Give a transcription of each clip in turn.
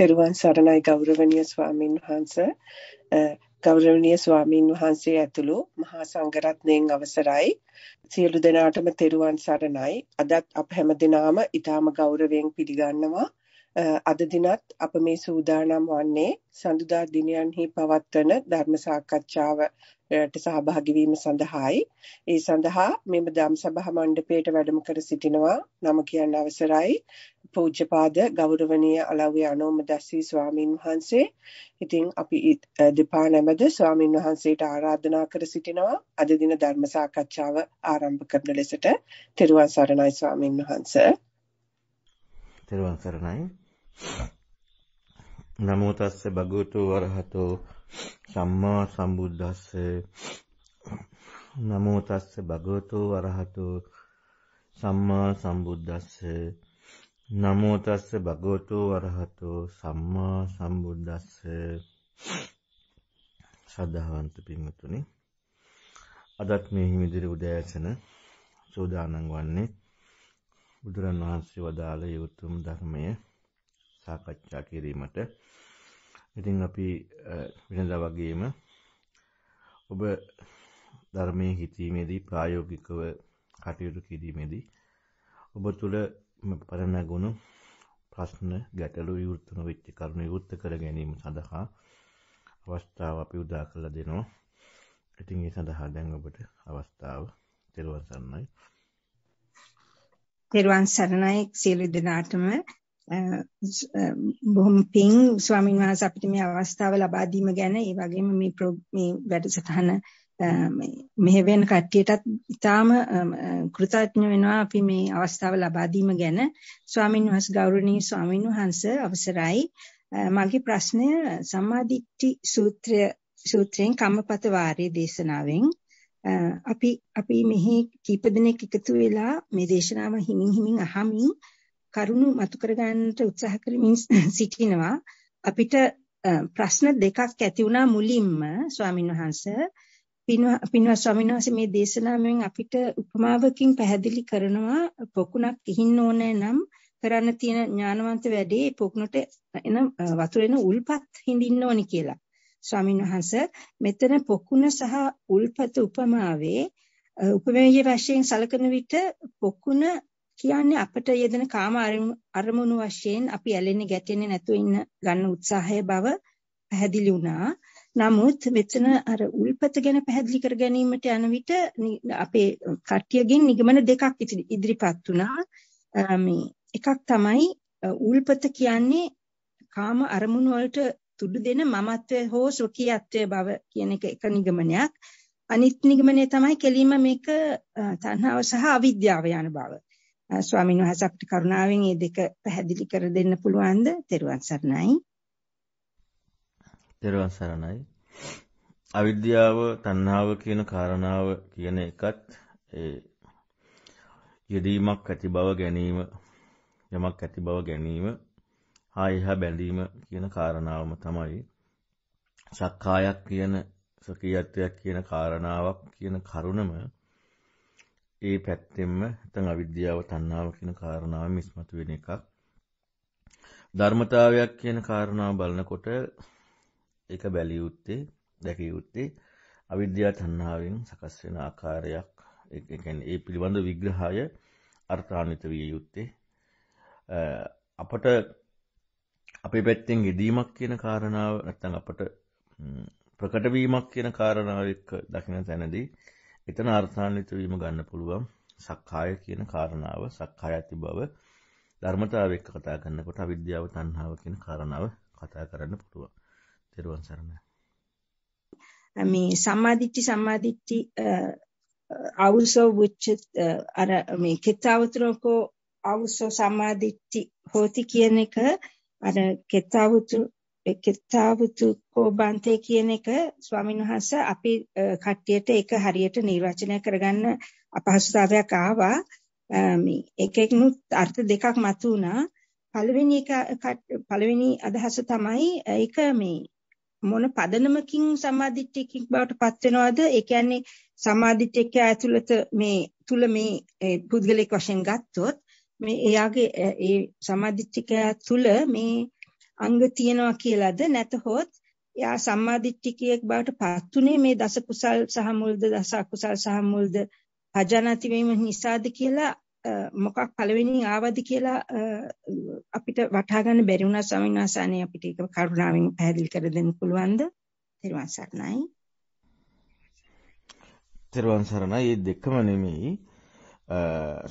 තෙරුවන් සරණයි ගෞරවනීය ස්වාමින් වහන්ස ගෞරවනීය ස්වාමින් වහන්සේ ඇතුළු මහා සංඝරත්නයෙන් අවසරයි සියලු දෙනාටම තෙරුවන් සරණයි අදත් අප හැම දිනාම ඊටාම ගෞරවයෙන් පිළිගන්නවා අද දිනත් අප මේ සූදානම් වන්නේ සඳුදා දිනයන්හි පවත්වන ධර්ම සාකච්ඡාවට සහභාගී වීම සඳහායි. ඒ සඳහා මෙම ධම්සභා මණ්ඩපයේට වැඩම කර සිටිනවා. නම කියන්න අවසරයි. පූජ්‍යපාද ගෞරවනීය අලව්‍ය අනෝමදස්සී ස්වාමින් වහන්සේ. ඉතින් අපි දෙපා නැමද ස්වාමින් වහන්සේට ආරාධනා කර සිටිනවා අද දින ධර්ම සාකච්ඡාව ආරම්භ කරන ලෙසට. තෙරුවන් සරණයි ස්වාමින් වහන්ස. තෙරුවන් සරණයි. නමෝ තස්ස භගවතු වරහතෝ සම්මා සම්බුද්දස්ස නමෝ තස්ස භගවතු වරහතෝ සම්මා සම්බුද්දස්ස නමෝ තස්ස භගවතු වරහතෝ සම්මා සම්බුද්දස්ස ශ්‍රද්ධාවන්ත පින්වතුනි අදත් මේ හිමිදිරි උදෑසන සෝදානම් වන්නේ බුදුරන් වහන්සේ වදාළ යුතුම් ධර්මය සාකච්ඡා කිරීමට ඉතින් අපි වෙනදා වගේම ඔබ ධර්මයේ හිතීමේදී ප්‍රායෝගිකව කටයුතු කිරීමේදී ඔබ තුළ පරණගුණ ප්‍රශ්න ගැටලු විවෘත නොවෙච්ච කරුණු විවෘත කර ගැනීම සඳහා අවස්ථාව අපි උදා කරලා දෙනවා. ඉතින් ඒ සඳහා දැන් ඔබට අවස්ථාව තෙරුවන් සරණයි. තෙරුවන් සරණයි සියලු දෙනාටම බොහොම පිං ස්වාමීන් වහන්සේ අපිට මේ අවස්ථාව ලබා දීම ගැන ඒ වගේම මේ මේ වැඩසටහන මෙහෙ වෙන කට්ටියටත් ඉතාම කෘතඥ වෙනවා අපි මේ අවස්ථාව ලබා දීම ගැන ස්වාමින් වහන්සේ ගෞරවනීය ස්වාමින් වහන්සේ අවසරයි මගේ ප්‍රශ්නය සම්මාදිට්ඨි සූත්‍රය සූත්‍රයෙන් කම්මපත වාරයේ දේශනාවෙන් අපි අපි මෙහි කීප දිනක් එකතු වෙලා මේ දේශනාව හිමින් හිමින් අහමින් කරුණු මතු කරගන්නට උත්සාහ කරමින් සිටිනවා අපිට ප්‍රශ්න දෙකක් ඇති වුණා මුලින්ම ස්වාමින් වහන්සේ පින්වත් ස්වාමීන් වහන්සේ මේ දේශනාවෙන් අපිට උපමාවකින් පැහැදිලි කරනවා පොකුණක් කිහින්න ඕනේ නම් කරන්න තියෙන ඥානවන්ත වැඩේ පොකුණට එන වතුර එන උල්පත් හිඳින්න ඕනි කියලා. ස්වාමීන් වහන්සේ මෙතන පොකුණ සහ උල්පත උපමාවේ උපමේය වශයෙන් සලකන විට පොකුණ කියන්නේ අපට යෙදෙන කාම අරමුණු වශයෙන් අපි ඇලෙන්නේ ගැටෙන්නේ නැතුව ඉන්න ගන්න උත්සාහය බව පැහැදිලි වුණා. නමුත් මෙතන අර උල්පත ගැන පැහැදිලි කර ගැනීමට යන විට අපේ කට්ටියගෙන් නිගමන දෙකක් ඉදිරිපත් වුණා. මේ එකක් තමයි උල්පත කියන්නේ කාම අරමුණු වලට තුඩු දෙන මමත්වය හෝ සුඛියත්වය බව කියන එක එක නිගමනයක්. අනිත් නිගමනය තමයි කෙලින්ම මේක තණ්හාව සහ අවිද්‍යාව යන බව. ස්වාමීන් වහන්සේ අපිට කරුණාවෙන් මේ දෙක පැහැදිලි කර දෙන්න පුළුවන්ද? තෙරුවන් සරණයි. තෙරුවන් සරණයි. අවිද්‍යාව, තණ්හාව කියන කාරණාව කියන එකත් ඒ යෙදීමක් ඇති බව ගැනීම යමක් ඇති බව ගැනීම හා එහා බැඳීම කියන කාරණාවම තමයි සක්කායක් කියන සකීයත්වයක් කියන කාරණාවක් කියන කරුණම ඒ පැත්තෙන්ම නැත්නම් අවිද්‍යාව තණ්හාව කියන කාරණාවෙම ඉස්මතු වෙන එකක් ධර්මතාවයක් කියන කාරණාව බලනකොට ඒක බැලිය යුත්තේ දැකිය යුත්තේ අවිද්‍යා තණ්හාවෙන් සකස් වෙන ආකාරයක් ඒ කියන්නේ ඒ පිළිබඳ විග්‍රහය අර්ථාන්විත විය යුත්තේ අපට අපේ පැත්තෙන් ගෙදීමක් කියන කාරණාව නැත්නම් අපට ප්‍රකට වීමක් කියන කාරණාව එක්ක දකින තැනදී එතන අර්ථාන්විත වීම ගන්න පුළුවන් සක්කාය කියන කාරණාව සක්කාය ඇති බව ධර්මතාව එක්ක කතා කරනකොට අවිද්‍යාව තණ්හාව කියන කාරණාව කතා කරන්න පුළුවන් තෙරුවන් සරණයි. මේ සම්මාදිට්ඨි සම්මාදිට්ඨි අවුසෝ වුච්ච අර මේ කෙත්තාවතුරකෝ අවුසෝ සම්මාදිට්ඨි හෝති කියන එක අර කෙත්තාවතු කෙත්තාවතුකෝ බන්තේ කියන එක ස්වාමීන් වහන්සේ අපි කට්ටියට ඒක හරියට නිර්වචනය කරගන්න අපහසුතාවයක් ආවා මේ එකෙක්නුත් අර්ථ දෙකක් මතුණා පළවෙනි එක පළවෙනි අදහස තමයි ඒක මේ මොන පදනමකින් සමාධිත්‍යකින් බවට පත් වෙනවද? ඒ කියන්නේ සමාධිත්‍යක ඇතුළත මේ තුල මේ පුද්ගලික වශයෙන් ගත්තොත් මේ එයාගේ ඒ සමාධිත්‍යක තුල මේ අංග තියනවා කියලාද නැතහොත් එයා සම්මාදිට්ඨිකයෙක් බවට පත්ුනේ මේ දස කුසල් සහ මුල්ද දස අකුසල් සහ මුල්ද අජනති වීම නිසාද කියලා මොකක් පළවෙනි ආවද කියලා අපිට වටහා ගන්න බැරි වුණා ස්වාමීන් වහන්සේ අනේ අපිට ඒක කරුණාවෙන් පැහැදිලි කර දෙන්න පුළුවන්ද? තිරුවන් සරණයි. තිරුවන් සරණයි. මේ දෙකම නෙමෙයි.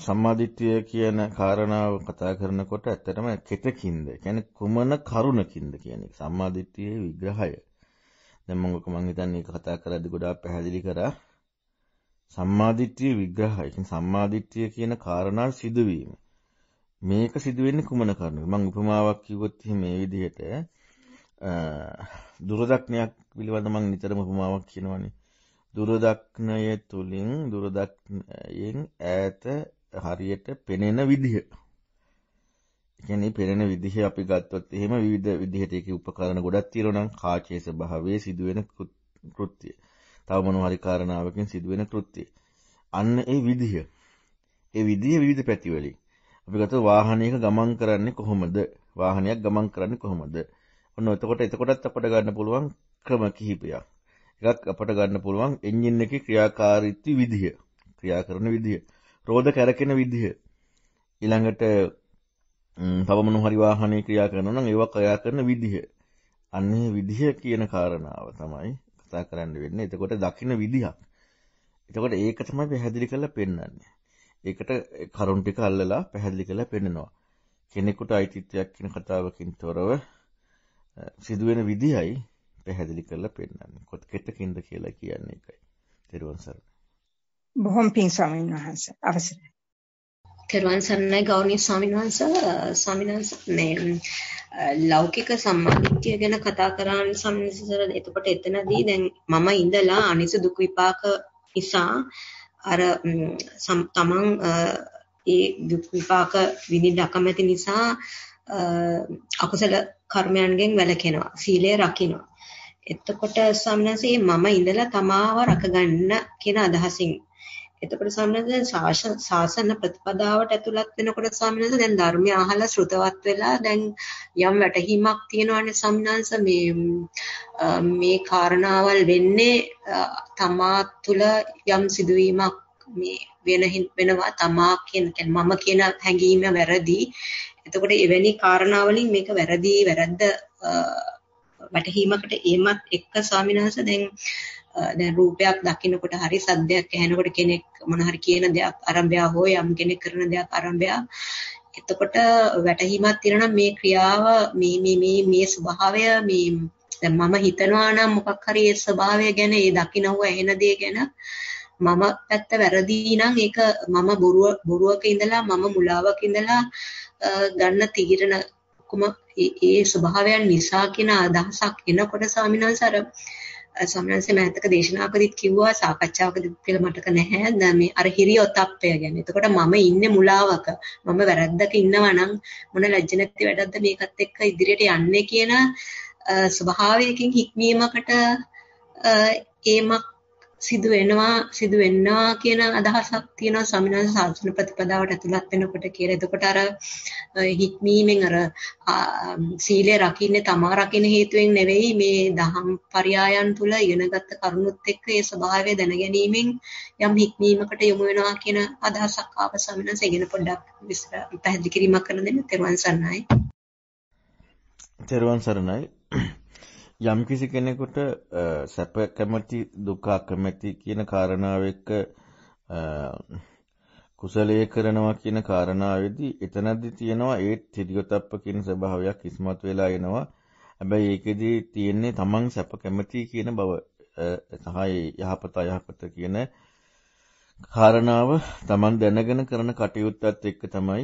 සම්මාදිට්ඨිය කියන කාරණාව කතා කරනකොට ඇත්තටම කෙතකින්ද? කියන්නේ කුමන කරුණකින්ද කියන එක. සම්මාදිට්ඨියේ විග්‍රහය. දැන් මම ඔක මම හිතන්නේ කතා කරද්දී ගොඩාක් පැහැදිලි කරා. සම්මාදිට්ඨිය විග්‍රහය. ඒ කියන්නේ සම්මාදිට්ඨිය කියන කාරණා සිදුවීම. මේක සිදුවෙන්නේ කුමන කරුණද? මම උපමාවක් කිව්වොත් මේ විදිහට දුරදක්නයක් පිළිබඳ මම නිතරම උපමාවක් කියනවනේ. දුරදක්නය තුලින් දුරදක්නයෙන් ඈත හරියට පෙනෙන විදිහ. කියන්නේ පෙනෙන විදිහ අපි ගත්තොත් එහෙම විවිධ විදිහට ඒකේ උපකරණ ගොඩක් තියෙනවා නම් කාචයේ ස්වභාවයේ සිදුවෙන කෘත්‍ය. තව මොනවාරි කාරණාවකින් සිදුවෙන කෘත්‍ය. අන්න ඒ විදිහ. ඒ විදිහ විවිධ පැතිවලින්. අපි ගත වාහනයක ගමන් කරන්නේ කොහොමද? වාහනයක් ගමන් කරන්නේ කොහොමද? ඔන්න එතකොට එතකොටත් අපට ගන්න පුළුවන් ක්‍රම කිහිපයක්. එකක් අපට ගන්න පුළුවන් එන්ජින් එකේ ක්‍රියාකාරීත්ව විදිහ. ක්‍රියා කරන විදිහ. රෝද කැරකෙන විදිහ. ඊළඟට තව මොන හරි වාහනේ ක්‍රියා කරනවා නම් ඒවා ක්‍රියා කරන විදිහ. අන්නේ විදිහ කියන කාරණාව තමයි අවස්ථා කරන්න වෙන්නේ. එතකොට දකින්න විදිහක්. එතකොට ඒක තමයි පැහැදිලි කරලා පෙන්වන්නේ. ඒකට කරුණ ටික අල්ලලා පැහැදිලි කරලා පෙන්නනවා. කෙනෙකුට අයිතිත්වයක් කියන කතාවකින් තොරව සිදුවෙන විදිහයි පැහැදිලි කරලා පෙන්වන්නේ. කොට කෙටකින්ද කියලා කියන්නේ ඒකයි. තෙරුවන් සරණයි. බොහොම පිං ස්වාමීන් වහන්සේ. අවසරයි. තෙරුවන් සරණයි ගෞරවනීය ස්වාමීන් වහන්සේ ස්වාමීන් වහන්සේ මේ ලෞකික සම්මාදිට්ඨිය ගැන කතා කරන සම්නිසසර එතකොට එතනදී දැන් මම ඉඳලා අනිස දුක් විපාක නිසා අර තමන් ඒ දුක් විපාක විඳින්න අකමැති නිසා අකුසල කර්මයන්ගෙන් වැළකෙනවා සීලය රකින්නවා එතකොට ස්වාමීන් වහන්සේ මම ඉඳලා තමාව රකගන්න කියන අදහසින් එතකොට ස්වාමීන් වහන්සේ ශාසන ප්‍රතිපදාවට ඇතුළත් වෙනකොට ස්වාමීන් වහන්සේ දැන් ධර්මය අහලා ශ්‍රුතවත් වෙලා දැන් යම් වැටහීමක් තියෙනවානේ ස්වාමීන් මේ මේ කාරණාවල් වෙන්නේ තමා තුළ යම් සිදුවීමක් මේ වෙන වෙනවා තමා කියන මම කියන හැඟීම වැරදි. එතකොට එවැනි කාරණා වලින් මේක වැරදි වැරද්ද වැටහීමකට ඒමත් එක්ක ස්වාමීන් වහන්සේ දැන් දැන් රූපයක් දකිනකොට හරි සද්දයක් ඇහෙනකොට කෙනෙක් මොන හරි කියන දෙයක් ආරම්භය හෝ යම් කෙනෙක් කරන දෙයක් ආරම්භය එතකොට වැටහීමක් තියෙනවා මේ ක්‍රියාව මේ මේ මේ මේ ස්වභාවය මේ දැන් මම හිතනවා නම් මොකක් හරි ඒ ස්වභාවය ගැන ඒ දකිනව ඇහෙන දේ ගැන මම පැත්ත වැරදි නම් ඒක මම බොරුව බොරුවක ඉඳලා මම මුලාවක ඉඳලා ගන්න තීරණ කොම ඒ ස්වභාවයන් නිසා කියන අදහසක් එනකොට ස්වාමීන් වහන්සේ සම්මන්සේ මෑතක දේශනාවකදීත් කිව්වා සාකච්ඡාවකදී කියලා මතක නැහැ. දැන් මේ අර හිරිය ඔතප්පය ගැන. එතකොට මම ඉන්නේ මුලාවක. මම වැරද්දක ඉන්නවා නම් මොන ලැජ්ජ නැති වැඩක්ද මේකත් එක්ක ඉදිරියට යන්නේ කියන ස්වභාවයකින් හික්මීමකට ඒමක් සිදු වෙනවා සිදු වෙන්නවා කියන අදහසක් තියෙනවා ස්වාමීන් වහන්සේ සාසන ප්‍රතිපදාවට ඇතුළත් වෙනකොට කියලා. එතකොට අර හික්මීමෙන් අර සීලය රකින්නේ තමා රකින්න හේතුවෙන් නෙවෙයි මේ දහම් පරයායන් තුල ඉගෙනගත් කරුණුත් එක්ක ඒ ස්වභාවය දැනගැනීමෙන් යම් හික්මීමකට යොමු වෙනවා කියන අදහසක් ආව ස්වාමීන් වහන්සේ ඉගෙන පොඩ්ඩක් විස්තර පැහැදිලි කිරීමක් කරන්න දෙන්න. තෙරුවන් සරණයි. තෙරුවන් සරණයි. යම්කිසි කෙනෙකුට සැප කැමැති දුක කැමැති කියන කාරණාව එක්ක කුසලයේ කරනවා කියන කාරණාවේදී එතනදි තියෙනවා ඒ තිරියොතප්ප කියන ස්වභාවයක් ඉස්මතු වෙලා එනවා. හැබැයි ඒකෙදී තියෙන්නේ තමන් සැප කැමැති කියන බව සහ යහපත යහපත කියන කාරණාව Taman දැනගෙන කරන කටයුත්තත් එක්ක තමයි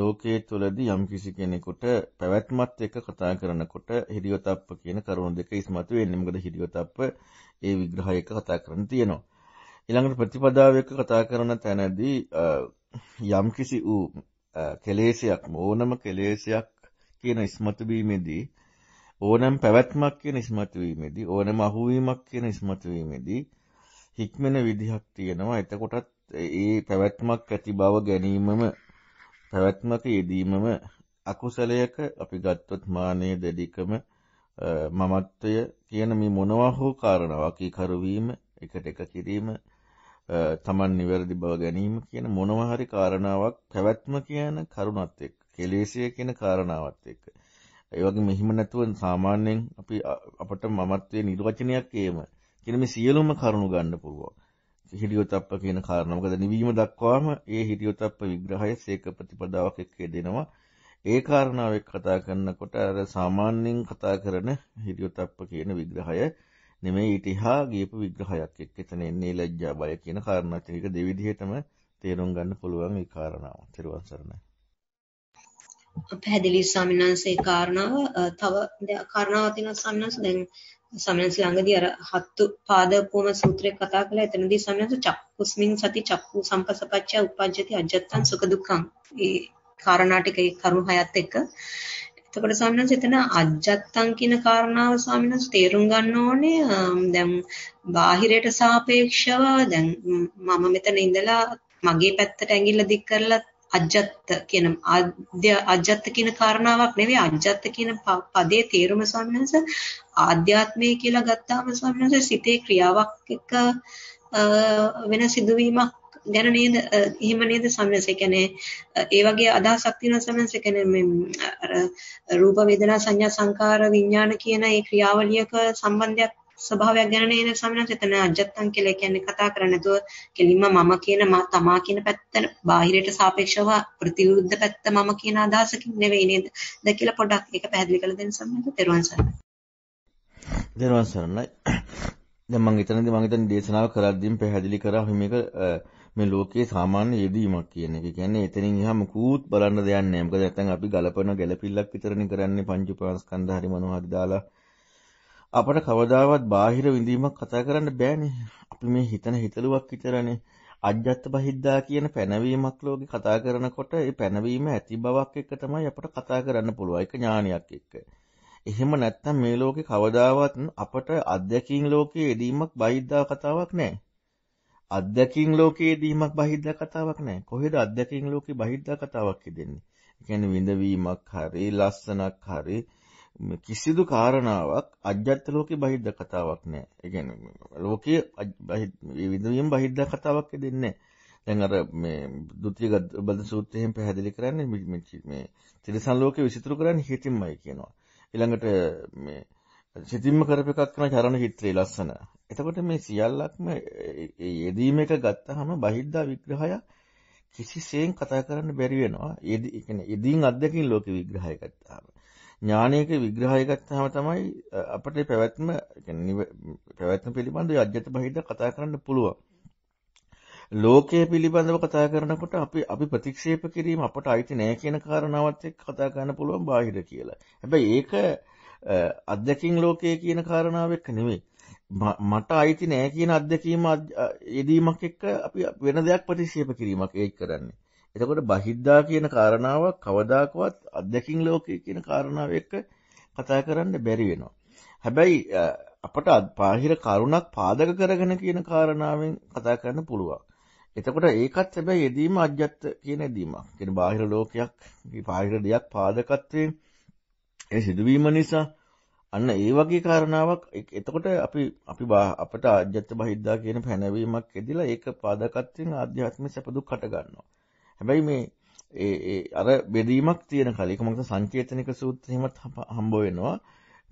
ලෝකයේ තුලදී යම්කිසි කෙනෙකුට පැවැත්මත් එක්ක කතා කරනකොට හිරියොතප්ප කියන කරුණ දෙක ඉස්මතු වෙන්නේ. මොකද හිරියොතප්ප ඒ විග්‍රහය එක්ක කතා කරන්න තියෙනවා. ඊළඟට ප්‍රතිපදාව එක්ක කතා කරන තැනදී යම්කිසි ඌ කෙලෙසයක් ඕනම කෙලෙසයක් කියන ඉස්මතු වීමේදී ඕනම පැවැත්මක් කියන ඉස්මතු වීමේදී ඕනම අහුවීමක් කියන ඉස්මතු වීමේදී හික්මන විදිහක් තියෙනවා. එතකොටත් ඒ පැවැත්මක් ඇති බව ගැනීමම පැවැත්මක යෙදීමම අකුසලයක අපි ගත්තොත් මානයේ දෙඩිකම මමත්වය කියන මේ මොනවා හෝ කාරණාවක් කරුවීම එකට එක කිරීම තමන් නිවැරදි බව ගැනීම කියන මොනවා හරි කාරණාවක් පැවැත්ම කියන කරුණත් එක්ක කෙලෙසිය කියන කාරණාවත් එක්ක ඒ වගේ මෙහිම නැතුව සාමාන්‍යයෙන් අපි අපට මමත්වයේ නිර්වචනයක් එහෙම කියන මේ සියලුම කරුණු ගන්න පුළුවන්. හිටියොතප්ප කියන කාරණා. මොකද නිවීම දක්වාම ඒ හිටියොතප්ප විග්‍රහය සීක ප්‍රතිපදාවක් එක්ක දෙනවා. ඒ කාරණාව කතා කරනකොට අර සාමාන්‍යයෙන් කතා කරන හිටියොතප්ප කියන විග්‍රහය නෙමෙයි ඉතිහා ගියපු විග්‍රහයක් එක්ක එතන එන්නේ ලැජ්ජා බය කියන කාරණා ටික දෙවිදිහටම තේරුම් ගන්න පුළුවන් ඒ කාරණාව. තිරුවන් සරණයි. පැහැදිලි ස්වාමීන් වහන්සේ කාරණාව තව කාරණාවක් තියෙනවා ස්වාමීන් වහන්සේ දැන් සමනස ළඟදී අර හත්තු පාදකෝම සූත්‍රය කතා කළා. එතනදී සමනස චක්කුස්මින් සති චක්කු සම්පසපච්චය උපජ්ජති අජත්තං සුඛ දුක්ඛං. ඒ කාරණා ටික ඒ කරුණු හයත් එක්ක. එතකොට සමනස එතන අජත්තං කියන කාරණාව සමනස තේරුම් ගන්න ඕනේ. දැන් බාහිරයට සාපේක්ෂව දැන් මම මෙතන ඉඳලා මගේ පැත්තට ඇඟිල්ල දික් කරලා අජත්ත කියන අජත්ත කියන කාරණාවක් නෙවෙයි අජත්ත කියන පදේ තේරුම ස්වාමීන් ආධ්‍යාත්මය කියලා ගත්තාම ස්වාමීන් වහන්සේ සිතේ ක්‍රියාවක් එක්ක වෙන සිදුවීමක් ගැන නේද එහෙම නේද සමනස කියන්නේ ඒ වගේ අදහසක් තියෙන සමනස කියන්නේ මේ අර රූප වේදනා සංඥා සංකාර විඥාන කියන ඒ ක්‍රියාවලියක සම්බන්ධයක් ස්වභාවයක් ගැන නේද සමනස එතන අජත්තම් කියලා කියන්නේ කතා කරන්නේ නැතුව කෙලින්ම මම කියන මා තමා කියන පැත්තට බාහිරයට සාපේක්ෂව ප්‍රතිවිරුද්ධ පැත්ත මම කියන අදහසකින් නෙවෙයි නේද ද කියලා පොඩ්ඩක් ඒක පැහැදිලි කරලා දෙන්න සමනස තෙරුවන් සරණයි දෙනවන් සරණයි. දැන් මම හිතන්නේ මම හිතන්නේ දේශනාව කරද්දීම පැහැදිලි කරා මේක මේ ලෝකයේ සාමාන්‍ය යෙදීමක් කියන එක. කියන්නේ එතනින් එහා මුකුත් බලන්න දෙයක් නැහැ. මොකද නැත්නම් අපි ගලපන ගැලපිල්ලක් විතරනේ කරන්නේ පංච උපාස්කන්ධ හරි මොනවා හරි දාලා. අපට කවදාවත් බාහිර විඳීමක් කතා කරන්න බෑනේ. අපි මේ හිතන හිතලුවක් විතරනේ. අජ්ජත් බහිද්දා කියන පැනවීමක් ලෝකේ කතා කරනකොට ඒ පැනවීම ඇති බවක් එක්ක තමයි අපට කතා කරන්න පුළුවන්. ඒක ඥානියක් එක්ක. එහෙම නැත්නම් මේ ලෝකේ කවදාවත් අපට අධ්‍යක්ීන් ලෝකයේ යෙදීමක් බහිද්දා කතාවක් නැහැ. අධ්‍යක්ීන් ලෝකයේ යෙදීමක් බහිද්දා කතාවක් නැහැ. කොහෙද අධ්‍යක්ීන් ලෝකේ බහිද්දා කතාවක් යෙදෙන්නේ? ඒ කියන්නේ විඳවීමක් හරි ලස්සනක් හරි කිසිදු කාරණාවක් අජ්ජත් ලෝකේ බහිද්ද කතාවක් නෑ. ඒ කියන්නේ ලෝකයේ විවිධයෙන් බහිද්ද කතාවක් දෙන්නේ දැන් අර මේ ဒုတိ ය බද සූත්‍රයෙන් පැහැදිලි කරන්නේ මේ මේ තිරසන් ලෝකේ විසිතුරු කරන්නේ හිතින්මයි කියනවා. ඊළඟට මේ සිතින්ම කරපු එකක් තමයි චරණ චිත්‍රයේ ලස්සන. එතකොට මේ සියල්ලක්ම යෙදීම එක ගත්තාම බහිද්දා විග්‍රහය කිසිසේම් කතා කරන්න බැරි වෙනවා. ඒ කියන්නේ යෙදීන් අධ්‍යක්ෂින් ලෝක විග්‍රහය ගත්තාම. ඥානයක විග්‍රහය ගත්තාම තමයි අපිට පැවැත්ම පැවැත්ම පිළිබඳව අධ්‍යත බහිද්දා කතා කරන්න පුළුවන්. ලෝකය පිළිබඳව කතා කරනකොට අපි අපි ප්‍රතික්ෂේප කිරීම අපට අයිති නෑ කියන කාරණාවත් එක්ක කතා කරන්න පුළුවන් බාහිර කියලා. හැබැයි ඒක අත්දැකීම් ලෝකය කියන කාරණාව එක්ක නෙවෙයි. මට අයිති නෑ කියන අත්දැකීම යෙදීමක් එක්ක අපි වෙන දෙයක් ප්‍රතික්ෂේප කිරීමක් ඒක කරන්නේ. එතකොට බහිද්දා කියන කාරණාව කවදාකවත් අත්දැකීම් ලෝකය කියන කාරණාව එක්ක කතා කරන්න බැරි වෙනවා. හැබැයි අපට බාහිර කරුණක් පාදක කරගෙන කියන කාරණාවෙන් කතා කරන්න පුළුවන්. එතකොට ඒකත් හැබැයි යෙදීම අජ්ජත් කියන යෙදීමක්. කියන්නේ බාහිර ලෝකයක්, බාහිර දෙයක් පාදකත්වයෙන් ඒ සිදුවීම නිසා අන්න ඒ වගේ කාරණාවක් එතකොට අපි අපි අපට අජ්ජත් බහිද්දා කියන පැනවීමක් ඇදිලා ඒක පාදකත්වයෙන් ආධ්‍යාත්මික සැප දුක් හට ගන්නවා. හැබැයි මේ ඒ ඒ අර බෙදීමක් තියෙන කල ඒක මොකද සංචේතනික සූත්‍රෙමත් හම්බ වෙනවා.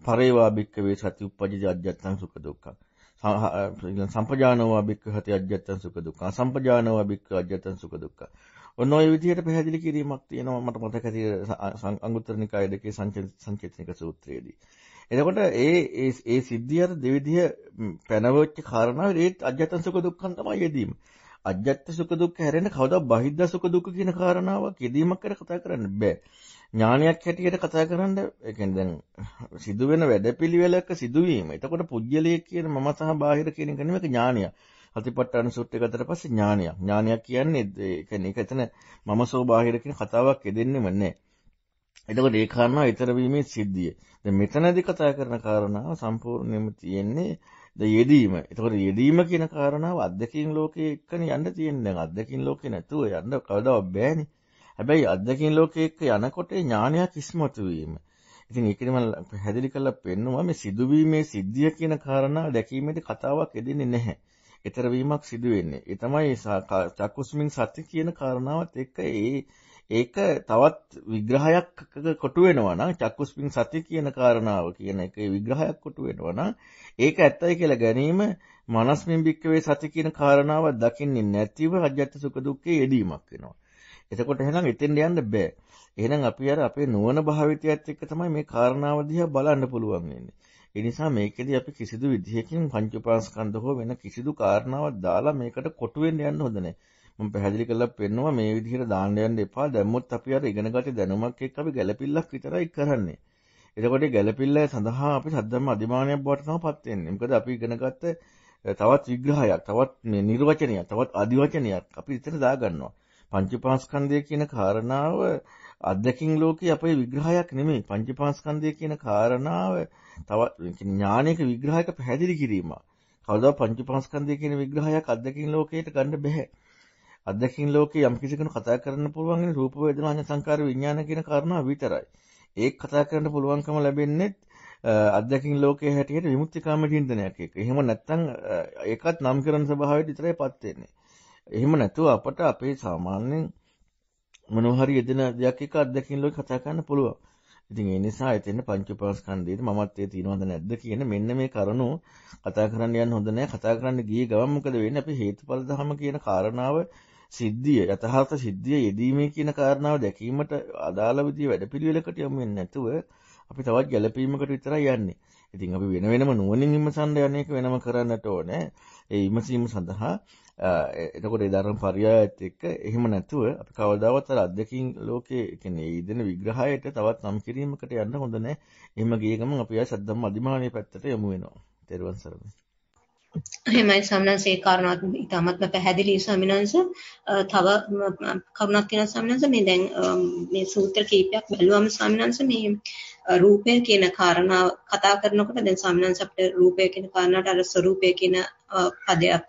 පරේවා භික්කවේ සති උපජ්ජ අජ්ජත්තං සුඛ දුක්ඛං සම්පජානවා බික්ක හති අජ්‍යත්තන් සුඛ දුක්ඛ සම්පජානවා බික්ක අජ්‍යත්තන් සුඛ දුක්ඛ ඔන්න ඔය විදිහට පැහැදිලි කිරීමක් තියෙනවා මට මතක ඇති අංගුත්තර නිකාය දෙකේ සංචේතනික සූත්‍රයේදී. එතකොට ඒ ඒ සිද්ධිය අර දෙවිධිය පැනවෙච්ච කාරණාව ඒ අජත්ත සුඛ දුක්ඛන් තමයි යෙදීම. අජත්ත සුඛ දුක්ඛ හැරෙන්න කවදා බහිද්ද සුඛ දුක්ඛ කියන කාරණාවක් යෙදීමක් කර කතා කරන්න බෑ. ඥානයක් හැටියට කතා කරන්න ඒ කියන්නේ දැන් සිදුවෙන වැඩපිළිවෙලක සිදුවීම. එතකොට පුජ්‍යලයේ කියන මම සහ බාහිර කියන එක නෙමෙයි ඥානය. සතිපට්ඨාන සූත්‍රය ගත්තට පස්සේ ඥානය. ඥානයක් කියන්නේ ඒ කියන්නේ ඒක එතන මම සෝ බාහිර කියන කතාවක් එදෙන්නෙම නැහැ. එතකොට ඒ කාරණා ඊතර වීමේ සිද්ධිය. දැන් මෙතනදී කතා කරන කාරණාව සම්පූර්ණයෙන්ම තියෙන්නේ ද යෙදීම. එතකොට යෙදීම කියන කාරණාව අද්දකින් ලෝකයේ එක්කනේ යන්න තියෙන්නේ. අද්දකින් ලෝකේ නැතුව යන්න කවදාවත් බෑනේ. හැබැයි අද්දකින් ලෝකයේ එක්ක යනකොට ඥානයක් ඉස්මතු වීම. ඉතින් ඒකනේ මම පැහැදිලි කරලා පෙන්නවා මේ සිදුවීමේ සිද්ධිය කියන කාරණා දැකීමේදී කතාවක් එදෙන්නේ නැහැ. ඊතර වීමක් සිදු වෙන්නේ. ඒ තමයි චක්කුස්මින් සත්‍ය කියන කාරණාවත් එක්ක ඒ ඒක තවත් විග්‍රහයක් කොටු වෙනවා නම් චක්කුස්පින් සති කියන කාරණාව කියන එකේ විග්‍රහයක් කොටු වෙනවා නම් ඒක ඇත්තයි කියලා ගැනීම මනස්මින් භික්කවේ සති කියන කාරණාව දකින්නේ නැතිව අජත්‍ය සුඛ දුක්ඛේ යෙදීමක් වෙනවා. එතකොට එහෙනම් එතෙන් යන්න බෑ. එහෙනම් අපි අර අපේ නුවණ භාවිතයත් එක්ක තමයි මේ කාරණාව දිහා බලන්න පුළුවන් වෙන්නේ. ඒ නිසා මේකෙදී අපි කිසිදු විදිහකින් පංච උපාස්කන්ධ හෝ වෙන කිසිදු කාරණාවක් දාලා මේකට කොටු වෙන්න යන්න හොඳ නැහැ. මම පැහැදිලි කරලා පෙන්නවා මේ විදිහට දාන්න යන්න එපා. දැම්මොත් අපි අර ඉගෙනගත්තේ දැනුමක් එක්ක අපි ගැළපිල්ලක් විතරයි කරන්නේ. එතකොට ගැළපිල්ල සඳහා අපි සද්දම්ම අධිමානයක් බවට තමයිපත් වෙන්නේ. මොකද අපි ඉගෙනගත්ත තවත් විග්‍රහයක්, තවත් මේ නිර්වචනයක්, තවත් අධිවචනයක් අපි ඉතින් දාගන්නවා. පංචපාස්කන්ධය කියන කාරණාව අධ්‍යක්ින් ලෝකේ අපේ විග්‍රහයක් නෙමෙයි. පංචපාස්කන්ධය කියන කාරණාව තව ඥානයක විග්‍රහයක පැහැදිලි කිරීමක්. කවදා පංචපාස්කන්ධය කියන විග්‍රහයක් අධ්‍යක්ින් ලෝකයට ගන්න බෑ. අධ්‍යක්ෂින් ලෝකේ යම් කිසි කෙනෙකු කතා කරන්න පුළුවන් ඉන්නේ රූප වේදනා සංකාර විඥාන කියන කාරණා විතරයි. ඒක කතා කරන්න පුළුවන්කම ලැබෙන්නේ අධ්‍යක්ෂින් ලෝකයේ හැටියට විමුක්ති කාම චින්තනයක් එක්ක. එහෙම නැත්නම් ඒකත් නම් කරන ස්වභාවයට විතරයිපත් වෙන්නේ. එහෙම නැතුව අපට අපේ සාමාන්‍යයෙන් මොනෝhari යෙදෙන දෙයක් එක අත්දැකීම් ලෝකේ කතා කරන්න පුළුවන්. ඉතින් ඒ නිසා එතන පංච උපාස්කන්ධයේදී මමත් ඒ තියනවද නැද්ද කියන මෙන්න මේ කරුණු කතා කරන්න යන්න හොඳ නැහැ. කතා කරන්න ගියේ ගමන් මොකද වෙන්නේ? අපි හේතුඵල ධම කියන කාරණාව සිද්ධිය යථාර්ථ සිද්ධිය යෙදීමේ කියන කාරණාව දැකීමට අදාළ විදිය වැඩපිළිවෙලකට යමු වෙන්නේ නැතුව අපි තවත් ගැළපීමකට විතරයි යන්නේ. ඉතින් අපි වෙන වෙනම නුවණින් විමසන්න යන්නේක වෙනම කරන්නට ඕනේ. ඒ විමසීම සඳහා එතකොට ඒ ධර්ම පරියායත් එක්ක එහෙම නැතුව අපි කවදාවත් අර අධ්‍යක්ෂින් ලෝකයේ කියන්නේ ඉදෙන විග්‍රහයට තවත් නම් කිරීමකට යන්න හොඳ නැහැ. එහෙම ගිය ගමන් අපි ආය සද්දම් අධිමානීය පැත්තට යමු වෙනවා. තෙරුවන් සරණයි. එහෙමයි සම්නන්ස ඒ කාරණාත් ඉතාමත්ම පැහැදිලි සම්නන්ස තව කරුණක් තියෙනවා සම්නන්ස මේ දැන් මේ සූත්‍ර කීපයක් බැලුවම සම්නන්ස මේ රූපය කියන කාරණාව කතා කරනකොට දැන් සම්නන්ස අපිට රූපය කියන කාරණාවට අර ස්වરૂපය කියන පදයක්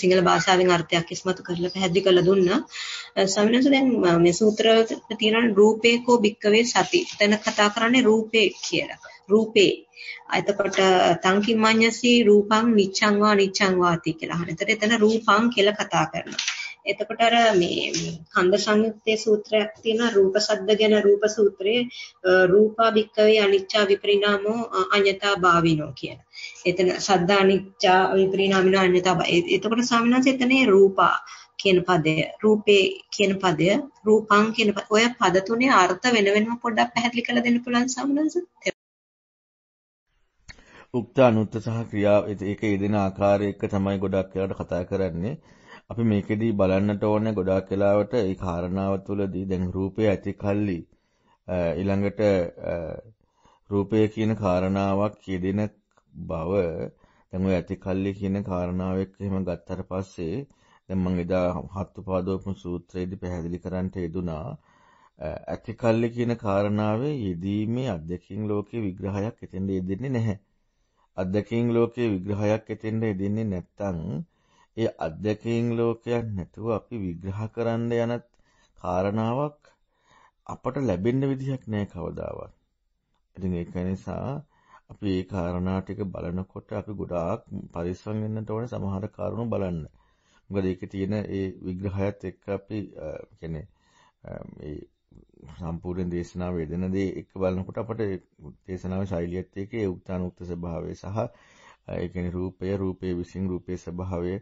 සිංහල භාෂාවෙන් අර්ථයක් ඉස්මතු කරලා පැහැදිලි කරලා දුන්නා. ස්වාමිනාස දැන් මේ සූත්‍රවල තියෙන රූපේ කෝ භික්කවේ සති. එතන කතා කරන්නේ රූපේ කියලා. රූපේ. එතකොට තංකිමඤ්ඤසි රූපං නිච්ඡං වා නිච්ඡං වාති කියලා. හරියට එතන රූපං කියලා කතා කරනවා. එතකොට අර මේ කන්ද සංයුත්තේ සූත්‍රයක් තියෙනවා රූප සද්ද ගැන රූප සූත්‍රයේ රූපා භික්කවේ අනිච්චා විපරිණාමෝ අඤ්‍යතා භාවිනෝ කියන. එතන සද්දා අනිච්චා විපරිණාමිනෝ අඤ්‍යතා එතකොට ස්වාමීන් එතනේ රූපා කියන පදය රූපේ කියන පදය රූපං කියන ඔය පද තුනේ අර්ථ වෙන වෙනම පොඩ්ඩක් පැහැදිලි කරලා දෙන්න පුළුවන් සම්මනස උක්ත අනුත්ත සහ ක්‍රියා ඒක යෙදෙන ආකාරය එක තමයි ගොඩක් වෙලාවට කතා කරන්නේ අපි මේකෙදී බලන්නට ඕනේ ගොඩාක් වෙලාවට ඒ කාරණාව තුළදී දැන් රූපය ඇති කල්ලි ඊළඟට රූපය කියන කාරණාවක් යෙදෙන බව දැන් ඔය ඇති කල්ලි කියන කාරණාවක් එහෙම ගත්තට පස්සේ දැන් මම එදා හත්පාදෝපම සූත්‍රයේදී පැහැදිලි කරන්නට යෙදුනා ඇති කල්ලි කියන කාරණාවේ යෙදීමේ අධ්‍යක්ෂින් ලෝකයේ විග්‍රහයක් එතෙන්ද යෙදෙන්නේ නැහැ. අධ්‍යක්ෂින් ලෝකයේ විග්‍රහයක් එතෙන්ද යෙදෙන්නේ නැත්නම් ඒ අධ්‍යක්ීන් ලෝකයක් නැතුව අපි විග්‍රහ කරන්න යනත් කාරණාවක් අපට ලැබෙන්න විදිහක් නෑ කවදාවත්. ඉතින් ඒක නිසා අපි මේ කාරණා ටික බලනකොට අපි ගොඩාක් පරිස්සම් වෙන්නට ඕනේ සමහර කාරණා බලන්න. මොකද ඒකේ තියෙන ඒ විග්‍රහයත් එක්ක අපි කියන්නේ මේ සම්පූර්ණ දේශනාව යෙදෙන දේ එක්ක බලනකොට අපට දේශනාවේ ශෛලියත් එක්ක ඒ උක්තානුක්ත ස්වභාවය සහ ඒ කියන්නේ රූපය රූපයේ විසින් රූපයේ ස්වභාවය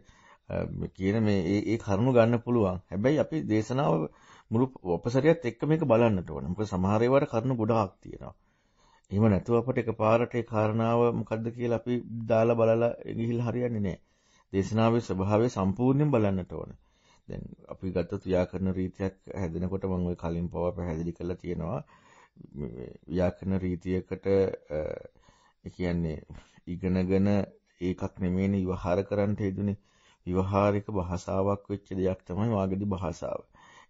කියන මේ ඒ කරුණු ගන්න පුළුවන්. හැබැයි අපි දේශනාව මුළු ඔපසරියත් එක්ක මේක බලන්නට ඕනේ. මොකද සමහර ඒවාට කරුණු ගොඩාක් තියෙනවා. එහෙම නැතුව අපිට එකපාරට ඒ කාරණාව මොකද්ද කියලා අපි දාලා බලලා ගිහිල්ලා හරියන්නේ නැහැ. දේශනාවේ ස්වභාවය සම්පූර්ණයෙන් බලන්නට ඕනේ. දැන් අපි ගත්තොත් ව්‍යාකරණ රීතියක් හැදෙනකොට මම ඔය කලින් පව පැහැදිලි කරලා තියෙනවා. ව්‍යාකරණ රීතියකට ඒ කියන්නේ ඉගෙනගෙන ඒකක් නෙමෙයිනේ විවහාර කරන්න හේතුනේ විවහාරික භාෂාවක් වෙච්ච දෙයක් තමයි වාගදී භාෂාව.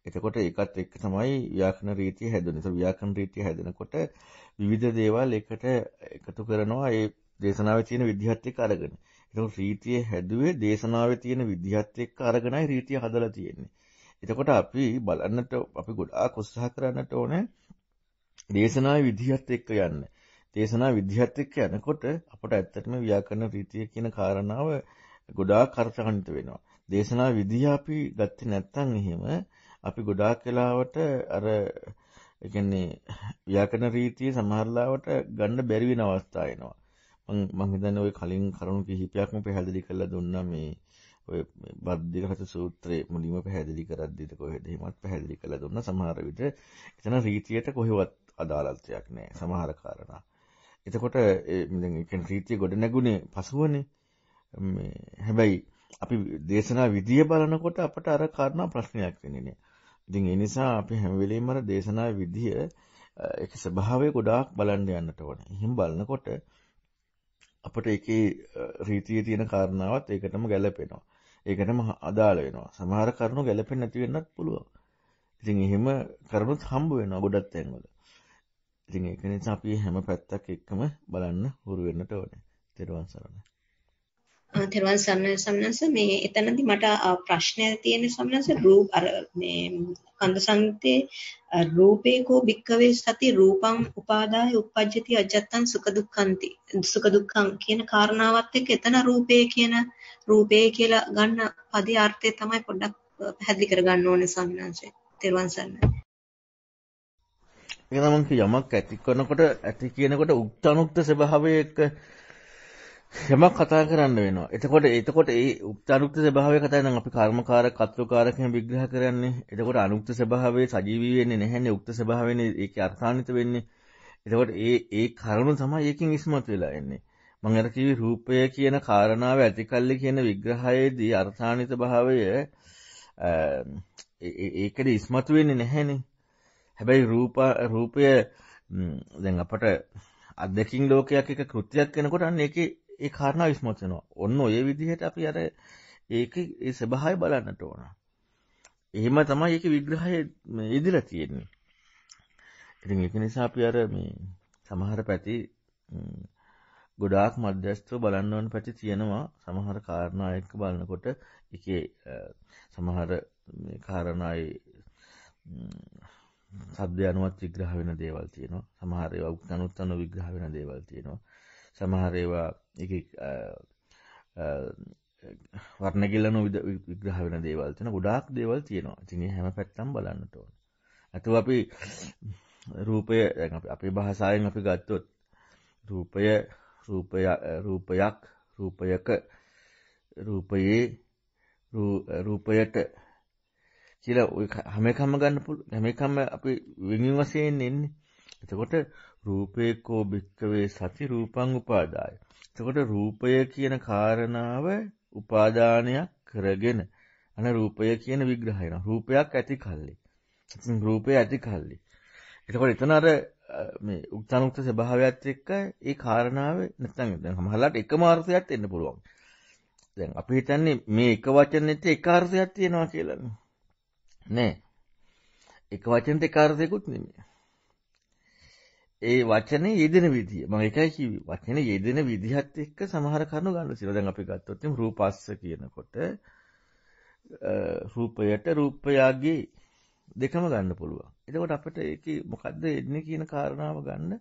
එතකොට ඒකත් එක්ක තමයි ව්‍යාකරණ රීතිය හැදෙන්නේ. ඒ ව්‍යාකරණ රීතිය හැදෙනකොට විවිධ දේවල් එකට එකතු කරනවා ඒ දේශනාවේ තියෙන විදිහත් එක්ක අරගෙන. එතකොට රීතිය හැදුවේ දේශනාවේ තියෙන විදිහත් එක්ක අරගෙනයි රීතිය හදලා තියෙන්නේ. එතකොට අපි බලන්නට අපි ගොඩාක් උත්සාහ කරන්නට ඕනේ දේශනාවේ විදිහත් එක්ක යන්න. දේශනා විද්‍යාත් එක්ක යනකොට අපට ඇත්තටම ව්‍යාකරණ රීතිය කියන කාරණාව ගොඩාක් අර්ථකණිත වෙනවා. දේශනා විදිහ අපි ගත්තේ නැත්නම් එහෙම අපි ගොඩාක් වෙලාවට අර ඒ කියන්නේ ව්‍යාකරණ රීතිය සමහරලාවට ගන්න බැරි වෙන අවස්ථා එනවා. මම මම හිතන්නේ ওই කලින් කරුණු කිහිපයක්ම පැහැදිලි කරලා දුන්නා මේ ඔය බද්ධිගත සූත්‍රයේ මුලින්ම පැහැදිලි කරද්දීද කොහෙද එහෙමත් පැහැදිලි කරලා දුන්නා. සමහර විට එතන රීතියට කොහෙවත් අදාළත්වයක් නැහැ සමහර කාරණා. එතකොට ඒ කියන්නේ රීතිය ගොඩ නැගුණේ පසුවනේ. හැබැයි අපි දේශනා විදිය බලනකොට අපට අර කාරණා ප්‍රශ්නයක් වෙන්නේ නෑ. ඉතින් ඒ නිසා අපි හැම වෙලෙම අර දේශනා විදිය ඒක ස්වභාවය ගොඩාක් බලන්න යන්නට ඕනේ. එහෙම බලනකොට අපට ඒකේ රීතියේ තියෙන කාරණාවත් ඒකටම ගැලපෙනවා. ඒකටම අදාළ වෙනවා. සමහර කරුණු ගැලපෙන්නේ නැති වෙන්නත් පුළුවන්. ඉතින් එහෙම කරුණුත් හම්බ වෙනවා ගොඩක් තැන්වල. ඉතින් ඒක නිසා අපි හැම පැත්තක් එක්කම බලන්න හුරු වෙන්නට ඕනේ. ත්වන් සරණයි. තෙරුවන් සරණයි සම්නස මේ එතනදී මට ප්‍රශ්නයක් තියෙන සම්නස රූප අර මේ කන්ද සංගිතේ රූපේ කෝ භික්කවේ සති රූපං උපාදාය uppajjati ajjattan සුඛ දුක්ඛන්ති සුඛ දුක්ඛං කියන කාරණාවත් එක්ක එතන රූපේ කියන රූපේ කියලා ගන්න පදේ අර්ථය තමයි පොඩ්ඩක් පැහැදිලි කරගන්න ඕනේ සම්නස තෙරුවන් සරණයි එනම් යමක් ඇති කරනකොට ඇති කියනකොට උක්තනුක්ත ස්වභාවයක යමක් කතා කරන්න වෙනවා. එතකොට එතකොට ඒ උක්ත අනුක්ත ස්වභාවය කතා නම් අපි කර්මකාරක කර්තෘකාරකෙන් විග්‍රහ කරන්නේ. එතකොට අනුක්ත ස්වභාවයේ සජීවී වෙන්නේ නැහැනේ. උක්ත ස්වභාවයනේ ඒකේ අර්ථාන්විත වෙන්නේ. එතකොට ඒ ඒ කරුණු තමයි ඒකෙන් ඉස්මතු වෙලා එන්නේ. මම අර කිව්වේ රූපය කියන කාරණාව ඇතිකල්ලි කියන විග්‍රහයේදී අර්ථාන්විත භාවය ඒකද ඉස්මතු වෙන්නේ නැහැනේ. හැබැයි රූප රූපය දැන් අපට අත්දකින් ලෝකයක් එක කෘත්‍යයක් වෙනකොට අන්න ඒකේ ඒ කාරණා විස්මතු වෙනවා. ඔන්න ඔය විදිහට අපි අර ඒක ඒ ස්වභාවය බලන්නට ඕන. එහෙම තමයි ඒක විග්‍රහය ඉදිරිය තියෙන්නේ. ඉතින් ඒක නිසා අපි අර මේ සමහර පැති ගොඩාක් මධ්‍යස්ත්‍ව බලන්න ඕන පැති තියෙනවා සමහර කාරණා එක්ක බලනකොට එකේ සමහර කාරණායි සබ්ද අනුවත් විග්‍රහ වෙන දේවල් තියෙනවා සමහර ඒවා උක්තනුත් අනුව විග්‍රහ වෙන දේවල් තියෙනවා සමහරේවා එක වර්ණගෙල්ලන විග්‍රහ වෙන දේවල් තියෙන ගොඩාක් දේවල් තියෙනවා. ඉතින් හැම පැත්තම බලන්නට ඕන. අතව අපි රූපය අපේ භාෂාවෙන් අපි ගත්තොත් රූපය රූපය රූපයක් රූපයක රූපයේ රූපයට කියලා හැම එකම ගන්න පුළුවන් හැම එකම අපි වෙනින් වශයෙන් එන්නේ. එතකොට රූපේකෝ භික්කවේ සති රූපං උපාදාය. එතකොට රූපය කියන කාරණාව උපාදානයක් කරගෙන අන රූපය කියන විග්‍රහයන රූපයක් ඇති කල්ලි. රූපය ඇති කල්ලි. එතකොට එතන අර උක්තනුක්ත ස්වභාවයත් එක්ක ඒ කාරණාව නැත්නම් දැන් සමහරලාට එකම අර්ථයක් එන්න පුළුවන්. දැන් අපි හිතන්නේ මේ එක වචනෙත් එක අර්ථයක් තියෙනවා කියලානේ. නෑ. එක වචනෙත් එක අර්ථයකුත් නෙමෙයි. ඒ වචනේ යෙදෙන විදිය. මම ඒකයි කිව්වේ. වචනේ යෙදෙන විදිහත් එක්ක සමහර කරුණු ගන්න සිනවා. දැන් අපි ගත්තොත් රූපස්ස කියනකොට රූපයට රූපයාගේ දෙකම ගන්න පුළුවන්. එතකොට අපිට ඒකේ මොකද්ද එන්නේ කියන කාරණාව ගන්න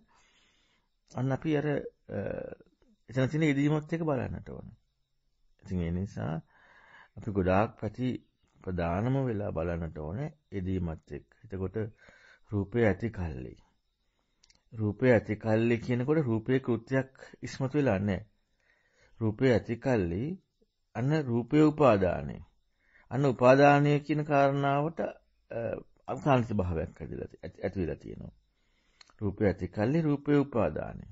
අන්න අපි අර එතන තියෙන යෙදීමත් එක්ක බලන්නට ඕන. ඉතින් ඒ නිසා අපි ගොඩාක් පැති ප්‍රධානම වෙලා බලන්නට ඕනේ යෙදීමත් එක්ක. එතකොට රූපය ඇති කල්ලි රූපය ඇති කල්ලි කියනකොට රූපයේ කෘත්‍යයක් ඉස්මතු වෙලා නැහැ. රූපය ඇති කල්ලි අන්න රූපය උපාදානය. අන්න උපාදානය කියන කාරණාවට අවසානිත භාවයක් ඇති වෙලා තියෙනවා. රූපය ඇති කල්ලි රූපය උපාදානය.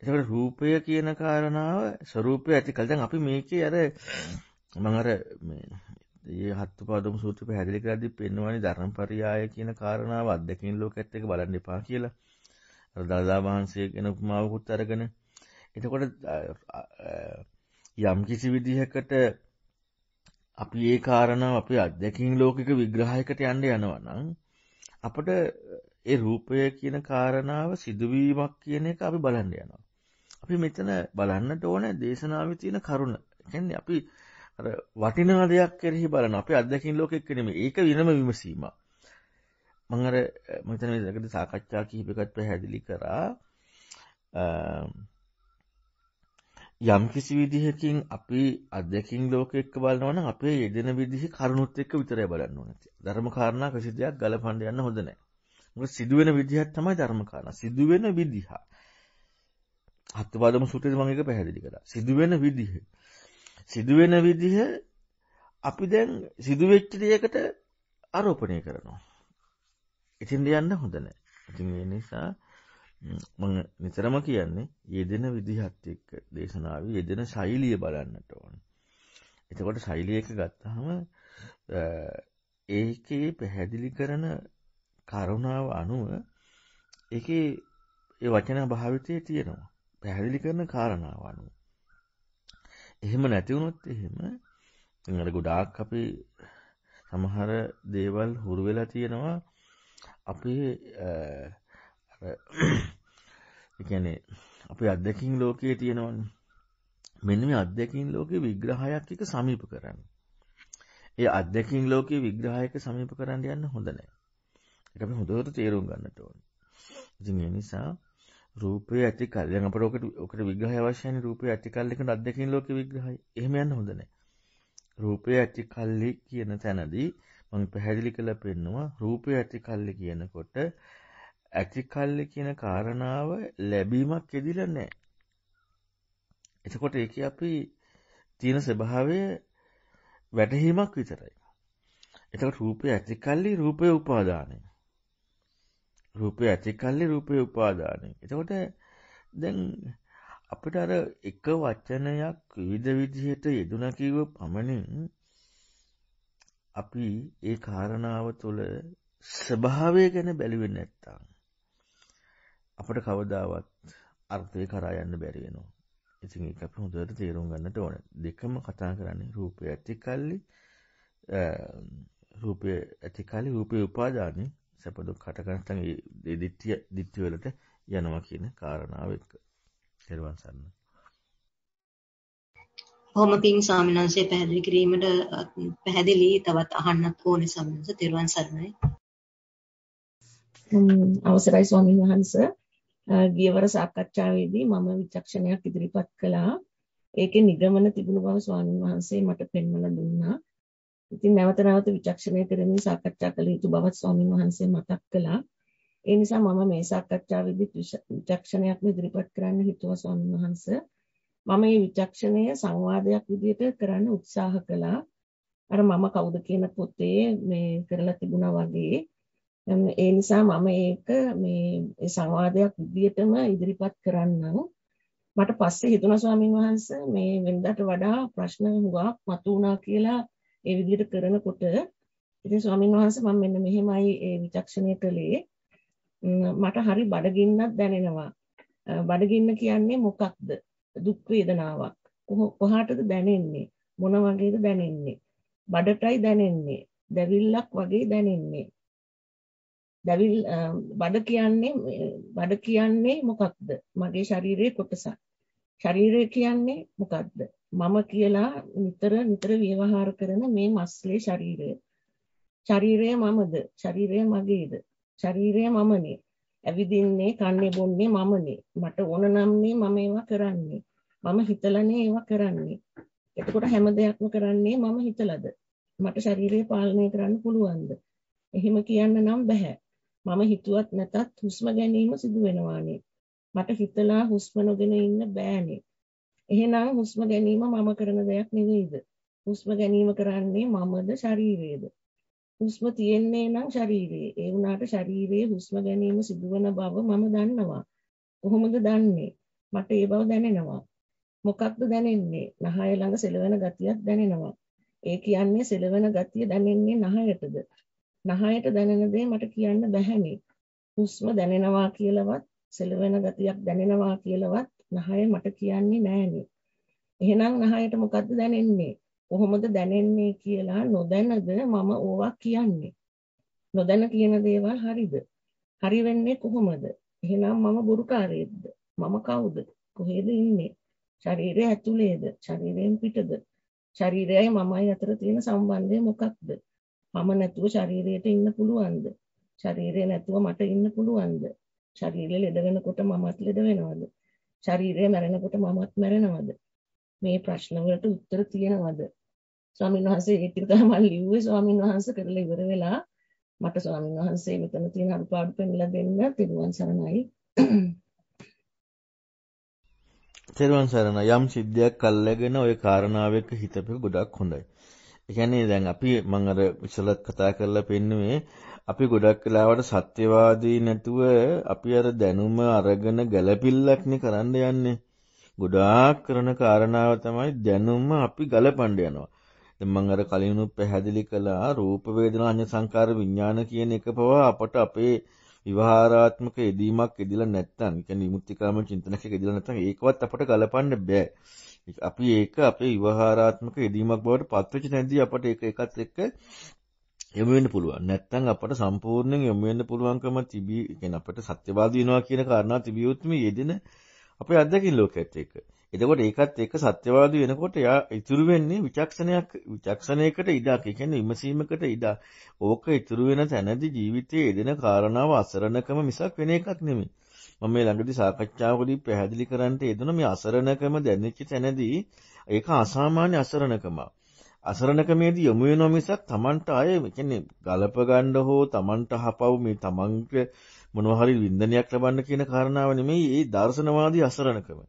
එතකොට රූපය කියන කාරණාව ස්වરૂපය ඇති කල්ලි දැන් අපි මේකේ අර මම අර මේ හත්තු පාදම සූත්‍රය පැහැදිලි කරද්දී පෙන්වන්නේ ධර්මපරියාය කියන කාරණාව අධ්‍යක්ෂින් ලෝකෙත් එක බලන්න එපා කියලා. දළදා වහන්සේ කෙන උපමාවකුත් අරගෙන එතකොට යම් කිසි විදිහකට අපි ඒ කාරණාව අපි අත්දැකින් ලෝකික විග්‍රහයකට යන්න යනවනම් අපට ඒ රූපය කියන කාරණාව සිදුවීමක් කියන එක අපි බලන්න යනවා. අපි මෙතන බලන්නට ඕන දේශනාව තියෙන කරුණ කැන්නේ අපි වටිනා දෙයක් කෙරෙහි බලන අපි අදකින් ලෝකෙක් කරීම ඒක විනම විමසීමක්. මංහර මෙතන දකට සාකච්ඡා කිහිපකත් පැහැදිලි කරා යම් කිසි විදිහකින් අපි අදකින් ලෝක එක්ක බලනවන අපේ යෙදෙන විදිහි කරුණුත් එක්ක විතරය බලන්න නැති ධර්මකාරණ කිසි දෙයක් ගලපන්ඩ යන්න හොඳනෑ මොක සිදුවෙන විදිහත් තමයි ධර්මකාරණ සිදුවෙන විදිහා හත්තවාදම සුටේ මඟක පැහැදිලි කර සිදුවෙන විදිහ සිදුවෙන විදිහ අපි දැන් සිදුවෙච්ච දෙයකට අරෝපනය කරනවා ඉතින් යන්න හොඳ නෑ. ඉතින් ඒ නිසා මම නිතරම කියන්නේ යෙදෙන විදිහත් එක්ක දේශනාවේ යෙදෙන ශෛලිය බලන්නට ඕන. එතකොට ශෛලිය එක ගත්තාම ඒකේ පැහැදිලි කරන කරුණාව අනුව ඒකේ ඒ වචන භාවිතයේ තියෙනවා. පැහැදිලි කරන කාරණාව අනුව. එහෙම නැති වුණොත් එහෙම අර ගොඩාක් අපේ සමහර දේවල් හුරු වෙලා තියෙනවා අපේ කියන්නේ අපේ අත්දැකීම් ලෝකයේ තියෙනවනේ. මෙන්න මේ අත්දැකීම් ලෝකයේ විග්‍රහයක් එක සමීප කරන්න. ඒ අත්දැකීම් ලෝකයේ විග්‍රහයක සමීප කරන්න යන්න හොඳ නැහැ. ඒක අපි හොඳට තේරුම් ගන්නට ඕනේ. ඉතින් ඒ නිසා රූපේ ඇති කල් දැන් අපට ඔකට ඔකට විග්‍රහය අවශ්‍යයි රූපේ ඇති කල් එකන අත්දැකීම් ලෝකයේ විග්‍රහය. එහෙම යන්න හොඳ නැහැ. රූපය ඇති කල්ලි කියන තැනදී මම පැහැදිලි කළ පෙන්නවා රූපය ඇති කල්ලි කියනකොට ඇති කල්ලි කියන කාරණාව ලැබීමක් එදිලා නැහැ. එතකොට ඒක අපි තියෙන ස්වභාවය වැටහීමක් විතරයි. එතකොට රූපය ඇති කල්ලි රූපය උපාදානයි. රූපය ඇති කල්ලි රූපය උපාදානයි. එතකොට දැන් අපිට අර එක වචනයක් විවිධ විදිහට යෙදුන කිව්ව පමණින් අපි ඒ කාරණාව තුළ ස්වභාවය ගැන බැලුවේ නැත්තම් අපිට කවදාවත් අර්ථය කරා යන්න බැරි වෙනවා. ඉතින් ඒක අපි හොඳට තේරුම් ගන්නට ඕන. දෙකම කතා කරන්නේ රූපය ඇතිකල්ලි රූපය ඇතිකල්ලි රූපේ උපාදානයි සැප දුක් හට ගන්න තන් ඒ දිට්ඨිය දිට්ඨිය වලට යනවා කියන කාරණාව එක්ක. තෙරුවන් සරණ. බොහොම පිං ස්වාමීන් වහන්සේ පැහැදිලි කිරීමට පැහැදිලි තවත් අහන්නත් ඕනේ ස්වාමීන් වහන්සේ තෙරුවන් සරණයි. අවසරයි ස්වාමීන් වහන්සේ. ගියවර සාකච්ඡාවේදී මම විචක්ෂණයක් ඉදිරිපත් කළා. ඒකේ නිගමන තිබුණු බව ස්වාමීන් වහන්සේ මට පෙන්වලා දුන්නා. ඉතින් නැවත නැවත විචක්ෂණය කරමින් සාකච්ඡා කළ යුතු බවත් ස්වාමීන් වහන්සේ මතක් කළා. ඒ නිසා මම මේ සාකච්ඡාවේදී විචක්ෂණයක් ඉදිරිපත් කරන්න හිතුවා ස්වාමීන් වහන්ස. මම මේ විචක්ෂණය සංවාදයක් විදිහට කරන්න උත්සාහ කළා. අර මම කවුද කියන පොතේ මේ කරලා තිබුණා වගේ. ඒ නිසා මම ඒක මේ සංවාදයක් විදිහටම ඉදිරිපත් කරන්නම්. මට පස්සේ හිතුණා ස්වාමීන් වහන්ස මේ වෙනදාට වඩා ප්‍රශ්න හුඟක් මතුණා කියලා ඒ විදිහට කරනකොට ඉතින් ස්වාමීන් වහන්සේ මම මෙන්න මෙහෙමයි ඒ විචක්ෂණය කළේ මට හරි බඩගින්නක් දැනෙනවා. බඩගින්න කියන්නේ මොකක්ද? දුක් වේදනාවක්. කොහාටද දැනෙන්නේ? මොන වගේද දැනෙන්නේ? බඩටයි දැනෙන්නේ. දැවිල්ලක් වගේ දැනෙන්නේ. දැවිල් බඩ කියන්නේ බඩ කියන්නේ මොකක්ද? මගේ ශරීරයේ කොටසක්. ශරීරය කියන්නේ මොකක්ද? මම කියලා නිතර නිතර ව්‍යවහාර කරන මේ මස්ලේ ශරීරය. ශරීරය මමද? ශරීරය මගේද? ශරීරය මමනේ. ඇවිදින්නේ, කන්නේ, බොන්නේ මමනේ. මට ඕන නම්නේ මම ඒවා කරන්නේ. මම හිතලානේ ඒවා කරන්නේ. එතකොට හැම දෙයක්ම කරන්නේ මම හිතලාද? මට ශරීරය පාලනය කරන්න පුළුවන්ද? එහෙම කියන්න නම් බෑ. මම හිතුවත් නැතත් හුස්ම ගැනීම සිදු වෙනවානේ. මට හිතලා හුස්ම නොගෙන ඉන්න බෑනේ. එහෙනම් හුස්ම ගැනීම මම කරන දෙයක් නෙවෙයිද? හුස්ම ගැනීම කරන්නේ මමද ශරීරයේද? හුස්ම තියෙන්නේ නම් ශරීරයේ. ඒ වුණාට ශරීරයේ හුස්ම ගැනීම සිදුවන බව මම දන්නවා. කොහොමද දන්නේ? මට ඒ බව දැනෙනවා. මොකක්ද දැනෙන්නේ? නහය ළඟ සෙලවෙන ගතියක් දැනෙනවා. ඒ කියන්නේ සෙලවෙන ගතිය දැනෙන්නේ නහයටද? නහයට දැනෙන දේ මට කියන්න බැහැනේ. හුස්ම දැනෙනවා කියලාවත් සෙලවෙන ගතියක් දැනෙනවා කියලාවත් නහය මට කියන්නේ නෑනේ. එහෙනම් නහයට මොකද්ද දැනෙන්නේ? කොහොමද දැනෙන්නේ කියලා නොදැනද මම ඕවා කියන්නේ. නොදැන කියන දේවල් හරිද? හරි වෙන්නේ කොහොමද? එහෙනම් මම බොරුකාරයෙක්ද? මම කවුද? කොහෙද ඉන්නේ? ශරීරය ඇතුලේද? ශරීරයෙන් පිටද? ශරීරයයි මමයි අතර තියෙන සම්බන්ධය මොකක්ද? මම නැතුව ශරීරයට ඉන්න පුළුවන්ද? ශරීරය නැතුව මට ඉන්න පුළුවන්ද? ශරීරය ලෙඩ වෙනකොට මමත් ලෙඩ වෙනවද? ශරීරය මැරෙනකොට මමත් මැරෙනවද? මේ ප්‍රශ්න වලට උත්තර තියනවද? ස්වාමීන් වහන්සේ ඒ ටික තමයි ලිව්වේ ස්වාමීන් වහන්සේ කරලා ඉවර වෙලා මට ස්වාමීන් වහන්සේ මෙතන තියෙන අනුපාඩු පෙන්නලා දෙන්න තිරුවන් සරණයි. තිරුවන් සරණ යම් සිද්ධියක් අල්ලගෙන ওই කාරණාවක හිතපෙක ගොඩක් හොඳයි. ඒ කියන්නේ දැන් අපි මම අර ඉස්සෙල්ලා කතා කරලා පෙන්නුවේ අපි ගොඩක් වෙලාවට සත්‍යවාදී නැතුව අපි අර දැනුම අරගෙන ගැළපිල්ලක්නේ කරන්න යන්නේ. ගොඩාක් කරන කාරණාව තමයි දැනුම අපි ගලපන්න යනවා. දැන් මම අර කලිනුත් පැහැදිලි කළා රූප වේදනා අඤ්ඤ සංකාර විඥාන කියන එක පවා අපට අපේ විවහාරාත්මක යෙදීමක් යෙදিলা නැත්නම් කියන්නේ විමුක්තිකාම චින්තනයක යෙදিলা නැත්නම් ඒකවත් අපට ගලපන්න බෑ. අපි ඒක අපේ විවහාරාත්මක යෙදීමක් බවට පත්වෙච්ච නැද්දී අපට ඒක එකත් එක්ක යොමු වෙන්න පුළුවන්. නැත්නම් අපට සම්පූර්ණයෙන් යොමු වෙන්න පුළුවන්කම තිබී කියන්නේ අපිට සත්‍යවාදී වෙනවා කියන කාරණා තිබියොත් මේ යෙදෙන අපේ අත්දැකීම් ලෝකයේත් එක්ක. එතකොට ඒකත් එක්ක සත්‍යවාදී වෙනකොට යා ඉතුරු වෙන්නේ විචක්ෂණයක් විචක්ෂණයකට ඉඩක්. ඒ කියන්නේ විමසීමකට ඉඩක්. ඕක ඉතුරු වෙන තැනදී ජීවිතයේ යෙදෙන කාරණාව අසරණකම මිසක් වෙන එකක් නෙමෙයි. මම මේ ළඟදී සාකච්ඡාවකදී පැහැදිලි කරන්නට යෙදුණ මේ අසරණකම දැනෙච්ච තැනදී ඒක අසාමාන්‍ය අසරණකමක්. අසරණකමේදී යොමු වෙනව මිසක් Tamanට ආයේ කියන්නේ ගලප ගන්න හෝ Tamanට හපව් මේ Tamanට මොනවා හරි වින්දනයක් ලබන්න කියන කාරණාව නෙමෙයි ඒ දර්ශනවාදී අසරණකම.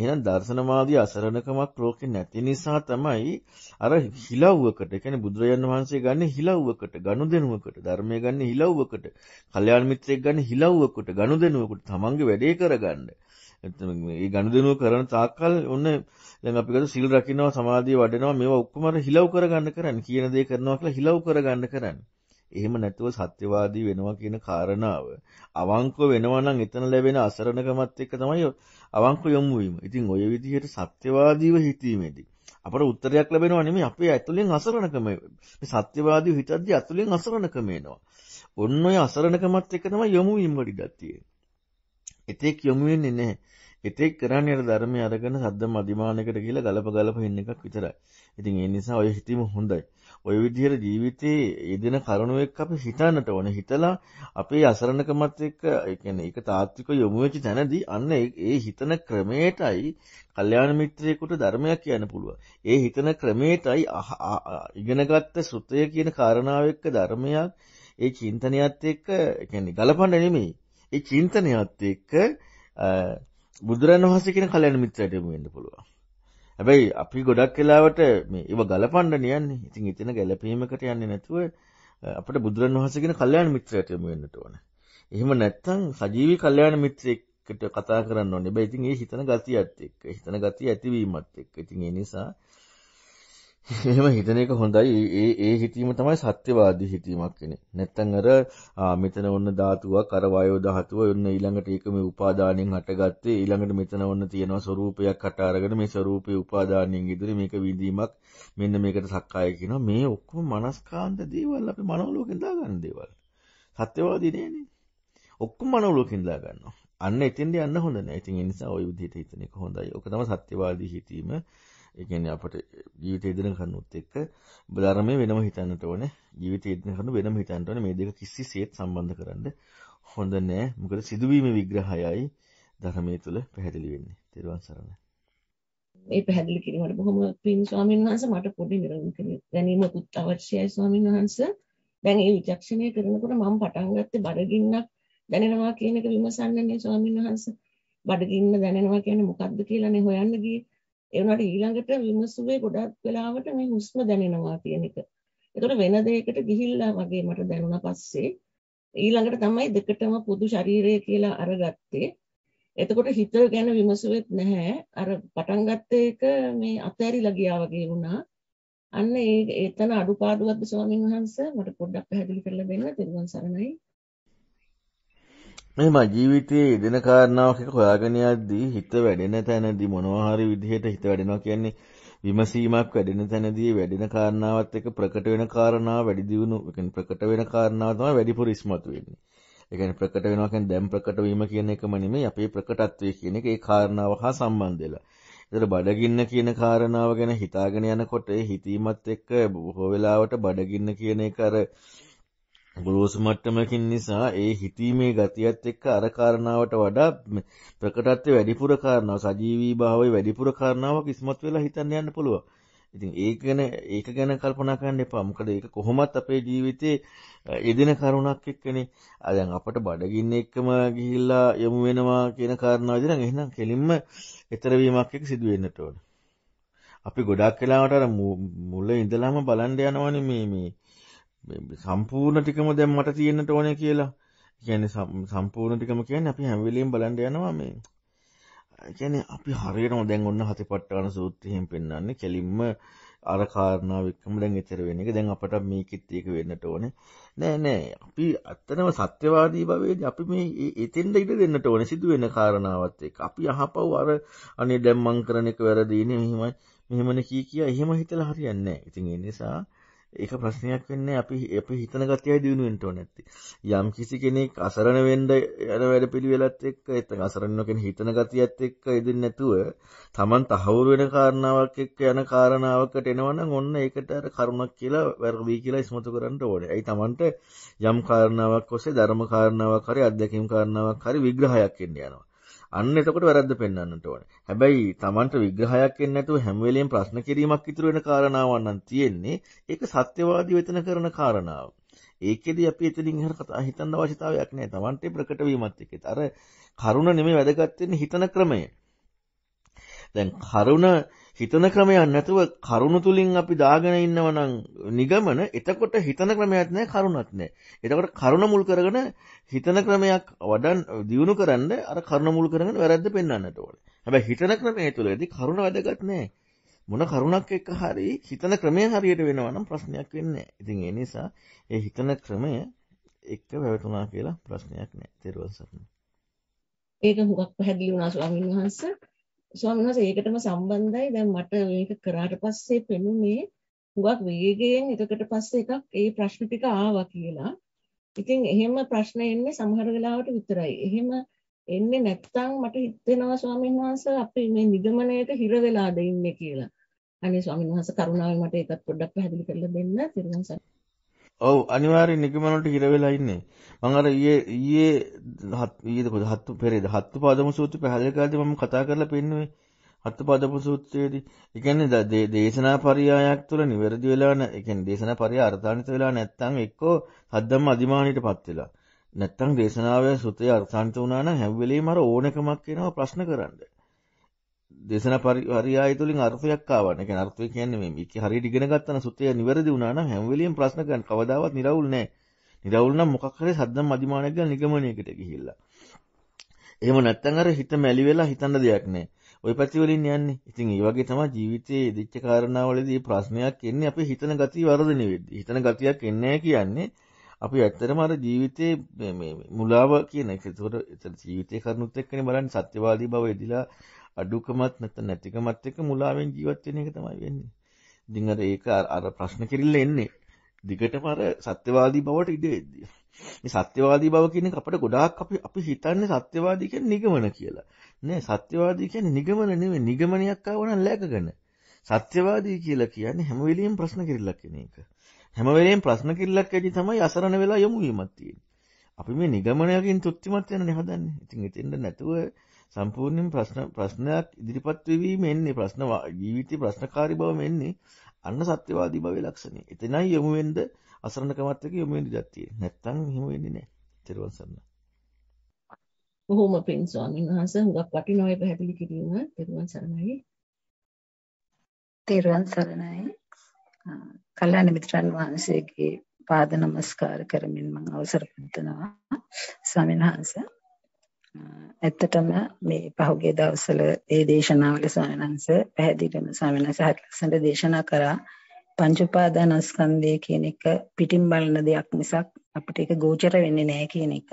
එහෙනම් දර්ශනවාදී අසරණකමක් ලෝකේ නැති නිසා තමයි අර හිලව්වකට, කියන්නේ බුදුරජාණන් වහන්සේ ගන්න හිලව්වකට, ගනුදෙනුවකට, ධර්මය ගන්න හිලව්වකට, කල්යාණ මිත්‍රයෙක් ගන්න හිලව්වකට, ගනුදෙනුවකට තමන්ගේ වැඩේ කරගන්න. මේ ගනුදෙනුව කරන තාක්කල් ඔන්න දැන් අපි ගත්ත සීල් රකින්නවා, සමාධිය වඩනවා, මේවා ඔක්කොම අර හිලව් කරගන්න කරන්නේ. කියන දේ කරනවා කියලා හිලව් කරගන්න කරන්නේ. එහෙම නැතුව සත්‍යවාදී වෙනවා කියන කාරණාව අවංකව වෙනවා නම් එතන ලැබෙන අසරණකමත් එක්ක තමයි අවංක යොමු වීම. ඉතින් ওই විදිහට සත්‍යවාදීව හිතීමේදී අපර උත්තරයක් ලැබෙනවා නෙමෙයි අපේ ඇතුලෙන් අසරණකම මේ සත්‍යවාදීව හිතද්දී ඇතුලෙන් අසරණකම එනවා. ඔන්න ඔය අසරණකමත් එක්ක තමයි යොමු වීම වඩිඩක් තියෙන්නේ. එතෙක් යොමු වෙන්නේ නැහැ. එතෙක් කරන්නේ අර ධර්මයේ අරගෙන සද්ද මදිමානකට කියලා ගලප ගලප ඉන්න එකක් විතරයි. ඉතින් ඒ නිසා ඔය හිතීම හොඳයි. ওই විදිහට ජීවිතේ යෙදෙන කරුණු එක්ක අපි හිතන්නට ඕන. හිතලා අපේ අසරණකමත් එක්ක ඒ කියන්නේ ඒක තාත්වික යොමු වෙච්ච තැනදී අන්න ඒ හිතන ක්‍රමයටයි කල්යාණ මිත්‍රයෙකුට ධර්මයක් කියන්න පුළුවන්. ඒ හිතන ක්‍රමයටයි ඉගෙනගත්ත සුතය කියන කාරණාව එක්ක ධර්මයක් ඒ චින්තනයත් එක්ක කියන්නේ ගලපන්න නෙමෙයි. ඒ චින්තනයත් එක්ක බුදුරණවහන්සේ කියන කල්‍යාණ මිත්‍රයට යොමු වෙන්න පුළුවන්. හැබැයි අපි ගොඩක් වෙලාවට මේ ඒව ගලපන්න නියන්නේ. ඉතින් එතන ගැළපීමකට යන්නේ නැතුව අපිට බුදුරන් වහන්සේ කියන කල්යාණ මිත්‍රයට යමු වෙන්නට ඕන. එහෙම නැත්නම් සජීවී කල්යාණ මිත්‍රයෙක්ට කතා කරන්න ඕනේ. හැබැයි ඉතින් ඒ හිතන ගතියත් එක්ක, හිතන ගතිය ඇතිවීමත් එක්ක. ඉතින් ඒ නිසා එහෙම හිතන එක හොඳයි. ඒ ඒ හිතීම තමයි සත්‍යවාදී හිතීමක් කියන්නේ. නැත්තම් අර මෙතන ඔන්න ධාතුවක් අර වායෝ ධාතුව ඔන්න ඊළඟට ඒක මේ උපාදානෙන් හටගත්තේ. ඊළඟට මෙතන ඔන්න තියෙනවා ස්වરૂපයක් හට අරගෙන මේ ස්වરૂපේ උපාදානෙන් ඉදිරි මේක විඳීමක් මෙන්න මේකට සක්කාය කියනවා. මේ ඔක්කොම මනස්කාන්ත දේවල් අපි මනෝලෝකෙන් දාගන්න දේවල්. සත්‍යවාදී නෑනේ. ඔක්කොම මනෝලෝකෙන් දා ගන්නවා. අන්න එතෙන්ද යන්න හොඳ නෑ. ඉතින් ඒ නිසා ওই විදිහට හිතන එක හොඳයි. ඔක තමයි සත්‍යවාදී හිතීම. ඒ කියන්නේ අපිට ජීවිතය ඉදිරියට කරනුත් එක්ක ධර්මයේ වෙනම හිතන්නට ඕනේ. ජීවිතය ඉදිරියට කරනු වෙනම හිතන්නට ඕනේ. මේ දෙක කිසිසේත් සම්බන්ධ කරන්න හොඳ නෑ. මොකද සිදුවීමේ විග්‍රහයයි ධර්මයේ තුල පැහැදිලි වෙන්නේ. තෙරුවන් සරණයි. මේ පැහැදිලි කිරීමට බොහොම පින් ස්වාමීන් වහන්සේ මට පොඩි නිරන්තර ගැනීමකුත් අවශ්‍යයි ස්වාමීන් වහන්සේ. දැන් මේ විචක්ෂණය කරනකොට මම පටන් ගත්තේ බඩගින්නක් දැනෙනවා කියන එක විමසන්නනේ ස්වාමීන් වහන්සේ. බඩගින්න දැනෙනවා කියන්නේ මොකද්ද කියලානේ හොයන්න ගියේ. ඒ වුණාට ඊළඟට විමසුවේ ගොඩක් වෙලාවට මේ හුස්ම දැනෙනවා කියන එක. ඒතකොට වෙන දෙයකට ගිහිල්ලා වගේ මට දැනුණා පස්සේ ඊළඟට තමයි දෙකටම පොදු ශරීරය කියලා අරගත්තේ. එතකොට හිත ගැන විමසුවෙත් නැහැ. අර පටන් ගත්ත එක මේ අතහැරිලා ගියා වගේ වුණා. අන්න ඒ එතන අඩුපාඩුවක්ද ස්වාමින් වහන්සේ මට පොඩ්ඩක් පැහැදිලි කරලා දෙන්න. තෙරුවන් සරණයි. මෙහෙම ජීවිතයේ යෙදෙන කාරණාවක් එක හොයාගෙන යද්දී හිත වැඩෙන තැනදී මොනවා හරි විදිහට හිත වැඩෙනවා කියන්නේ විමසීමක් වැඩෙන තැනදී වැඩෙන කාරණාවත් එක්ක ප්‍රකට වෙන කාරණා වැඩි දියුණු ඒ ප්‍රකට වෙන කාරණාව තමයි වැඩිපුර ඉස්මතු වෙන්නේ. ඒ කියන්නේ ප්‍රකට වෙනවා කියන්නේ දැන් ප්‍රකට වීම කියන එකම නෙමෙයි අපේ ප්‍රකටත්වය කියන එක ඒ කාරණාව හා සම්බන්ධ වෙලා. ඒතර බඩගින්න කියන කාරණාව ගැන හිතාගෙන යනකොට ඒ හිතීමත් එක්ක බොහෝ වෙලාවට බඩගින්න කියන එක අර ගොරෝසු මට්ටමකින් නිසා ඒ හිතීමේ ගතියත් එක්ක අර කාරණාවට වඩා ප්‍රකටත්වයේ වැඩිපුර කාරණාව සජීවී භාවයේ වැඩිපුර කාරණාවක් ඉස්මතු වෙලා හිතන්න යන්න පුළුවන්. ඉතින් ඒක ගැන ඒක ගැන කල්පනා කරන්න එපා. මොකද ඒක කොහොමත් අපේ ජීවිතේ යෙදෙන කරුණක් එක්කනේ. දැන් අපට බඩගින්න එක්කම ගිහිල්ලා යමු වෙනවා කියන කාරණාවද නම් එහෙනම් කෙලින්ම ඊතර වීමක් එක්ක සිදු වෙන්නට ඕන. අපි ගොඩක් වෙලාවට අර මුල ඉඳලාම බලන් යනවනේ මේ මේ සම්පූර්ණ ටිකම දැන් මට තියෙන්නට ඕනේ කියලා. කියන්නේ සම්පූර්ණ ටිකම කියන්නේ අපි හැම වෙලෙම බලන්න යනවා මේ. කියන්නේ අපි හරියටම දැන් ඔන්න හතිපට්ඨාන සූත්‍රයෙන් පෙන්වන්නේ කෙලින්ම අර කාරණාව එක්කම දැන් එතර වෙන එක. දැන් අපට මේකෙත් ඒක වෙන්නට ඕනේ. නෑ නෑ අපි අත්තනම සත්‍යවාදී භවයේදී අපි මේ එතෙන්ද ඉඩ දෙන්නට ඕනේ සිදු වෙන කාරණාවත් එක්ක. අපි අහපව් අර අනේ දැන් මං කරන එක වැරදීනේ මෙහෙමයි. මෙහෙමනේ කී කියා එහෙම හිතලා හරියන්නේ නෑ. ඉතින් ඒ නිසා ඒක ප්‍රශ්නයක් වෙන්නේ අපි අපි හිතන ගතියයි දිනු වෙන්න ඕනේ නැත්තේ යම් කිසි කෙනෙක් අසරණ වෙන්න යන වැඩ පිළිවෙලත් එක්ක එතන අසරණ කෙන හිතන ගතියත් එක්ක ඉදින් නැතුව Taman තහවුරු වෙන කාරණාවක් එක්ක යන කාරණාවකට එනවනම් ඔන්න ඒකට අර කරුණක් කියලා වැරදි කියලා ඉස්මතු කරන්න ඕනේ. ඒයි Tamanට යම් කාරණාවක් ඔස්සේ ධර්ම කාරණාවක් හරි අධ්‍යක්ීම් කාරණාවක් හරි විග්‍රහයක් එන්න යනවා. අන්න එතකොට වැරද්ද පෙන්වන්නට ඕනේ. හැබැයි Tamanට විග්‍රහයක් එන්නේ නැතුව හැම වෙලෙම ප්‍රශ්න කිරීමක් ඉතුරු වෙන කාරණාවක් නම් තියෙන්නේ. ඒක සත්‍යවාදී වෙතන කරන කාරණාව. ඒකෙදි අපි එතනින් ඉහළ කතා හිතන්න අවශ්‍යතාවයක් නැහැ. Tamanට ප්‍රකට වීමත් එක්ක. අර කරුණ නෙමෙයි වැදගත් වෙන්නේ හිතන ක්‍රමය. දැන් කරුණ හිතන ක්‍රමයක් නැතුව කරුණ තුලින් අපි දාගෙන ඉන්නවනම් නිගමන එතකොට හිතන ක්‍රමයක් නැහැ කරුණක් නැහැ. එතකොට කරුණ මුල් කරගෙන හිතන ක්‍රමයක් වඩන් දියුණු කරන්න අර කරුණ මුල් කරගෙන වැරද්ද පෙන්වන්නට ඕනේ. හැබැයි හිතන ක්‍රමය තුලදී කරුණ වැදගත් නැහැ. මොන කරුණක් එක්ක හරි හිතන ක්‍රමය හරියට වෙනවා නම් ප්‍රශ්නයක් වෙන්නේ නැහැ. ඉතින් ඒ නිසා ඒ හිතන ක්‍රමය එක්ක වැවතුනා කියලා ප්‍රශ්නයක් නැහැ. තේරුවන් සරණයි. ඒක හුඟක් පැහැදිලි වුණා ස්වාමීන් වහන්සේ. ස්වාමීන් වහන්සේ ඒකටම සම්බන්ධයි දැන් මට මේක කරාට පස්සේ පෙනුනේ හුඟක් වේගයෙන් එකකට පස්සේ එකක් ඒ ප්‍රශ්න ටික ආවා කියලා. ඉතින් එහෙම ප්‍රශ්න එන්නේ සමහර වෙලාවට විතරයි. එහෙම එන්නේ නැත්තම් මට හිතෙනවා ස්වාමීන් වහන්සේ අපි මේ නිගමනයට හිර වෙලාද ඉන්නේ කියලා. අනේ ස්වාමීන් වහන්සේ කරුණාවෙන් මට ඒකත් පොඩ්ඩක් පැහැදිලි කරලා දෙන්න. ඔව් අනිවාර්යෙන් නිගමනවලට හිර වෙලා ඉන්නේ. මම අර ඊයේ ඊයේ ඊයේද කොහොද හත්තු පෙරේද හත්තුපාදම සූත්‍රය පැහැදිලි කරද්දී මම කතා කරලා පෙන්නුවේ හත්තුපාදම සූත්‍රයේදී. ඒ කියන්නේ දේශනා පරයයක් තුළ නිවැරදි වෙලා නැ ඒ කියන්නේ දේශනා පරය අර්ථාන්විත වෙලා නැත්නම් එක්කෝ සද්දම්ම අදිමානීටපත් වෙලා. නැත්තම් දේශනාවේ සුතේ අර්ථාන්ත වුණා නම් හැම වෙලෙම අර ඕනකමක් වෙනවා ප්‍රශ්න කරන්න. දේශන පරිහාරය තුලින් අර්ථයක් ආවන. ඒ කියන්නේ අර්ථය කියන්නේ මේ මේක හරියට ඉගෙන ගත්තන සුතේ නිවැරදි වුණා නම් හැම වෙලෙම ප්‍රශ්න ගන්න කවදාවත් निराවුල් නැහැ. निराවුල් නම් මොකක් හරි සද්දම් අධිමානයක් ගන්න නිගමනයකට ගිහිල්ලා. එහෙම නැත්නම් අර හිත මැලි වෙලා හිතන්න දෙයක් නැහැ. ওই පැති වලින් යන්නේ. ඉතින් ඒ වගේ තමයි ජීවිතයේ දෙච්ච කාරණාවලදී ප්‍රශ්නයක් එන්නේ අපේ හිතන ගතිය වර්ධනය වෙද්දී. හිතන ගතියක් එන්නේ කියන්නේ අපි ඇත්තටම අර ජීවිතේ මේ මුලාව කියන එක. ඒකට ජීවිතේ කරුණුත් එක්කනේ බලන්නේ සත්‍යවාදී බව එදිලා අඩුකමත් නැත්නම් නැතිකමත් එක්ක මුලාවෙන් ජීවත් වෙන එක තමයි වෙන්නේ. ඉතින් අර ඒක අර ප්‍රශ්න කිරිල්ල එන්නේ. දිගටම අර සත්‍යවාදී බවට ඉඩ එද්දී. මේ සත්‍යවාදී බව කියන එක අපිට ගොඩාක් අපි අපි හිතන්නේ සත්‍යවාදී කියන්නේ නිගමන කියලා. නෑ සත්‍යවාදී කියන්නේ නිගමන නෙමෙයි නිගමනයක් ආවනම් ලැකගෙන. සත්‍යවාදී කියලා කියන්නේ හැම වෙලෙම ප්‍රශ්න කිරිල්ලක් කියන එක. හැම වෙලෙම ප්‍රශ්න කිරිල්ලක් ඇදී තමයි අසරණ වෙලා යමු වීමක් තියෙන්නේ. අපි මේ නිගමනයකින් තෘප්තිමත් වෙන්නනේ හදන්නේ. ඉතින් එතෙන්ද නැතුව සම්පූර්ණයෙන් ප්‍රශ්න ප්‍රශ්නයක් ඉදිරිපත් වෙවීම එන්නේ ප්‍රශ්න ජීවිතේ ප්‍රශ්නකාරී බව මෙන්නේ අන්න සත්‍යවාදී භවයේ ලක්ෂණය. එතනයි යොමු වෙන්න අසරණකමත් එක්ක යොමු වෙන්න ඉඩක් තියෙන්නේ. නැත්තම් එහෙම වෙන්නේ නැහැ. ත්‍රිවන් සරණ. බොහොම පින් ස්වාමීන් වහන්සේ හුඟක් වටිනා ඔය පැහැදිලි කිරීම ත්‍රිවන් සරණයි. ත්‍රිවන් සරණයි. කල්‍යාණ මිත්‍රන් වහන්සේගේ පාද නමස්කාර කරමින් මම අවසර ගන්නවා. ස්වාමීන් වහන්සේ ඇත්තටම මේ පහුගිය දවස්වල ඒ දේශනාවල ස්වාමීන් වහන්සේ පැහැදිලිවම ස්වාමීන් වහන්සේ හරි ලස්සනට දේශනා කරා පංච උපාදානස්කන්ධය කියන එක පිටින් බලන දෙයක් මිසක් අපිට ඒක ගෝචර වෙන්නේ නැහැ කියන එක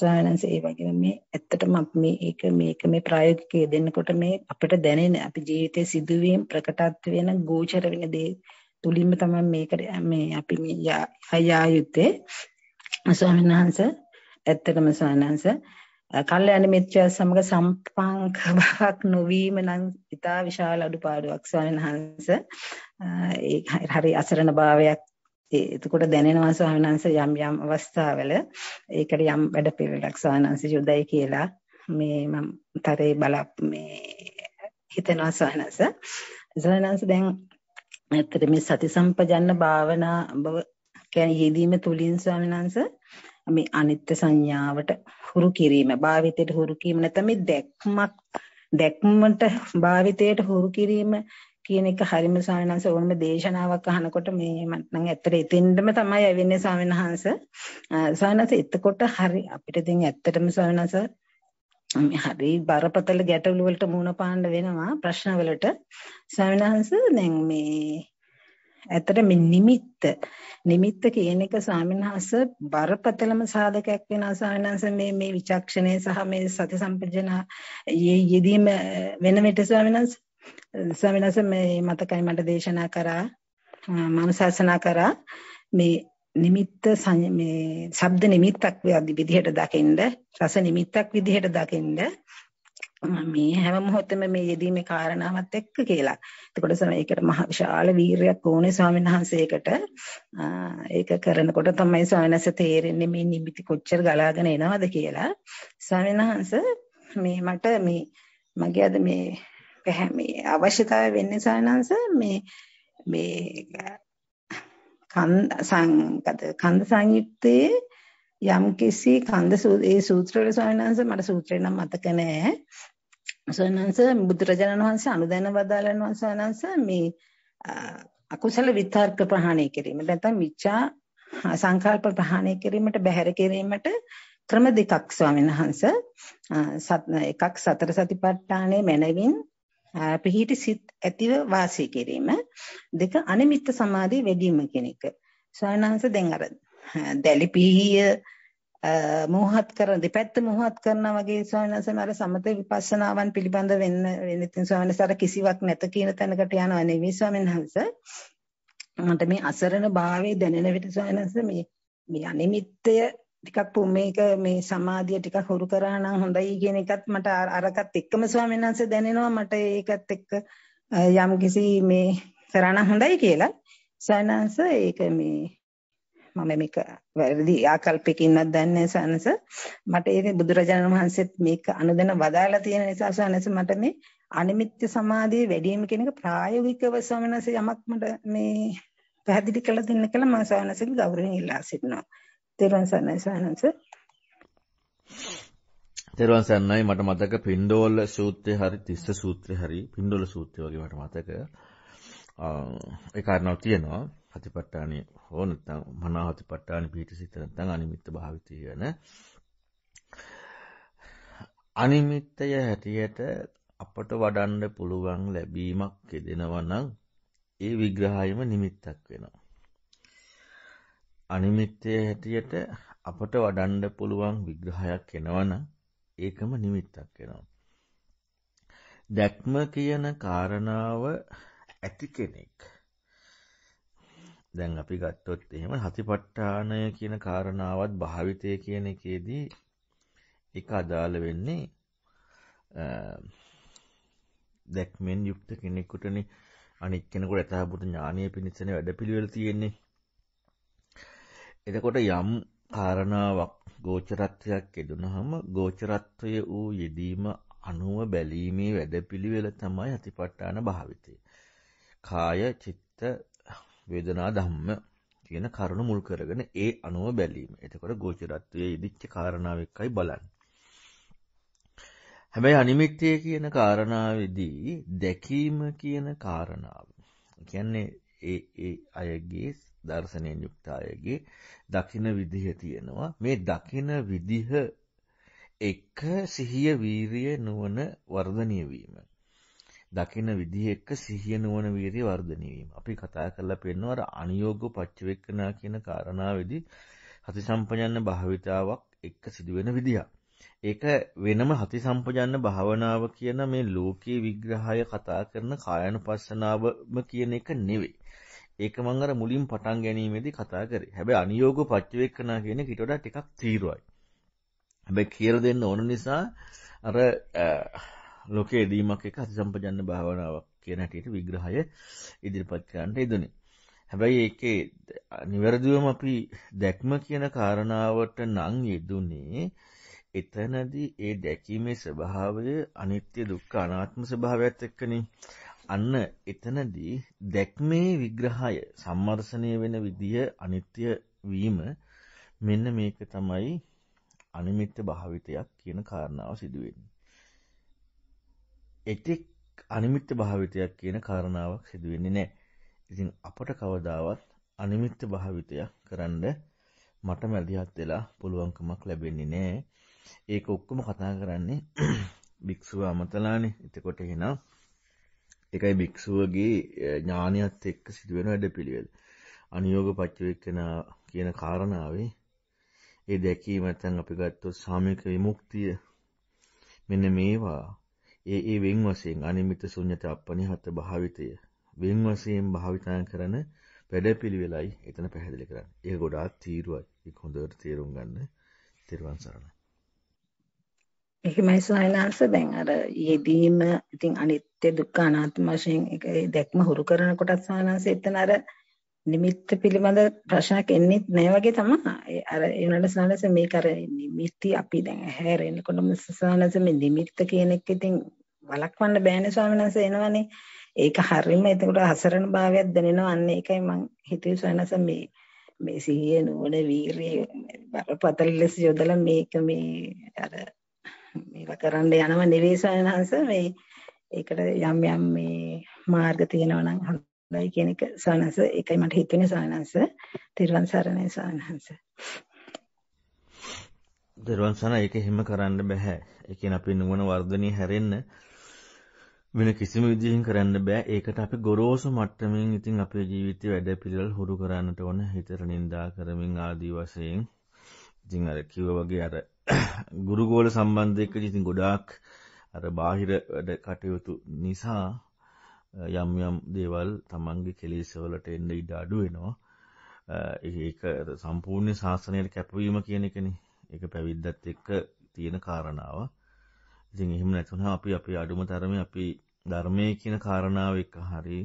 ස්වාමීන් වහන්සේ ඒ වගේම මේ ඇත්තටම අපි මේ ඒක මේක මේ ප්‍රායෝගිකය දෙන්නකොට මේ අපිට දැනෙන අපි ජීවිතයේ සිදුවීම් ප්‍රකටත් වෙන ගෝචර වෙන දේ තුලින්ම තමයි මේකට මේ අපි මේ යා යුත්තේ ස්වාමීන් වහන්සේ ඇත්තටම ස්වාමීන් වහන්සේ කල්යාණ මිත්‍රයා සමග සම්පංක බවක් නොවීම නම් ඉතා විශාල අඩුපාඩුවක් ස්වාමීන් වහන්ස. ඒක හරි අසරණ භාවයක් එතකොට දැනෙනවා ස්වාමීන් වහන්සේ යම් යම් අවස්ථාවල ඒකට යම් වැඩපිළිවෙලක් ස්වාමීන් වහන්සේ යොදයි කියලා මේ මම තරේ බල මේ හිතනවා ස්වාමීන් වහන්සේ. ස්වාමීන් වහන්සේ දැන් ඇත්තට මේ සති සම්පජන්න භාවනා බව කියන්නේ යෙදීම තුලින් ස්වාමීන් වහන්සේ මේ අනිත්‍ය සංඥාවට හුරු කිරීම භාවිතයට හුරු කිරීම නැත්නම් මේ දැක්මක් දැක්මට භාවිතයට හුරු කිරීම කියන එක හරිම ස්වාමීනහන්ස ඕනම දේශනාවක් අහනකොට මේ මම ඇත්තට එතෙන්දම තමයි ඇවෙන්නේ ස්වාමීනහන්ස ස්වාමීනහන්ස එතකොට හරි අපිට ඉතින් ඇත්තටම ස්වාමීනහන්ස හරි බරපතල ගැටලු වලට මුහුණ පාන්න වෙනවා ප්‍රශ්න වලට ස්වාමීනහන්ස දැන් මේ ඇත්තට මේ නිමිත්ත නිමිත්ත කියන එක ස්වාමින්වහන්ස බරපතලම සාධකයක් වෙනවා ස්වාමින්වහන්ස මේ මේ විචක්ෂණය සහ මේ සති සම්පජන යෙදීම වෙන විට ස්වාමින්වහන්ස ස්වාමින්වහන්ස මේ මතකයි මට දේශනා කරා මම ශාසනා කරා මේ නිමිත්ත මේ ශබ්ද නිමිත්තක් විදිහට දකින්ද රස නිමිත්තක් විදිහට දකින්ද මේ හැම මොහොතෙම මේ යෙදීමේ කාරණාවත් එක්ක කියලා. එතකොට මේකට මහ විශාල වීරයක් ඕනේ ස්වාමීන් වහන්සේකට. ඒක කරනකොට තමයි ස්වාමීන් වහන්සේ තේරෙන්නේ මේ නිමිති කොච්චර ගලාගෙන එනවද කියලා. ස්වාමීන් වහන්සේ මේ මට මේ මගේ අද මේ පැහැමේ අවශ්‍යතාවය වෙන්නේ ස්වාමීන් වහන්සේ මේ මේ කන්ද සංගත කන්ද සංයුත්තේ යම් කිසි කන්ද ඒ සූත්‍ර වල ස්වාමීන් වහන්සේ මට සූත්‍රේ නම් මතක නෑ සවනංශ බුදුරජාණන් වහන්සේ අනුදැන වදාළන සවනංශ මේ අකුසල විතර්ක ප්‍රහාණය කිරීම නැත්නම් මිච්ඡා සංකල්ප ප්‍රහාණය කිරීමට බැහැර කිරීමට ක්‍රම දෙකක් ස්වාමීන් වහන්ස එකක් සතර සතිපට්ඨානයේ මැනවින් පිහිටි සිත් ඇතිව වාසය කිරීම දෙක අනිමිත්ත සමාධිය වැඩිම කෙනෙක් ස්වාමීන් වහන්ස දැන් අර දැලි පිහිය මෝහත් කරන දෙපැත්ත මෝහත් කරනා වගේ ස්වාමීන් වහන්සේ මර සමත විපස්සනාවන් පිළිබඳ වෙන්න වෙන ඉතින් ස්වාමීන් වහන්සේ කිසිවක් නැත කියන තැනකට යනවා නෙවෙයි ස්වාමීන් වහන්සේ මට මේ අසරණ භාවයේ දැනෙන විට ස්වාමීන් වහන්සේ මේ මේ අනිමිත්තය ටිකක් මේක මේ සමාධිය ටිකක් හුරු කරා නම් හොඳයි කියන එකත් මට අරකට එක්කම ස්වාමීන් වහන්සේ දැනෙනවා මට ඒකත් එක්ක යම් කිසි මේ කරා නම් හොඳයි කියලා සයනස ඒක මේ මම මේක වැරදි ආකල්පයකින්වත් දන්නේ සානස මට ඒ බුදුරජාණන් වහන්සේත් මේක අනුදැන වදාලා තියෙන නිසා සානස මට මේ අනිමිත්‍ය සමාධියේ වැඩිම කියන එක ප්‍රායෝගිකව සමනස යමක් මට මේ පැහැදිලි කළ දෙන්න කියලා මම සානසගේ ගෞරවයෙන් ඉල්ලා සිටිනවා තෙරුවන් සරණයි සානස තෙරුවන් සරණයි මට මතක පින්ඩෝල සූත්‍රය හරි තිස්ස සූත්‍රය හරි පින්ඩෝල සූත්‍රය වගේ මට මතක ඒ කාරණාව තියෙනවා හතිපට්ටානය හෝනතං මනාහතිපට්ටාන පිහිට සිතනතං අනිමිත්ත භාවිතය වන අනිමිත්තය හැටියට අපට වඩන්ඩ පුළුවන් ලැබීමක් එදෙනවනම් ඒ විග්‍රහයම නිමිත්තක් වෙනවා. අනිමිත්තය හැටියට අපට වඩන්ඩ පුළුවන් විග්‍රහයක් එනවන ඒකම නිමිත්තක් වෙනවා. දැක්ම කියන කාරණාව ඇති කෙනෙක් දැන් අපි ගත්තොත් එහෙම හතිපට්ඨානය කියන කාරණාවත් භාවිතය කියන එකේදී එක අදාළ වෙන්නේ දැක්මෙන් යුක්ත කෙනෙකුටන අනික් කෙනකොට ඇතහපුට ඥානය පිණිසන වැඩ පිළිවෙල තියෙන්නේ එතකොට යම් කාරණාවක් ගෝචරත්වයක් එදුනහම ගෝචරත්වය වූ යෙදීම අනුව බැලීමේ වැඩ පිළිවෙල තමයි හතිපට්ඨාන භාවිතය කාය චිත්ත වේදනා ධම්ම කියන කරුණු මුල් කරගෙන ඒ අනුව බැලීම. එතකොට ගෝචරත්වයේ ඉදිච්ච කාරණාව එක්කයි බලන්න. හැබැයි අනිමිත්තේ කියන කාරණාවේදී දැකීම කියන කාරණාව. කියන්නේ ඒ ඒ අයගේ දර්ශනයෙන් යුක්ත අයගේ දකින විදිහ තියෙනවා. මේ දකින විදිහ එක සිහිය වීරිය නුවණ වර්ධනය වීම. දකින විදිහ එක්ක සිහිය නුවණ වීර්ය වර්ධනය වීම. අපි කතා කරලා පෙන්නවර අනියෝග පච්චවෙක්කනා කියන කාරණාවේදී හති සම්පජන්න භාවිතාවක් එක්ක සිදුවෙන විදිහ. ඒක වෙනම හති සම්පජන්න භාවනාව කියන මේ ලෝකයේ විග්‍රහය කතා කරන කායනුපස්සනාවම කියන එක නෙවෙයි. ඒක මම අර මුලින් පටන් ගැනීමේදී කතා කරේ. හැබැයි අනියෝග පච්චවෙක්කනා කියන ඊට වඩා ටිකක් තීරුවයි. හැබැයි කියලා දෙන්න ඕන නිසා අර ලෝකයේ දීමක් එක අතිසම්පජන්න භාවනාවක් කියන හැටියට විග්‍රහය ඉදිරිපත් කරන්න යෙදුණි. හැබැයි ඒකේ නිවැරදිවම අපි දැක්ම කියන කාරණාවට නම් යෙදුනේ එතනදී ඒ දැකීමේ ස්වභාවය අනිත්‍ය දුක්ඛ අනාත්ම ස්වභාවයත් එක්කනේ අන්න එතනදී දැක්මේ විග්‍රහය සම්මර්සණය වෙන විදිය අනිත්‍ය වීම මෙන්න මේක තමයි අනිමිත්‍ය භාවිතයක් කියන කාරණාව සිදුවෙන්නේ. එතෙක් අනිමිත්ත භාවිතයක් කියන කාරණාවක් සිදු වෙන්නේ නැහැ. ඉතින් අපට කවදාවත් අනිමිත්ත භාවිතයක් කරන්න මට මැදිහත් වෙලා පුළුවන්කමක් ලැබෙන්නේ නැහැ. ඒක ඔක්කොම කතා කරන්නේ භික්ෂුව අමතලානේ. එතකොට එහෙනම් ඒකයි භික්ෂුවගේ ඥානියත් එක්ක සිදුවෙන වැඩපිළිවෙල. අනියෝග පච්චවේක්කන කියන කාරණාවේ ඒ දැකීම නැත්නම් අපි ගත්තොත් සාමික විමුක්තිය මෙන්න මේවා ඒ ඒ වෙන් වශයෙන් අනිමිත ශුන්්‍යත අපනිහත භාවිතය වෙන් වශයෙන් භාවිතයන් කරන වැඩපිළිවෙලයි එතන පැහැදිලි කරන්නේ. ඒක ගොඩාක් තීරුවයි. ඒක හොඳට තේරුම් ගන්න. තෙරුවන් සරණයි. එහෙමයි සයනංශ දැන් අර යෙදීම ඉතින් අනිත්‍ය දුක්ඛ අනාත්ම වශයෙන් ඒක දැක්ම හුරු කරනකොටත් සයනංශ එතන අර නිමිත්ත පිළිබඳ ප්‍රශ්නයක් එන්නේත් නැහැ වගේ තමයි. අර ඒ වුණාට සනලස මේක අර නිමිති අපි දැන් හැරෙනකොටම සනලස මේ නිමිත්ත කියන එක ඉතින් වළක්වන්න බෑනේ ස්වාමීන් වහන්සේ එනවනේ. ඒක හරීම එතකොට හසරණ භාවයක් දැනෙනවා. අන්න ඒකයි මං හිතුවේ ස්වාමීන් මේ මේ සිහිය නුවණ වීරිය බරපතල ලෙස යොදලා මේක මේ අර මේවා කරන්න යනව නෙවෙයි ස්වාමීන් වහන්සේ මේ ඒකට යම් යම් මේ මාර්ග තියෙනවා නම් ලයි කියන එක සානංශ ඒකයි මට හිතෙන්නේ සානංශ තිරුවන් සරණයි සානංශ තිරුවන් සරණ ඒක හිම කරන්න බෑ ඒ කියන්නේ අපි නුවණ වර්ධනයේ හැරෙන්න වෙන කිසිම විදිහකින් කරන්න බෑ ඒකට අපි ගොරෝසු මට්ටමින් ඉතින් අපේ ජීවිතය වැඩ පිළිවෙල හුරු කරන්නට ඕන හිතට නින්දා කරමින් ආදී වශයෙන් ඉතින් අර කිව්වා වගේ අර ගුරුගෝල සම්බන්ධයක ඉතින් ගොඩාක් අර බාහිර වැඩ කටයුතු නිසා යම් යම් දේවල් තමන්ගේ කෙලෙස්වලට එන්න ඉඩ අඩු වෙනවා. ඒක සම්පූර්ණ ශාසනයට කැපවීම කියන එකනේ. ඒක පැවිද්දත් එක්ක තියෙන කාරණාව. ඉතින් එහෙම නැතුණා අපි අපි අඩුම තරමේ අපි ධර්මයේ කියන කාරණාව එක්ක හරි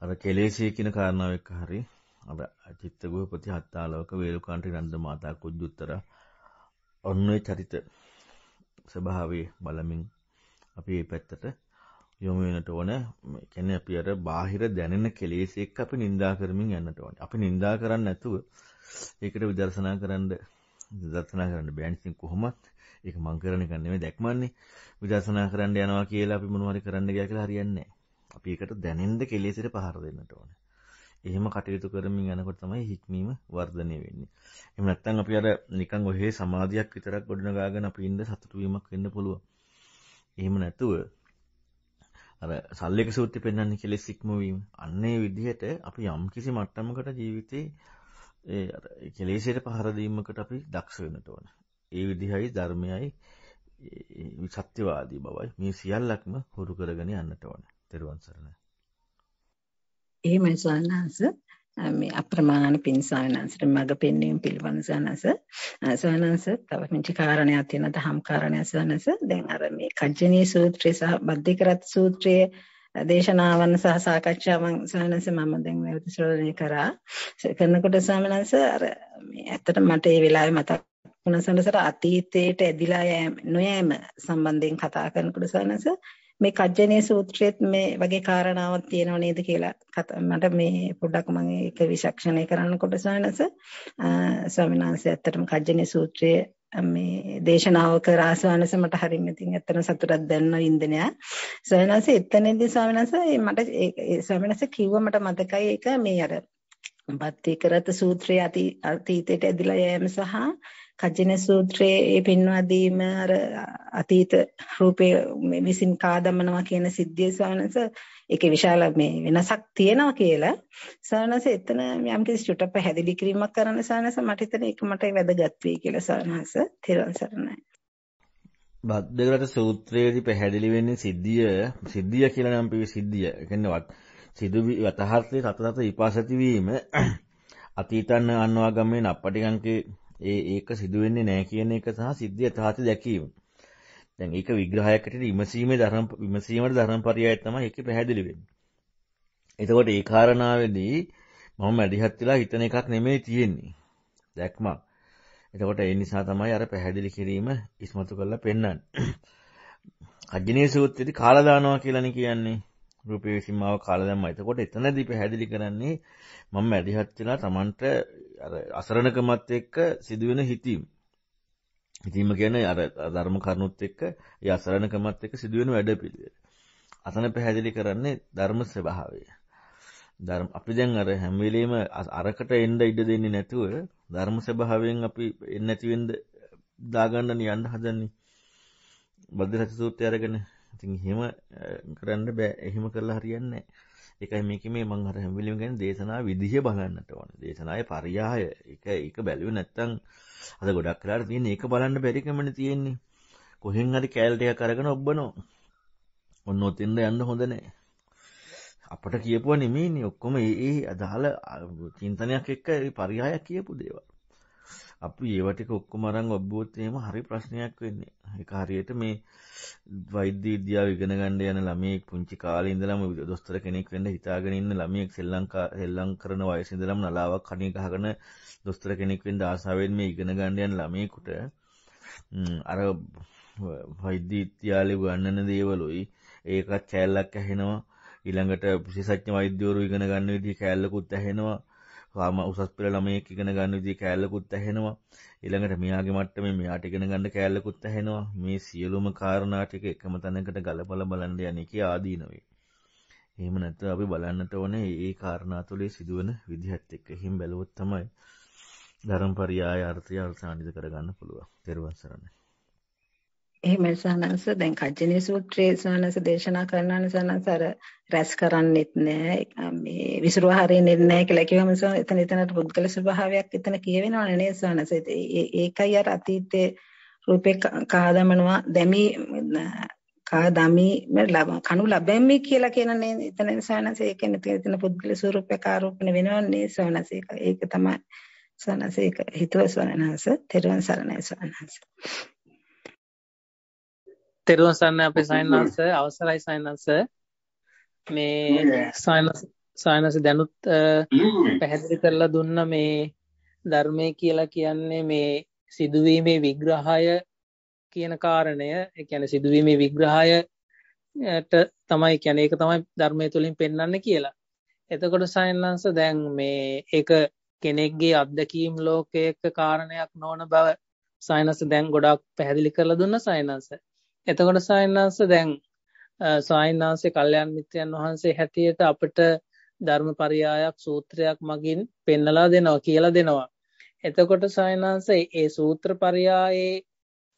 අර කෙලෙසේ කියන කාරණාව එක්ක හරි අර චිත්ත ගෝපති හත්තාලවක වේලුකාන්ට නන්ද මාතා කුජුත්තර ඔන්නේ චරිත ස්වභාවයේ බලමින් අපි මේ පැත්තට යොමු වෙනට ඕන. ඒ කියන්නේ අපි අර බාහිර දැනෙන කෙලෙස් එක්ක අපි නිඳා කරමින් යන්නට ඕනේ. අපි නිඳා කරන්නේ නැතුව ඒකට විදර්ශනා කරන්න විදර්ශනා කරන්න බෑන්සින් කොහොමත් ඒක මං කරන එක නෙමෙයි දැක්මන්නේ. විදර්ශනා කරන්න යනවා කියලා අපි මොනවා හරි කරන්න ගියා කියලා හරියන්නේ නැහැ. අපි ඒකට දැනෙන්න කෙලෙසට පහර දෙන්නට ඕනේ. එහෙම කටයුතු කරමින් යනකොට තමයි හික්මීම වර්ධනය වෙන්නේ. එහෙම නැත්නම් අපි අර නිකන් ඔහේ සමාධියක් විතරක් ගොඩනගාගෙන අපි ඉන්න සතුටු වීමක් වෙන්න පුළුවන්. එහෙම නැතුව අර සල්ලේක සූත්‍රය පෙන්වන්නේ කෙලෙස් ඉක්මවීම. අන්නේ විදිහට අපි යම් කිසි මට්ටමකට ජීවිතේ ඒ කෙලෙස්යට පහර දීමකට අපි දක්ෂ වෙන්න ඕන. ඒ විදිහයි ධර්මයයි සත්‍යවාදී බවයි මේ සියල්ලක්ම හුරු කරගෙන යන්නට ඕන. තෙරුවන් සරණයි. එහෙමයි ස්වාමීන් වහන්සේ මේ අප්‍රමාණ පින් සානංශට මඟ පෙන්වීම පිළිබඳ සානංශ සානංශ තව පුංචි කාරණයක් තියෙනවා දහම් කාරණයක් සානංශ දැන් අර මේ කජ්ජනී සූත්‍රය සහ බද්දේකරත් සූත්‍රය දේශනාවන් සහ සාකච්ඡාවන් සානංශ මම දැන් නැවත ශ්‍රවණය කරා කරනකොට සානංශ අර මේ ඇත්තට මට ඒ වෙලාවේ මතක් වුණා සානංශට අතීතයට ඇදිලා යෑම නොයෑම සම්බන්ධයෙන් කතා කරනකොට සානංශ මේ කජ්ජනේ සූත්‍රයේත් මේ වගේ කාරණාවක් තියෙනව නේද කියලා මට මේ පොඩ්ඩක් මම ඒක විශක්ෂණය කරන්නකොට සවනස ස්වාමීන් වහන්සේ ඇත්තටම කජ්ජනේ සූත්‍රයේ මේ දේශනාව කරා ස්වාමීන් මට හරින් ඉතින් ඇත්තටම සතුටක් දැනෙන ඉන්දනය ස්වාමීන් වහන්සේ එතනදී ස්වාමීන් වහන්සේ මට ස්වාමීන් වහන්සේ කිව්ව මට මතකයි ඒක මේ අර බත්ති කරත සූත්‍රයේ අතීතයට ඇදලා යෑම සහ කජින සූත්‍රයේ මේ පෙන්වා දීම අර අතීත රූපේ විසින් කාදමනවා කියන සිද්ධිය සවනස ඒකේ විශාල මේ වෙනසක් තියෙනවා කියලා සවනස එතන යම් කිසි චුට්ට පැහැදිලි කිරීමක් කරන්න සවනස මට හිතෙන ඒක මට වැදගත් වෙයි කියලා සවනස තිරන් සරණයි බද්දගරට සූත්‍රයේදී පැහැදිලි වෙන්නේ සිද්ධිය සිද්ධිය කියලා නම් පිවි සිද්ධිය. ඒ කියන්නේ සිදුවි යථාර්ථයේ සතතත විපාසති වීම අතීතන් අන්වාගමෙන් අපටිගංකේ ඒ ඒක සිදු වෙන්නේ නැහැ කියන එක සහ සිද්ධිය යථාර්ථ දැකීම. දැන් ඒක විග්‍රහයකට විමසීමේ ධර්ම විමසීමේ ධර්මපරියය තමයි ඒකේ පැහැදිලි වෙන්නේ. එතකොට ඒ කාරණාවේදී මම මැදිහත් වෙලා හිතන එකක් නෙමෙයි තියෙන්නේ. දැක්මක්. එතකොට ඒ නිසා තමයි අර පැහැදිලි කිරීම ඉස්මතු කරලා පෙන්වන්නේ. අජිනේ සූත්‍රයේදී කාලා දානවා කියලානේ කියන්නේ. රූපේ සීමාව කාලා දැම්මා. එතකොට එතනදී පැහැදිලි කරන්නේ මම මැදිහත් වෙලා Tamanට අසරණකමත් එක්ක සිදුවෙන හිතීම්. හිතීම ගැන අර ධර්ම කරුණුත් එක්ක ඒ අසරණකමත් එක්ක සිදුවෙන වැඩ පිළිවෙල. අසන පැහැදිලි කරන්නේ ධර්ම ස්වභාවය. ධර්ම අපි දැන් අර හැම වෙලෙම අරකට එන්න ඉඩ දෙන්නේ නැතුව ධර්ම ස්වභාවයෙන් අපි එන්නේ නැති වෙන්න දාගන්න නියන්න හදන්නේ. බද්දසත් සූත්‍රය අරගෙන. ඉතින් එහෙම කරන්න බෑ. එහෙම කළා හරියන්නේ නැහැ. එකයි මේක මේ මං අර හැමිලිම ගැන දේශනා විදිහ බලන්නට ඕන දේශනාය පරියාය එක එක බැලුව නැත්තං අද ගොඩක් කරලා තියෙන ඒක බලන්න බැරිකමන තියෙන්නේ කොහෙන් හරි කෑල්ටය කරගෙන ඔබ්බනෝ ඔන්න ඔතින්ද යන්න හොඳනෑ අපට කියපුව නෙමේනි ඔක්කොම ඒ අදාළ චින්තනයක් එක්ක පරියායක් කියපු දේවල් අපි ඒව ටික ඔක්කොම අරන් ඔබ්බුවොත් එහෙම හරි ප්‍රශ්නයක් වෙන්නේ. ඒක හරියට මේ වෛද්‍ය විද්‍යාව ඉගෙන ගන්න යන ළමයෙක් පුංචි කාලේ ඉඳලම දොස්තර කෙනෙක් වෙන්න හිතාගෙන ඉන්න ළමයෙක් සෙල්ලංකා සෙල්ලම් කරන වයසේ ඉඳලම නලාවක් කණේ ගහගෙන දොස්තර කෙනෙක් වෙන්න ආසාවෙන් මේ ඉගෙන ගන්න යන ළමයෙකුට අර වෛද්‍ය විද්‍යාලේ ගන්නන දේවලුයි ඒකත් කැලලක් ඇහෙනවා ඊළඟට විශේෂඥ වෛද්‍යවරු ඉගෙන ගන්න විදිහ කැලලකුත් ඇහෙනවා කාම උසස් පෙළ ළමයෙක් ඉගෙන ගන්න විදිහ කෑල්ලකුත් ඇහෙනවා. ඊළඟට මෙයාගේ මට්ටමේ මෙයාට ඉගෙන ගන්න කෑල්ලකුත් ඇහෙනවා. මේ සියලුම කාරණා ටික එකම තැනකට ගලපලා බලන්න යන එක ආදීනවේ. එහෙම නැත්නම් අපි බලන්නට ඕනේ මේ කාරණා තුලේ සිදුවන විදිහත් එක්ක. එහෙන් බැලුවොත් තමයි ධර්මපරියාය අර්ථය අර්ථාන්විත කරගන්න පුළුවන්. ත්වන් සරණයි. එහෙමයි සානංශ දැන් කජ්ජනේ සූත්‍රයේ සානංශ දේශනා කරනවා සානංශ අර රැස් කරන්නෙත් නෑ මේ විසිරුව හරින්නෙත් නෑ කියලා කිව්වම එතන එතනට පුද්ගල ස්වභාවයක් එතන කියවෙනවනේ නේද සානංශ ඒකයි අර අතීතයේ රූපේ කාදමනවා දැමි කාදමි කණු ලැබෙන්නේ කියලා කියනනේ එතන සානංශ ඒ කියන්නේ එතන පුද්ගල ස්වරූපයක් ආරෝපණය වෙනවන්නේ සානංශ ඒක තමයි සානංශ ඒක හිතුව සානංශ තෙරුවන් සරණයි සානංශ තෙරුවන් සරණයි අපේ සයන්ස් අවසරයි සයන්ස් මේ සයන්ස් සයන්ස් දැනුත් පැහැදිලි කරලා දුන්න මේ ධර්මය කියලා කියන්නේ මේ සිදුවීමේ විග්‍රහය කියන කාරණය ඒ කියන්නේ සිදුවීමේ විග්‍රහයට තමයි කියන්නේ ඒක තමයි ධර්මය තුලින් පෙන්වන්නේ කියලා. එතකොට සයන්ස් දැන් මේ ඒක කෙනෙක්ගේ අත්දැකීම් ලෝකයක කාරණයක් නොවන බව සයන්ස් දැන් ගොඩාක් පැහැදිලි කරලා දුන්න සයන්ස්. එතකොට සායනාංශ දැන් සායනාංශේ කල්යාණ මිත්‍රයන් වහන්සේ හැටියට අපිට ධර්මපරියායක් සූත්‍රයක් මගින් පෙන්නලා දෙනවා කියලා දෙනවා. එතකොට සායනාංශ ඒ සූත්‍ර පරියායේ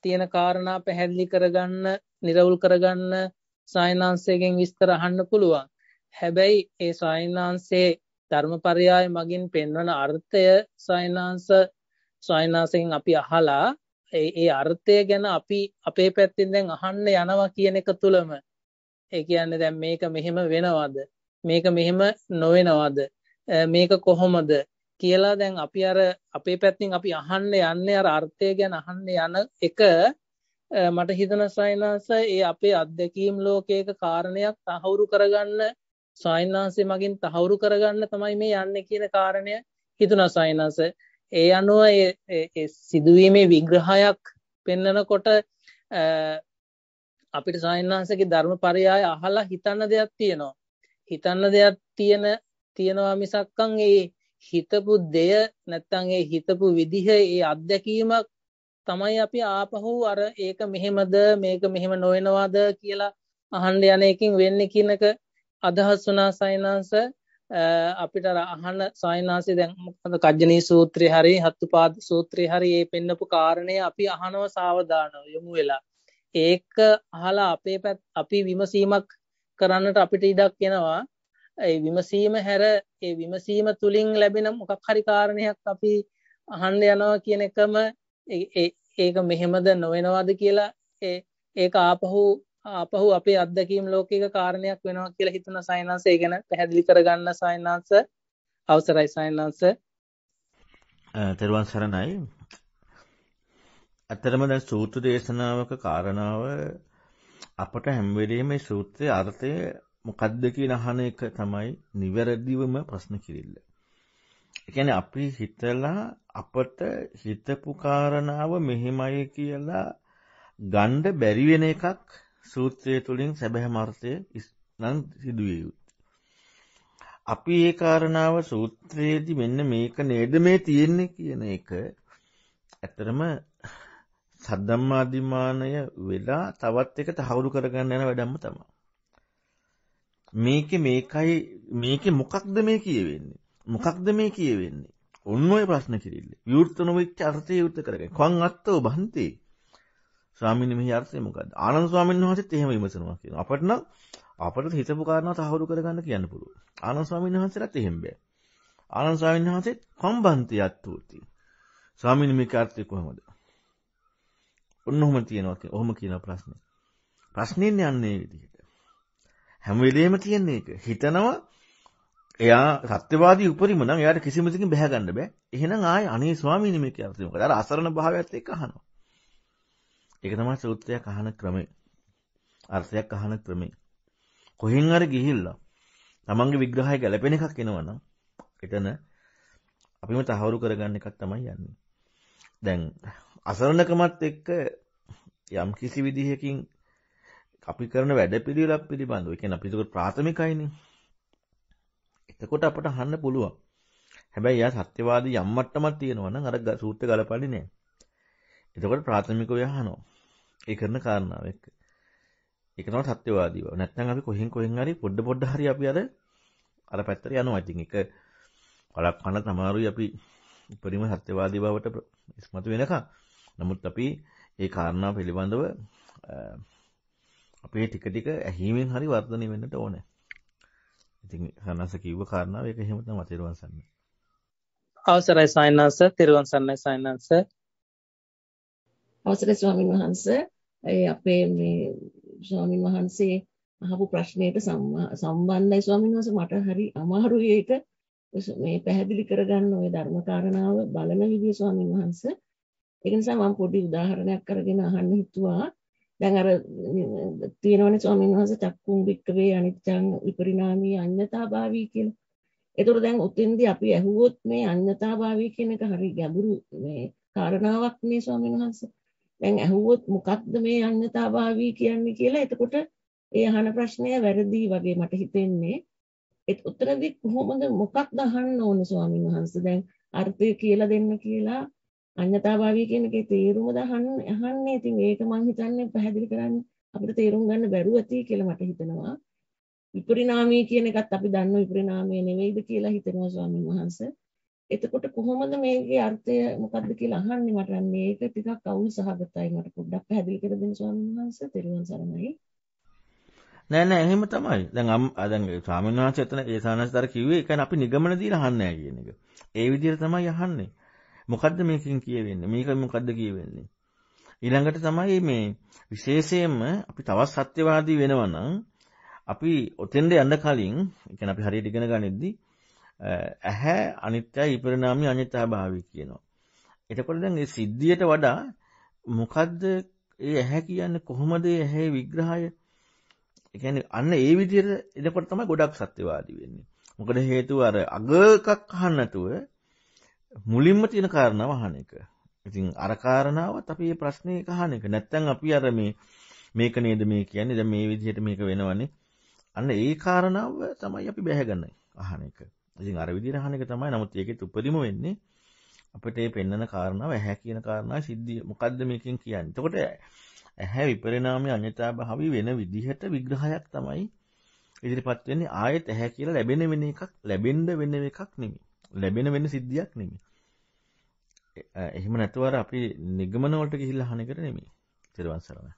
තියෙන කාරණා පැහැදිලි කරගන්න, නිරවුල් කරගන්න සායනාංශයෙන් විස්තර අහන්න පුළුවන්. හැබැයි ඒ සායනාංශේ ධර්මපරියාය මගින් පෙන්වන අර්ථය සායනාංශ සායනාංශයෙන් අපි අහලා ඒ අර්ථය ගැන අපි අපේ පැත්තෙන් දැන් අහන්න යනවා කියන එක තුලම ඒ කියන්නේ දැන් මේක මෙහෙම වෙනවද මේක මෙහෙම නොවෙනවද මේක කොහොමද කියලා දැන් අපි අර අපේ පැත්තෙන් අපි අහන්න යන්නේ අර අර්ථය ගැන අහන්න යන එක මට හිතන සයනාස ඒ අපේ අත්දැකීම් ලෝකයක කාරණයක් තහවුරු කරගන්න සයන්හන්සේ මගින් තහවුරු කරගන්න තමයි මේ යන්නේ කියන කාරණය හිතුන සයනාස ඒ අනුව ඒ සිදුවීමේ විග්‍රහයක් පෙන්නකොට අපිට සායන්හන්සේගේ ධර්ම පරයය අහලා හිතන්න දෙයක් තියෙනවා. හිතන්න දෙයක් තියෙන තියෙනවා මිසක්කන් ඒ හිතපු දෙය නැත්තම් ඒ හිතපු විදිහ ඒ අත්දැකීමක් තමයි අපි ආපහු අර ඒක මෙහෙමද මේක මෙහෙම නොවනවාද කියලා අහන්න යන එකකින් වෙන්නේ කියනක අදහස් වුණා සයනංශ අපිට අහන්න සායනාසය දැන් මොකද කජ්ජනී සූත්‍රය හරි හත්තුපාද සූත්‍රය හරි ඒ පෙන්නපු කාරණය අපි අහනව සාවධානව යොමු වෙලා ඒක අහලා අපේ පැත් අපි විමසීමක් කරන්නට අපිට ඉඩක් වෙනවා ඒ විමසීම හැර ඒ විමසීම තුලින් ලැබෙන මොකක් හරි කාරණයක් අපි අහන්න යනවා කියන එකම ඒක මෙහෙමද නොවෙනවද කියලා ඒ ඒක ආපහු අපහු අපේ අත්දැකීම් ලෝකයක කාරණයක් වෙනවා කියලා හිතන සයනන්ස ඒ ගැන පැහැදිලි කරගන්න සයනන්ස අවසරයි සයනන්ස තෙරුවන් සරණයි ඇත්තටම දැන් සූත්‍ර දේශනාවක කාරණාව අපට හැම වෙලෙම මේ සූත්‍රයේ අර්ථය මොකද්ද කියන අහන එක තමයි නිවැරදිවම ප්‍රශ්න කිරිල්ල. ඒ කියන්නේ අපි හිතලා අපට හිතපු කාරණාව මෙහෙමයි කියලා ගණ්ඩ බැරි වෙන එකක් සූත්‍රය තුළින් සැබැහැම අර්ථය නම් සිදුවිය යුතු. අපි ඒ කාරණාව සූත්‍රයේදී මෙන්න මේක නේද මේ තියෙන්නේ කියන එක ඇතරම සද්ධම්මාධිමානය වෙලා තවත් එක තහවුරු කරගන්න යන වැඩම්ම තම. මේක මේකයි මේක මොකක්ද මේ කියවෙන්නේ. මොකක්ද මේ කියවෙන්නේ. ඔන්න ඔය ප්‍රශ්න කිරල්ල යුෘත නොවිච්ච අර්ථය යුත්ත කරග කොන් අත්තෝ බන්තේ ස්වාමීන් මෙහි අර්ථය මොකද්ද? ආනන්ද ස්වාමීන් වහන්සේත් එහෙම විමසනවා කියනවා. අපට නම් අපට හිතපු කාරණා තහවුරු කරගන්න කියන්න පුළුවන්. ආනන්ද ස්වාමීන් වහන්සේලාත් එහෙම බෑ. ආනන්ද ස්වාමීන් වහන්සේත් කම්බන්ති යත්තුති. ස්වාමීන් මේක අර්ථය කොහොමද? ඔන්නෝම තියෙනවා කියන. ඔහොම කියන ප්‍රශ්නේ. ප්‍රශ්නෙන් යන්නේ විදිහට. හැම වෙලෙම තියෙන එක. හිතනවා එයා සත්‍යවාදී උපරිම නම් එයාට කිසිම දෙකින් බැහැ ගන්න බෑ. එහෙනම් ආයේ අනේ ස්වාමීන් මේක අර්ථය මොකද? අර අසරණ භාවයත් එක්ක අහනවා. ඒක තමයි සූත්‍රයක් අහන ක්‍රමේ. අර්ථයක් අහන ක්‍රමේ. කොහෙන් හරි ගිහිල්ලා තමන්ගේ විග්‍රහය ගැලපෙන එකක් එනවනම් එතන අපිම තහවුරු කරගන්න එකක් තමයි යන්නේ. දැන් අසරණකමත් එක්ක යම් කිසි විදිහකින් අපි කරන වැඩපිළිවෙලක් පිළිබඳව ඒ කියන්නේ අපි ඒක ප්‍රාථමිකයිනේ. එතකොට අපට අහන්න පුළුවන්. හැබැයි යා සත්‍යවාදී යම් මට්ටමක් තියෙනවා නම් අර සූත්‍ර ගලපන්නේ නැහැ. එතකොට ප්‍රාථමිකව අහනවා. ඒ කරන කාරණාව එක්ක. ඒක තමයි සත්‍යවාදී බව. නැත්නම් අපි කොහෙන් කොහෙන් හරි පොඩ පොඩ හරි අපි අර අර පැත්තට යනවා. ඉතින් ඒක වලක් කන තමාරුයි අපි උපරිම සත්‍යවාදී බවට ඉස්මතු වෙනකම්. නමුත් අපි ඒ කාරණා පිළිබඳව අපේ ටික ටික ඇහිමෙන් හරි වර්ධනය වෙන්නට ඕනේ. ඉතින් හනස කිව්ව කාරණාව ඒක එහෙම තමයි තිරුවන් සරණයි. අවසරයි සයන්ස තිරුවන් සරණයි සයන්ස. අවසරයි ස්වාමීන් වහන්සේ අපේ මේ ස්වාමින් වහන්සේ අහපු ප්‍රශ්නයට සම්බන්ධයි ස්වාමින් වහන්සේ මට හරි අමාරුයි ඒක මේ පැහැදිලි කරගන්න ওই ධර්ම කාරණාව බලන විදිය ස්වාමින් වහන්සේ ඒක නිසා මම පොඩි උදාහරණයක් කරගෙන අහන්න හිතුවා දැන් අර තියෙනවනේ ස්වාමින් වහන්සේ චක්කුම් වික්කවේ අනිත්‍යං විපරිණාමී අඤ්ඤතාභාවී කියලා. ඒතර දැන් උත්ෙන්දී අපි ඇහුවොත් මේ අඤ්ඤතාභාවී කියන එක හරි ගැඹුරු මේ කාරණාවක් මේ ස්වාමින් වහන්සේ. දැන් ඇහුවොත් මොකක්ද මේ අන්‍යතාභාවී කියන්නේ කියලා එතකොට ඒ අහන ප්‍රශ්නය වැරදි වගේ මට හිතෙන්නේ ඒත් උත්තරදී කොහොමද මොකක්ද අහන්න ඕන ස්වාමීන් වහන්සේ දැන් අර්ථය කියලා දෙන්න කියලා අන්‍යතාභාවී කියන එකේ තේරුම දහන්න අහන්නේ ඉතින් ඒක මම හිතන්නේ පැහැදිලි කරන්න අපිට තේරුම් ගන්න බැරුව ඇති කියලා මට හිතෙනවා විපරිණාමී කියන එකත් අපි දන්න විපරිණාමය නෙවෙයිද කියලා හිතෙනවා ස්වාමීන් වහන්සේ එතකොට කොහොමද මේකේ අර්ථය මොකද්ද කියලා අහන්නේ මට මේක ටිකක් අවුල් සහගතයි මට පොඩ්ඩක් පැහැදිලි කර දෙන්න ස්වාමීන් වහන්සේ තෙරුවන් සරණයි නෑ නෑ එහෙම තමයි දැන් අම් දැන් ස්වාමීන් වහන්සේ එතන ඒ සානස්තර කිව්වේ ඒකනේ අපි නිගමන දීලා අහන්නේ කියන එක ඒ විදිහට තමයි අහන්නේ මොකද්ද මේකෙන් කියවෙන්නේ මේක මොකද්ද කියවෙන්නේ ඊළඟට තමයි මේ විශේෂයෙන්ම අපි තවත් සත්‍යවාදී වෙනවා නම් අපි ඔතෙන්ද යන්න කලින් ඒ කියන්නේ අපි හරියට ඉගෙන ගනිද්දී ඇහැ අනිත්‍යයි විපරිණාමී අනිත්‍යභාවය කියනවා. එතකොට දැන් මේ සිද්ධියට වඩා මොකද්ද ඒ ඇහැ කියන්නේ කොහොමද ඒ ඇහි විග්‍රහය? ඒ කියන්නේ අන්න ඒ විදිහට එතකොට තමයි ගොඩක් සත්‍යවාදී වෙන්නේ. මොකද හේතුව අර අග එකක් අහන්න නැතුව මුලින්ම තියෙන කාරණාව අහන එක. ඉතින් අර කාරණාවත් අපි මේ ප්‍රශ්නේ අහන එක. නැත්තම් අපි අර මේ මේක නේද මේ කියන්නේ දැන් මේ විදිහට මේක වෙනවනේ. අන්න ඒ කාරණාව තමයි අපි බැහැගන්නේ අහන එක. ඉතින් අර විදිහට අහන එක තමයි. නමුත් ඒකෙත් උපරිම වෙන්නේ අපිට මේ පෙන්වන කාරණාව ඇහැ කියන කාරණා සිද්ධිය මොකද්ද මේකෙන් කියන්නේ. එතකොට ඇහැ විපරිණාමයේ අන්‍යතා භාවී වෙන විදිහට විග්‍රහයක් තමයි ඉදිරිපත් වෙන්නේ. ආයෙත් ඇහැ කියලා ලැබෙන වෙන එකක් ලැබෙන්න වෙන එකක් නෙමෙයි. ලැබෙන වෙන සිද්ධියක් නෙමෙයි. එහෙම නැතුව අර අපි නිගමන වලට ගිහිල්ලා අහන එකට නෙමෙයි. ත්‍රිවංශ සරණයි.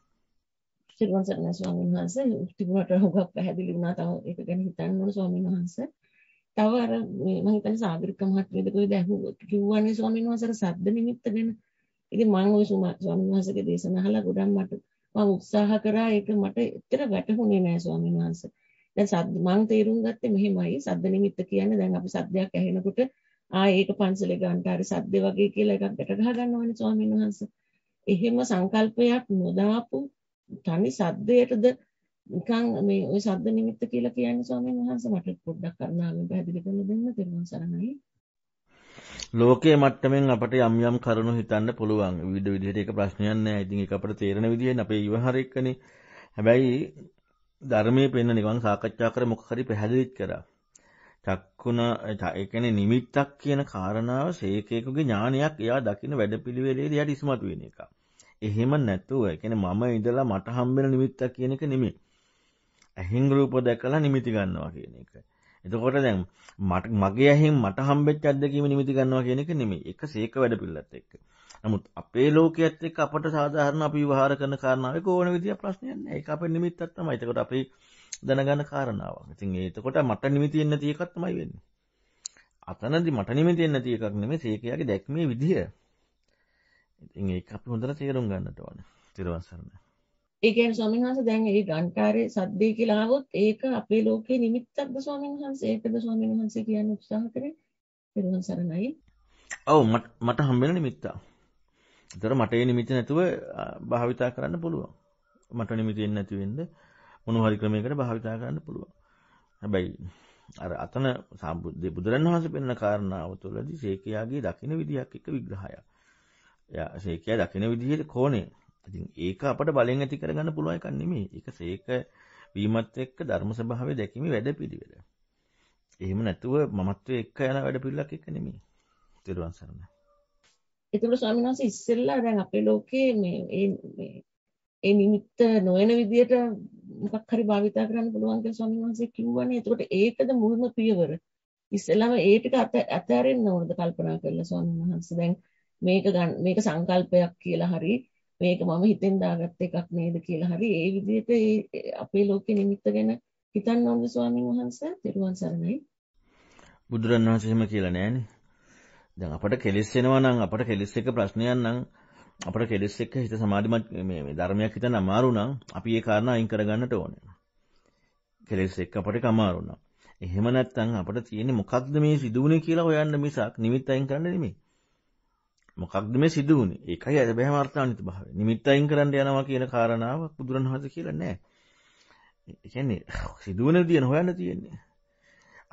ත්‍රිවංශ සරණයි ස්වාමීන් වහන්සේ. තිබුණට හුඟක් පැහැදිලි වුණා. තව ඒක ගැන හිතන්න ඕන ස්වාමීන් වහන්සේ. තව අර මේ මම හිතන්නේ සාගරික මහත්මියද කොහෙද ඇහුවොත් කිව්වනේ ස්වාමීන් වහන්සේට සද්ද නිමිත්ත ගැන. ඉතින් මම ওই ස්වාමීන් වහන්සේගේ දේශන අහලා ගොඩක් මට මම උත්සාහ කරා ඒක මට එච්චර වැටහුනේ නෑ ස්වාමීන් වහන්සේ. දැන් සද්ද මම තේරුම් ගත්තේ මෙහෙමයි සද්ද නිමිත්ත කියන්නේ දැන් අපි සද්දයක් ඇහෙනකොට ආ ඒක පන්සලේ ගන්නට හරි සද්ද වගේ කියලා එකක් ගැට ගහ ගන්නවනේ ස්වාමීන් වහන්සේ. එහෙම සංකල්පයක් නොදාපු තනි සද්දයටද නිකන් මේ ওই ශබ්ද නිමිත්ත කියලා කියන්නේ ස්වාමීන් වහන්සේ මට පොඩ්ඩක් කරුණාවෙන් පැහැදිලි කරලා දෙන්න තෙරුවන් සරණයි. ලෝකයේ මට්ටමින් අපට යම් යම් කරුණු හිතන්න පුළුවන්. විවිධ විදිහට ඒක ප්‍රශ්නයක් නෑ. ඉතින් ඒක අපට තේරෙන විදිහෙන් අපේ ඉවහර එක්කනේ. හැබැයි ධර්මයේ පෙන්න නිකන් සාකච්ඡා කර මොකක් හරි පැහැදිලිත් කරා. චක්කුණ ඒ කියන්නේ නිමිත්තක් කියන කාරණාව සේකේකුගේ ඥානයක් එයා දකින්න වැඩපිළිවෙලේදී එයාට ඉස්මතු වෙන එක. එහෙම නැතුව ඒ කියන්නේ මම ඉඳලා මට හම්බෙන නිමිත්තක් කියන එක නෙමෙයි. ඇහින් රූප දැකලා නිමිති ගන්නවා කියන එක. එතකොට දැන් මට මගේ ඇහින් මට හම්බෙච්ච අත්දැකීම නිමිති ගන්නවා කියන එක නෙමෙයි. එක සීක වැඩ පිළිලත් එක්ක. නමුත් අපේ ලෝකයේත් එක්ක අපට සාධාරණ අපි විවහාර කරන කාරණාවක ඕන විදිය ප්‍රශ්නයක් නෑ. ඒක අපේ නිමිත්තක් තමයි. එතකොට අපි දැනගන්න කාරණාවක්. ඉතින් ඒතකොට මට නිමිති එන්න තියෙකක් තමයි වෙන්නේ. අතනදි මට නිමිති එන්න තියෙකක් නෙමෙයි සීකයාගේ දැක්මේ විදිය. ඉතින් ඒක අපි හොඳට තේරුම් ගන්නට ඕනේ. තිරුවන් සරණයි. ඒ කියන්නේ ස්වාමීන් වහන්සේ දැන් ඒ ඝණ්ඨාරේ සද්දේ කියලා ආවොත් ඒක අපේ ලෝකේ නිමිත්තක්ද ස්වාමීන් වහන්සේ? ඒකද ස්වාමීන් වහන්සේ කියන්න උත්සාහ කරේ? පෙරවන් සරණයි. ඔව් මට මට හම්බෙන නිමිත්තක්. ඒතර මට ඒ නිමිත්ත නැතුව භාවිතා කරන්න පුළුවන්. මට නිමිති එන්නේ නැති වෙන්නේ මොන හරි ක්‍රමයකට භාවිතා කරන්න පුළුවන්. හැබැයි අර අතන සම්බුද්ධ බුදුරණවහන්සේ පෙන්න කාරණාව තුළදී සේකයාගේ දකින්න විදිහක් එක විග්‍රහයක්. එයා සේකයා දකින්න විදිහේ කෝණය ඉතින් ඒක අපට බලෙන් ඇති කරගන්න පුළුවන් එකක් නෙමෙයි. ඒක සේක වීමත් එක්ක ධර්ම ස්වභාවය දැකීමේ වැඩපිළිවෙල. එහෙම නැතුව මමත්වයේ එක්ක යන වැඩපිළිවෙලක් එක නෙමෙයි. තිරුවන් සරණයි. ඒතුළු ස්වාමීන් වහන්සේ ඉස්සෙල්ලා දැන් අපේ ලෝකයේ මේ මේ ඒ නිමිත්ත නොවන විදියට මොකක් හරි භාවිතා කරන්න පුළුවන් කියලා ස්වාමීන් වහන්සේ කිව්වනේ. එතකොට ඒකද මුල්ම පියවර. ඉස්සෙල්ලාම ඒ ටික අත අතහැරෙන්න ඕනද කල්පනා කරලා ස්වාමීන් වහන්සේ. දැන් මේක මේක සංකල්පයක් කියලා හරි මේක මම හිතෙන් දාගත්ත එකක් නේද කියලා හරි ඒ විදිහට ඒ අපේ ලෝකෙ නිමිත්ත ගැන හිතන්න ඕනද ස්වාමීන් වහන්සේ? ත්‍රිවන් සරණයි. බුදුරණවහන්සේම කියලා නෑනේ. දැන් අපට කෙලෙස් එනවා නම් අපට කෙලෙස් එක ප්‍රශ්නයක් නම් අපට කෙලෙස් එක හිත සමාධිමත් මේ මේ ධර්මයක් හිතන්න අමාරු නම් අපි ඒ කාරණා අයින් කරගන්නට ඕනේ. කෙලෙස් එක්ක අපට අමාරු නම්. එහෙම නැත්නම් අපට තියෙන්නේ මොකක්ද මේ සිදුවුනේ කියලා හොයන්න මිසක් නිමිත්ත අයින් කරන්න නෙමෙයි. මොකක්ද මේ සිදු වුනේ? ඒකයි අදබැහැ වර්තාවනිත භාවය. නිමිත්ත අයින් කරන්න යනවා කියන කාරණාව බුදුරණවහන්සේ කියලා නැහැ. ඒ කියන්නේ සිදු වෙන දින හොයන්න තියෙන්නේ.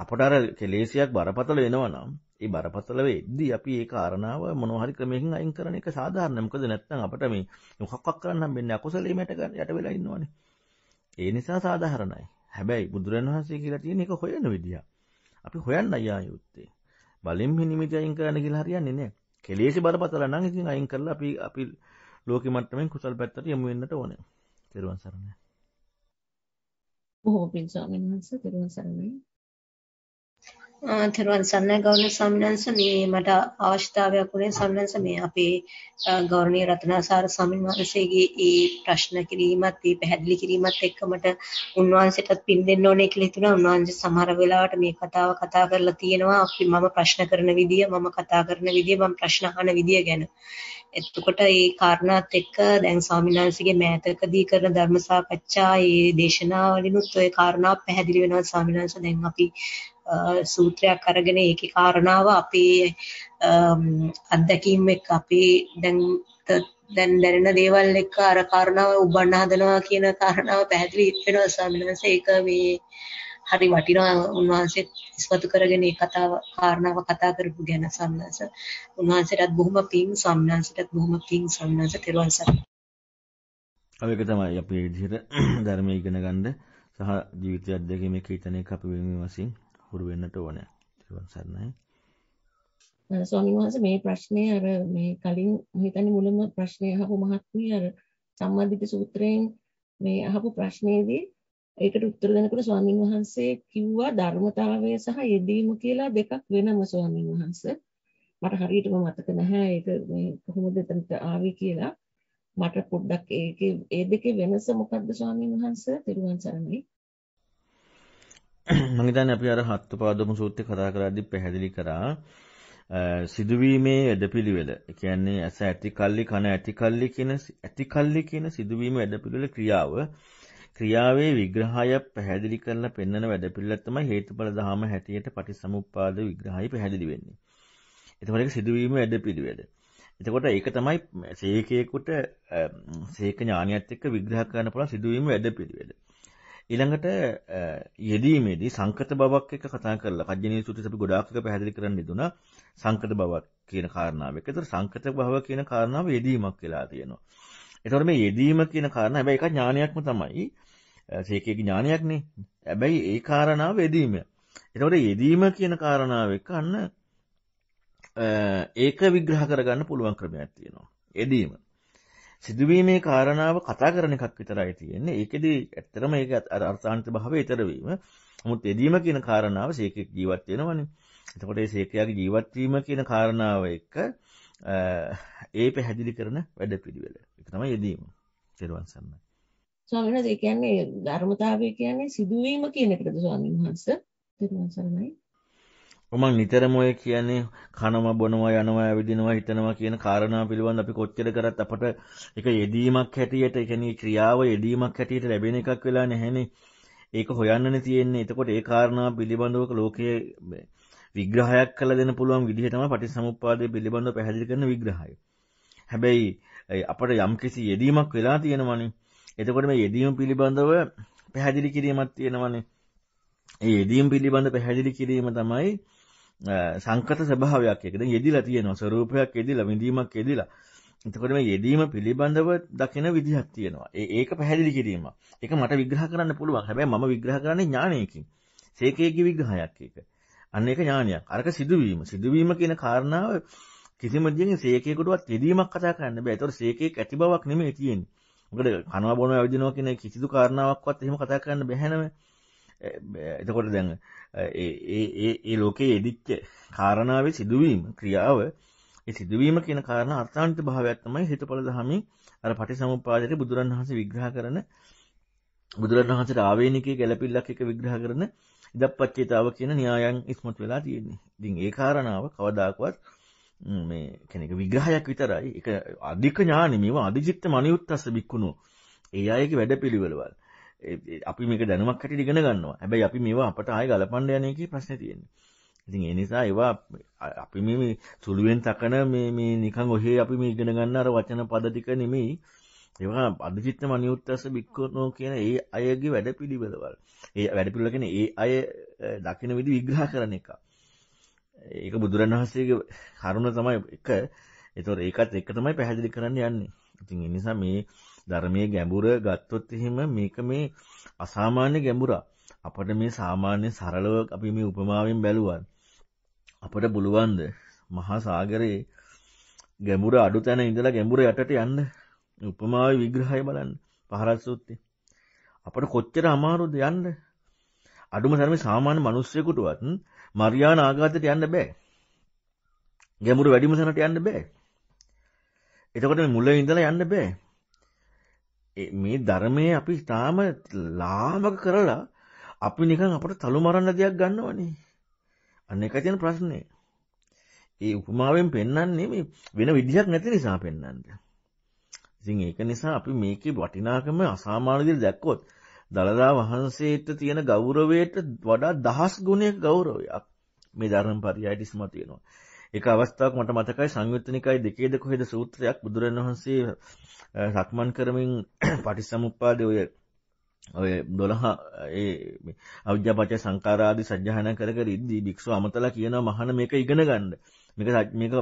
අපට අර කෙලෙසියක් බරපතල වෙනවා නම් ඒ බරපතල වෙද්දී අපි ඒ කාරණාව මොනවා හරි ක්‍රමයකින් අයින් කරන එක සාධාරණයි. මොකද නැත්නම් අපිට මේ මොකක්වත් කරන්න හම්බෙන්නේ අකුසලයේ මැට යට වෙලා ඉන්නවනේ. ඒ නිසා සාධාරණයි. හැබැයි බුදුරණවහන්සේ කියලා තියෙන එක හොයන විදිය. අපි හොයන්න යා යුත්තේ. බලෙන් මෙ නිමිති අයින් කරන්න කියලා හරියන්නේ නැහැ. කෙලෙසි බරපතල නම් ඉතින් අයින් කරලා අපි අපි ලෝක මට්ටමින් කුසල් පැත්තට යමු වෙන්නට ඕනේ. තෙරුවන් සරණයි. බොහෝ පින් ස්වාමීන් වහන්සේ තෙරුවන් සරණයි. තෙරුවන් සරණයි ගෞරවනීය ස්වාමීන් මේ මට අවශ්‍යතාවයක් වුණේ ස්වාමීන් මේ අපේ ගෞරවනීය රත්නාසාර ස්වාමීන් වහන්සේගේ ඒ ප්‍රශ්න කිරීමත් ඒ පැහැදිලි කිරීමත් එක්කමට උන්වහන්සේටත් පින් දෙන්න ඕනේ කියලා හිතුණා. උන්වහන්සේ සමහර වෙලාවට මේ කතාව කතා කරලා තියෙනවා. අපි මම ප්‍රශ්න කරන විදිය, මම කතා කරන විදිය, මම ප්‍රශ්න අහන විදිය ගැන. එතකොට මේ කාරණාත් එක්ක දැන් ස්වාමිනාංශගේ මෑතකදී කරන ධර්ම සාකච්ඡා ඒ දේශනාවලිනුත් ওই කාරණා පැහැදිලි වෙනවා ස්වාමිනාංශ දැන් අපි සූත්‍රයක් අරගෙන ඒකේ කාරණාව අපේ අත්දැකීම් එක්ක අපේ දැන් දැන් දැනෙන දේවල් එක්ක අර කාරණාව උබන්න හදනවා කියන කාරණාව පැහැදිලි වෙනවා ස්වාමීන් වහන්සේ ඒක මේ හරි වටිනවා උන්වහන්සේ ඉස්මතු කරගෙන මේ කතාව කාරණාව කතා කරපු ගැන සම්නස උන්වහන්සේටත් බොහොම පිං සම්නසටත් බොහොම පිං සම්නස තෙරුවන් සරණයි. ඒක තමයි අපි විදිහට ධර්මය ඉගෙන ගන්න සහ ජීවිතය අධ්‍යක්ෂ මේක හිතන එක අපි වෙනුවෙන් වශයෙන් හුරු වෙන්නට ඕනේ. තිරුවන් සරණයි. ස්වාමීන් වහන්සේ මේ ප්‍රශ්නේ අර මේ කලින් හිතන්නේ මුලම ප්‍රශ්නේ අහපු මහත්මිය අර සම්මාදිට සූත්‍රයෙන් මේ අහපු ප්‍රශ්නේදී ඒකට උත්තර දෙනකොට ස්වාමින් වහන්සේ කිව්වා ධර්මතාවය සහ යෙදීම කියලා දෙකක් වෙනම ස්වාමින් වහන්සේ මට හරියටම මතක නැහැ ඒක මේ කොහොමද එතනට ආවේ කියලා මට පොඩ්ඩක් ඒකේ ඒ දෙකේ වෙනස මොකක්ද ස්වාමින් වහන්සේ තිරුවන් සරණයි මගේතන් අපි අර හත්තු පාදම සූත්‍ය කතා කරද්දි පැහැදිලි කරා සිදුවීමේ වැඩපිළිවෙල කියන්නේ ඇස ඇති කල්ලි කන ඇති කල්ලි කියන ඇති කල්ලි කියන සිදුවීම වැඩපිළිවෙල ක්‍රියාව ක්‍රියාවේ විග්‍රහය පැහැදිලි කරලා පෙන්වන වැඩපිළිවෙල තමයි හේතුඵල ධහම හැටියට පටිසමුප්පාද විග්‍රහය පැහැදිලි වෙන්නේ. එතකොට ඒක සිදුවීම වැඩපිළිවෙල. එතකොට ඒක තමයි සීකේකට සීක ඥානියත් එක්ක විග්‍රහ කරන්න පුළුවන් සිදුවීම වැඩපිළිවෙල. ඊළඟට යෙදීමේදී සංකත බවක් එක කතා කරලා කජ්ජනී සූත්‍රයේ අපි ගොඩාක් එක පැහැදිලි කරන්න යුතුනා සංකත බවක් කියන කාරණාව එක. ඒතර සංකත භව කියන කාරණාව යෙදීමක් කියලා තියෙනවා. ඒතකොට මේ යෙදීම කියන කාරණා හැබැයි ඒක ඥානයක්ම තමයි. ඒකේ ඥානයක්නේ. හැබැයි ඒ කාරණාව යෙදීම. ඒතකොට යෙදීම කියන කාරණාව එක අන්න ඒක විග්‍රහ කරගන්න පුළුවන් ක්‍රමයක් තියෙනවා. යෙදීම. සිදුවීමේ කාරණාව කතා කරන එකක් විතරයි තියෙන්නේ. ඒකෙදි ඇත්තටම ඒක අර අර්ථාන්විත භාවය ඊතර වීම. නමුත් එදීම කියන කාරණාව සීකෙක් ජීවත් වෙනවනේ. එතකොට ඒ සීකයාගේ ජීවත් වීම කියන කාරණාව එක්ක ඒ පැහැදිලි කරන වැඩපිළිවෙල. ඒක තමයි එදීම. ත්වන් සන්නයි. ස්වාමීන් වහන්සේ කියන්නේ ධර්මතාවය කියන්නේ සිදුවීම කියන එකද ස්වාමීන් වහන්සේ? ත්වන් සන්නයි. මම නිතරම ඔය කියන්නේ කනවා බොනවා යනවා ඇවිදිනවා හිතනවා කියන කාරණා පිළිබඳ අපි කොච්චර කරත් අපට ඒක යෙදීමක් හැටියට ඒ කියන්නේ ක්‍රියාව යෙදීමක් හැටියට ලැබෙන එකක් වෙලා නැහැනේ. ඒක හොයන්නනේ තියෙන්නේ. එතකොට ඒ කාරණා පිළිබඳව ලෝකයේ විග්‍රහයක් කළ දෙන්න පුළුවන් විදිහ තමයි පටිච්චසමුප්පාදය පිළිබඳව පැහැදිලි කරන විග්‍රහය. හැබැයි අපට යම්කිසි යෙදීමක් වෙලා තියෙනවනේ. එතකොට මේ යෙදීම පිළිබඳව පැහැදිලි කිරීමක් තියෙනවනේ. ඒ යෙදීම පිළිබඳ පැහැදිලි කිරීම තමයි සංකත ස්වභාවයක් එක. දැන් යෙදිලා තියෙනවා. ස්වરૂපයක් යෙදිලා, විඳීමක් යෙදිලා. එතකොට මේ යෙදීම පිළිබඳව දකින විදිහක් තියෙනවා. ඒ ඒක පැහැදිලි කිරීම. ඒක මට විග්‍රහ කරන්න පුළුවන්. හැබැයි මම විග්‍රහ කරන්නේ ඥානයකින්. සේකේගේ විග්‍රහයක් ඒක. අන්න ඒක ඥානයක්. අරක සිදුවීම. සිදුවීම කියන කාරණාව කිසිම දෙයකින් සේකේකටවත් යෙදීමක් කතා කරන්න බෑ. ඒතකොට සේකේක ඇති බවක් නෙමෙයි තියෙන්නේ. මොකද කනවා බොනවා ඇවිදිනවා කියන කිසිදු කාරණාවක්වත් එහෙම කතා කරන්න බැහැ නේද? එතකොට දැන් ඒ ලෝකයේ එදිච්ච කාරණාව සිදුවීම ක්‍රියාව සිදුවීම කියන කාරණ අර්ථාන්ත භාවයක්ත්තමයි හිතපල දහමින් අර පටි සමුපාදයට බුදුරන් වහස විග්‍රහ කරන බුදුරන් වහන්සට ආවේනික ගැලපිල්ලක් එක විග්‍රහ කරන ඉදපච්චේතාව කියන න්‍යායන් ඉස්මත් වෙලා තියෙන්නේ දිං ඒ කාරණාව කවදාකුවත් මේ කෙනෙක විග්‍රහයක් විතරයි එක අධික ඥානමීව අධිජිත්ත මනයුත්තස්ස බික්කුණු ඒ අයක වැඩ පිළිවලවල් අපි මේක දැනුමක් හැටියට ඉගෙන ගන්නවා. හැබැයි අපි මේවා අපට ආයෙ ගලපන්න යන එකේ ප්‍රශ්නේ තියෙන්නේ. ඉතින් ඒ නිසා ඒවා අපි මේ සුළුවෙන් තකන මේ මේ නිකන් ඔහේ අපි මේ ඉගෙන ගන්න අර වචන පද ටික නෙමෙයි. ඒවා අධිචිත්ත මනියුත්තස බික්කොනෝ කියන ඒ අයගේ වැඩපිළිවෙළවල්. ඒ වැඩපිළිවෙළ කියන්නේ ඒ අය දකින විදි විග්‍රහ කරන එක. ඒක බුදුරණවහන්සේගේ කරුණ තමයි එක. ඒතොර ඒකත් එක තමයි පැහැදිලි කරන්න යන්නේ. ඉතින් ඒ නිසා මේ ධර්මයේ ගැඹුර ගත්තොත් එහෙම මේක මේ අසාමාන්‍ය ගැඹුරක් අපිට මේ සාමාන්‍ය සරලව අපි මේ උපමාවෙන් බැලුවත් අපිට බලවන්ද මහා සාගරයේ ගැඹුර අඩු තැන ඉඳලා ගැඹුර යටට යන්න උපමාවේ විග්‍රහය බලන්න පහරස් සූත්‍රයේ අපිට කොච්චර අමාරුද යන්න අඩුම තරමේ සාමාන්‍ය මිනිස්සෙකුටවත් මරියාන ආගාතයට යන්න බෑ ගැඹුර වැඩිම තැනට යන්න බෑ එතකොට මේ මුල ඉඳලා යන්න බෑ මේ ධර්මයේ අපි තාම ලාමක කරලා අපි නිකන් අපට තලු මරන්න දෙයක් ගන්නවනේ. අන්න එකයි තියෙන ප්‍රශ්නේ. ඒ උපමාවෙන් පෙන්වන්නේ මේ වෙන විදිහක් නැති නිසා පෙන්වන්නේ. ඉතින් ඒක නිසා අපි මේකේ වටිනාකම අසාමාන්‍ය විදිහට දැක්කොත් දලදා වහන්සේට තියෙන ගෞරවයට වඩා දහස් ගුණයක ගෞරවයක් මේ ධර්මපරියයට ඉස්මතු වෙනවා. එක අවස්ථාවක් මට මතකයි සංයුත්ත නිකාය දෙකේද කොහෙද සූත්‍රයක් බුදුරණවහන්සේ සක්මන් කරමින් පටිච්චසමුප්පාද ඔය ඔය 12 ඒ අවිජ්ජාපච්ච සංඛාරාදී සත්‍යහන කර කර ඉද්දී භික්ෂුව අමතලා කියනවා මහාන මේක ඉගෙන ගන්න. මේක මේක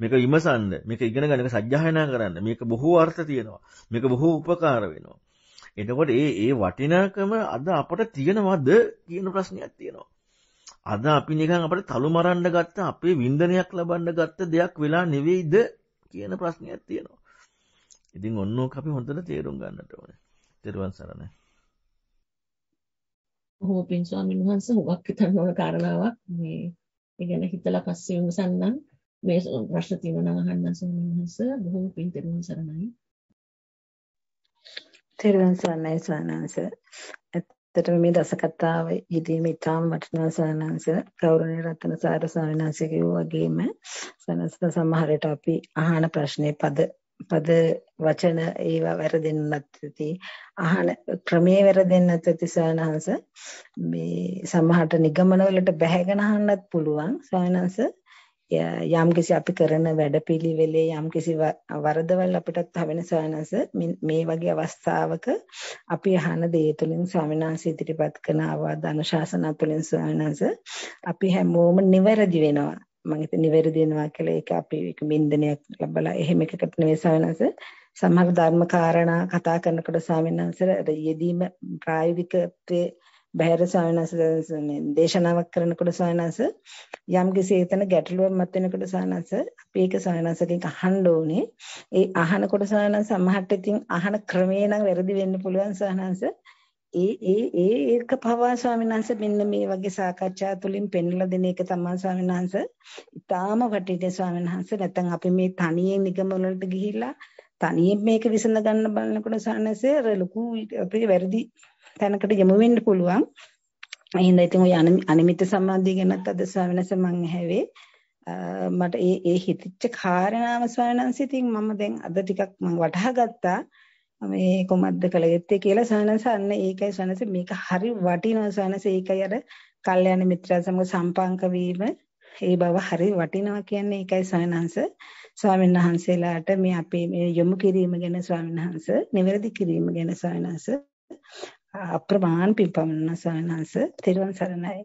මේක විමසන්න. මේක ඉගෙන ගන්න. මේක සත්‍යහන කරන්න. මේක බොහෝ අර්ථ තියෙනවා. මේක බොහෝ උපකාර වෙනවා. එතකොට ඒ ඒ වටිනාකම අද අපට තියෙනවද කියන ප්‍රශ්නයක් තියෙනවා. අද අපි නිකන් අපට තලු මරන්න ගත්ත අපේ වින්දනයක් ලබන්න ගත්ත දෙයක් වෙලා නෙවෙයිද කියන ප්‍රශ්නයක් තියෙනවා. ඉතින් ඔන්න ඕක අපි හොඳට තේරුම් ගන්නට ඕනේ. තෙරුවන් සරණයි. ඔහොම පින් ස්වාමීන් වහන්සේ හුඟක් හිතන්න ඕන කාරණාවක් මේ ඉගෙන හිතලා පස්සේ විමසන්නම් මේ ප්‍රශ්න තියෙනවා නම් අහන්න ස්වාමීන් වහන්සේ බොහොම පින් දෙනුන් සරණයි. තෙරුවන් සරණයි ස්වාමීන් වහන්සේ. ඇත්තටම මේ දස කතාව යෙදීම ඉතාම වටිනා සානංශ ගෞරවනීය රත්නසාර ස්වාමීන් වහන්සේ කිව්වා වගේම සනස්ත සමහරට අපි අහන ප්‍රශ්නේ පද පද වචන ඒවා වැරදෙන්නත් ඇති අහන ක්‍රමයේ වැරදෙන්නත් ඇති සානංශ මේ සමහරට නිගමන වලට බැහැගෙන අහන්නත් පුළුවන් සානංශ යම්කිසි අපි කරන වැඩපිළිවෙලේ යම්කිසි වරදවල් අපිටත් හවෙන ස්වාමීනස මේ වගේ අවස්ථාවක අපි අහන දේ තුලින් ස්වාමීනස ඉදිරිපත් කරන ආවාද අනුශාසනා තුලින් ස්වාමීනස අපි හැමෝම නිවැරදි වෙනවා මම හිතන්නේ නිවැරදි වෙනවා කියලා ඒක අපි එක බින්දනයක් ලැබලා එහෙම එකකට නෙවෙයි ස්වාමීනස සමහර ධර්ම කාරණා කතා කරනකොට ස්වාමීනස යෙදීම ප්‍රායෝගිකත්වයේ බහැර සායනස දේශනාවක් කරනකොට සායනස යම්කිසි එතන ගැටලුවක් මත වෙනකොට සායනස අපි ඒක සායනසකින් අහන්න ඕනේ. ඒ අහනකොට සායනස සමහරට ඉතින් අහන ක්‍රමේ නම් වැරදි වෙන්න පුළුවන් සායනස. ඒ ඒ ඒ ඒක පවා ස්වාමීන් වහන්සේ මෙන්න මේ වගේ සාකච්ඡා තුලින් පෙන්වලා දෙන එක තමයි ස්වාමීන් වහන්සේ. ඊටාම වටිනේ ස්වාමීන් වහන්සේ. නැත්නම් අපි මේ තනියෙන් නිගමන වලට ගිහිල්ලා තනියෙන් මේක විසඳ ගන්න බලනකොට සානසේ අර ලොකු අපේ වැරදි තැනකට යමු වෙන්න පුළුවන්. ඒ හින්දා ඉතින් ඔය අනිමිත් සම්බන්ධය ගැනත් අද ස්වාමිනස මං ඇහැවේ. මට ඒ ඒ හිතච්ච කාරණාව ස්වාමිනන්ස ඉතින් මම දැන් අද ටිකක් මම වටහා ගත්තා. මේ කොමද්ද කළ යුත්තේ කියලා ස්වාමිනන්ස අන්න ඒකයි ස්වාමිනන්ස මේක හරි වටිනවා ස්වාමිනන්ස ඒකයි අර කල්යාණ මිත්‍රා සමග සම්පංක වීම ඒ බව හරි වටිනවා කියන්නේ ඒකයි ස්වාමිනන්ස ස්වාමීන් වහන්සේලාට මේ අපේ මේ යොමු කිරීම ගැන ස්වාමීන් වහන්ස නිවැරදි කිරීම ගැන ස්වාමීන් වහන්ස අප්‍රමාණ පින් පමන සවනස තෙරුවන් සරණයි.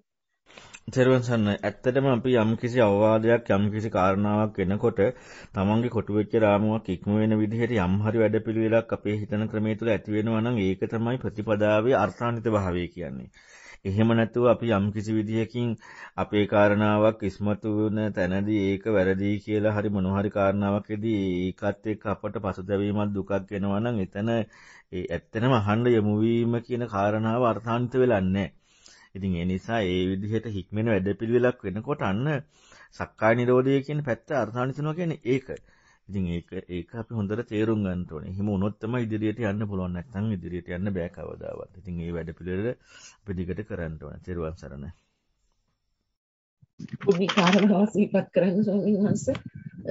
තෙරුවන් සරණයි. ඇත්තටම අපි යම්කිසි අවවාදයක් යම්කිසි කාරණාවක් වෙනකොට තමන්ගේ කොටු වෙච්ච රාමුවක් ඉක්ම වෙන විදිහට යම් හරි වැඩපිළිවෙලක් අපේ හිතන ක්‍රමයේ තුල ඇති වෙනවා නම් ඒක තමයි ප්‍රතිපදාවේ අර්ථාන්විත භාවය කියන්නේ. එහෙම නැතුව අපි යම් කිසි විදිහකින් අපේ කාරණාවක් ඉස්මතු වෙන තැනදී ඒක වැරදි කියලා හරි මොන හරි කාරණාවකදී ඒකත් එක්ක අපට පසුතැවීමක් දුකක් වෙනවා නම් එතන ඒ ඇත්තනම අහන්න යමු වීම කියන කාරණාව අර්ථාන්විත වෙලා නැහැ. ඉතින් ඒ නිසා ඒ විදිහට හික්මෙන වැඩපිළිවෙලක් වෙනකොට අන්න සක්කාය නිරෝධය කියන පැත්ත අර්ථාන්විත වෙනවා කියන්නේ ඒක. ඉතින් ඒක ඒක අපි හොඳට තේරුම් ගන්න ඕනේ. එහෙම වුණොත් තමයි ඉදිරියට යන්න පුළුවන්. නැත්නම් ඉදිරියට යන්න බෑ කවදාවත්. ඉතින් මේ වැඩ පිළිවෙල අපි දිගට කරන්න ඕනේ. තෙරුවන් සරණයි. පුබි කාරණාව සිහිපත් කරන්න ස්වාමීන් වහන්සේ.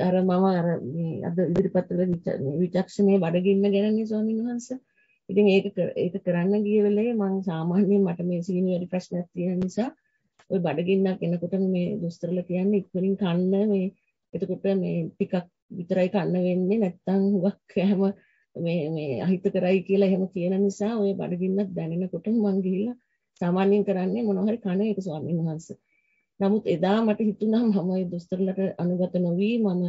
අර මම අර මේ අද ඉදිරිපත් කළ විචක්ෂණයේ බඩගින්න ගැනනේ ස්වාමීන් වහන්සේ. ඉතින් ඒක ඒක කරන්න ගිය වෙලේ මම සාමාන්‍යයෙන් මට මේ සීනි වැඩි ප්‍රශ්නක් තියෙන නිසා ওই බඩගින්නක් එනකොටම මේ දොස්තරලා කියන්නේ ඉක්මනින් කන්න මේ එතකොට මේ ටිකක් විතරයි කන්න වෙන්නේ නැත්තම් හුඟක් හැම මේ මේ අහිතකරයි කියලා එහෙම කියන නිසා ඔය බඩගින්නක් දැනෙනකොට මම ගිහිල්ලා සාමාන්‍යයෙන් කරන්නේ මොනවා හරි කන එක ස්වාමීන් වහන්සේ. නමුත් එදා මට හිතුණා මම ඒ දොස්තරලට අනුගත නොවි මම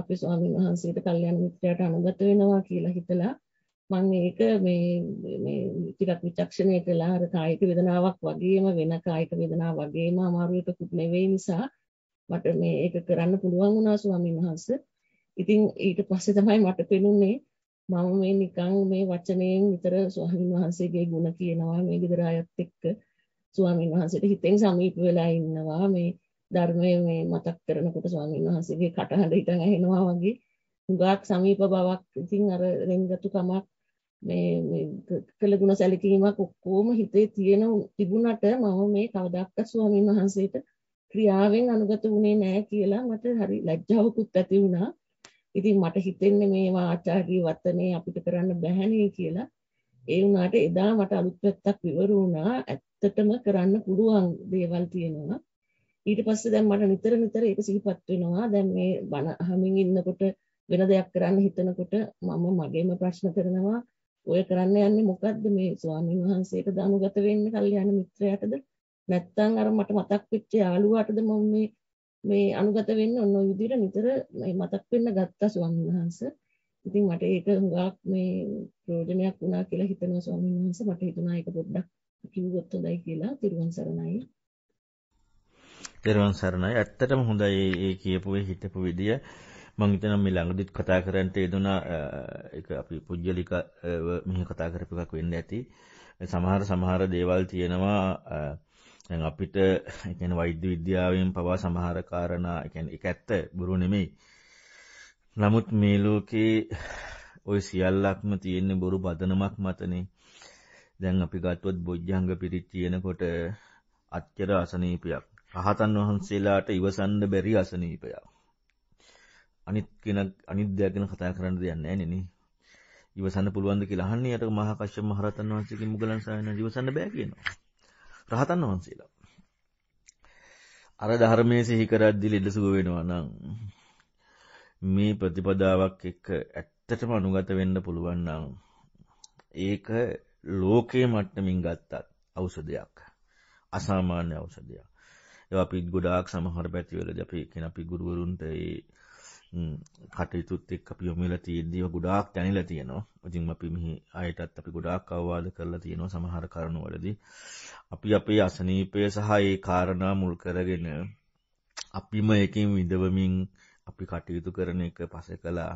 අපේ ස්වාමීන් වහන්සේට කල්යන මිත්‍රයාට අනුගත වෙනවා කියලා හිතලා මම ඒක මේ මේ ටිකක් විචක්ෂණය කළා අර කායික වේදනාවක් වගේම වෙන කායික වේදනාවක් වගේම අමාරුවකුත් නෙවෙයි නිසා මට මේ ඒක කරන්න පුළුවන් වුණා ස්වාමීන් වහන්සේ ඉතින් ඊට පස්සේ තමයි මට පෙනුනේ මම මේ නිකන් මේ වචනයෙන් විතර ස්වාමීන් වහන්සේගේ ගුණ කියනවා මේ ගෙදර අයත් එක්ක ස්වාමීන් වහන්සේට හිතෙන් සමීප වෙලා ඉන්නවා මේ ධර්මය මේ මතක් කරනකොට ස්වාමීන් වහන්සේගේ කටහඬ හිටන් ඇහෙනවා වගේ හුඟක් සමීප බවක් ඉතින් අර රෙන්ගතු කමක් මේ මේ කළ ගුණ සැලකීමක් ඔක්කොම හිතේ තියෙන තිබුණට මම මේ කවදාක්වත් ස්වාමීන් වහන්සේට ක්‍රියාවෙන් අනුගත වුණේ නැහැ කියලා මට හරි ලැජ්ජාවකුත් ඇති වුණා. ඉතින් මට හිතෙන්නේ මේවා ආචාර්ය වතනේ අපිට කරන්න බැහැනේ කියලා. ඒ වුණාට එදා මට අලුත් පැත්තක් විවර වුණා. ඇත්තටම කරන්න පුළුවන් දේවල් තියෙනවා. ඊට පස්සේ දැන් මට නිතර නිතර ඒක සිහිපත් වෙනවා. දැන් මේ බණ අහමින් ඉන්නකොට වෙන දෙයක් කරන්න හිතනකොට මම මගේම ප්‍රශ්න කරනවා. ඔය කරන්න යන්නේ මොකද්ද මේ ස්වාමීන් වහන්සේට දනුගත වෙන්න කල්යාණ මිත්‍රයාටද නැත්තම් අර මට මතක් වෙච්ච යාළුවාටද මම මේ මේ අනුගත වෙන්න ඔන්න ඔය විදිහට නිතර මේ මතක් වෙන්න ගත්තා ස්වාමීන් වහන්සේ. ඉතින් මට ඒක හුඟක් මේ ප්‍රයෝජනයක් වුණා කියලා හිතනවා ස්වාමීන් වහන්සේ. මට හිතුණා ඒක පොඩ්ඩක් කිව්වොත් හොඳයි කියලා. තිරුවන් සරණයි. තිරුවන් සරණයි. ඇත්තටම හොඳයි ඒ කියපු හිතපු විදිය. මං හිතනවා මේ ළඟදිත් කතා කරන්න තේදුනා ඒක අපි පුජ්‍යලික මෙහි කතා කරපු එකක් වෙන්න ඇති. සමහර සමහර දේවල් තියෙනවා අපිට එකන වෛද්‍ය විද්‍යාවෙන් පවා සමහර කාරණා එකැන් එක ඇත්ත බුරු නෙමෙයි. නමුත් මේ ලෝකේ ඔය සියල්ලක්ම තියෙන්නේ බොරු බදනමක් මතනේ. දැන් අපි ගත්තොත් බොජ්ජංග පිරිත් කියනකොට අච්චර අසනීපයක්. රහතන් වහන්සේලාට ඉවසන්න බැරි අසනීපයක්. අනිත් කෙනෙක් අනිත් දෙයක් ගැන කතා කරන්න දෙයක් නැහැ නේ. ඉවසන්න පුළුවන්ද කියලා අහන්නේ යට මහා කශ්‍යප මහ රහතන් වහන්සේගෙන් මුගලන් සායන ඉවසන්න බෑ කියනවා. රහතන් වහන්සේලා. අර ධර්මයේ සිහි කරද්දී ලෙඩ සුව වෙනවා නම් මේ ප්‍රතිපදාවක් එක්ක ඇත්තටම අනුගත වෙන්න පුළුවන් නම් ඒක ලෝකයේ මට්ටමින් ගත්තත් ඖෂධයක්. අසාමාන්‍ය ඖෂධයක්. ඒවා අපි ගොඩාක් සමහර පැතිවලදී අපි කියන අපි ගුරුවරුන්ට ඒ කටයුතුත් එක් අපි යොමල තියදීව ගොඩාක් තැනිල තියෙනවා ඉතින් අපි මෙහි අයටත් අපි ගොඩාක් අවවාද කරලා තියෙනවා සමහර කරනු වලදී අපි අපේ අසනීපය සහ ඒ කාරණා මුල් කරගෙන අපිම එකින් විඳවමින් අපි කටයුතු කරන එක පස කලා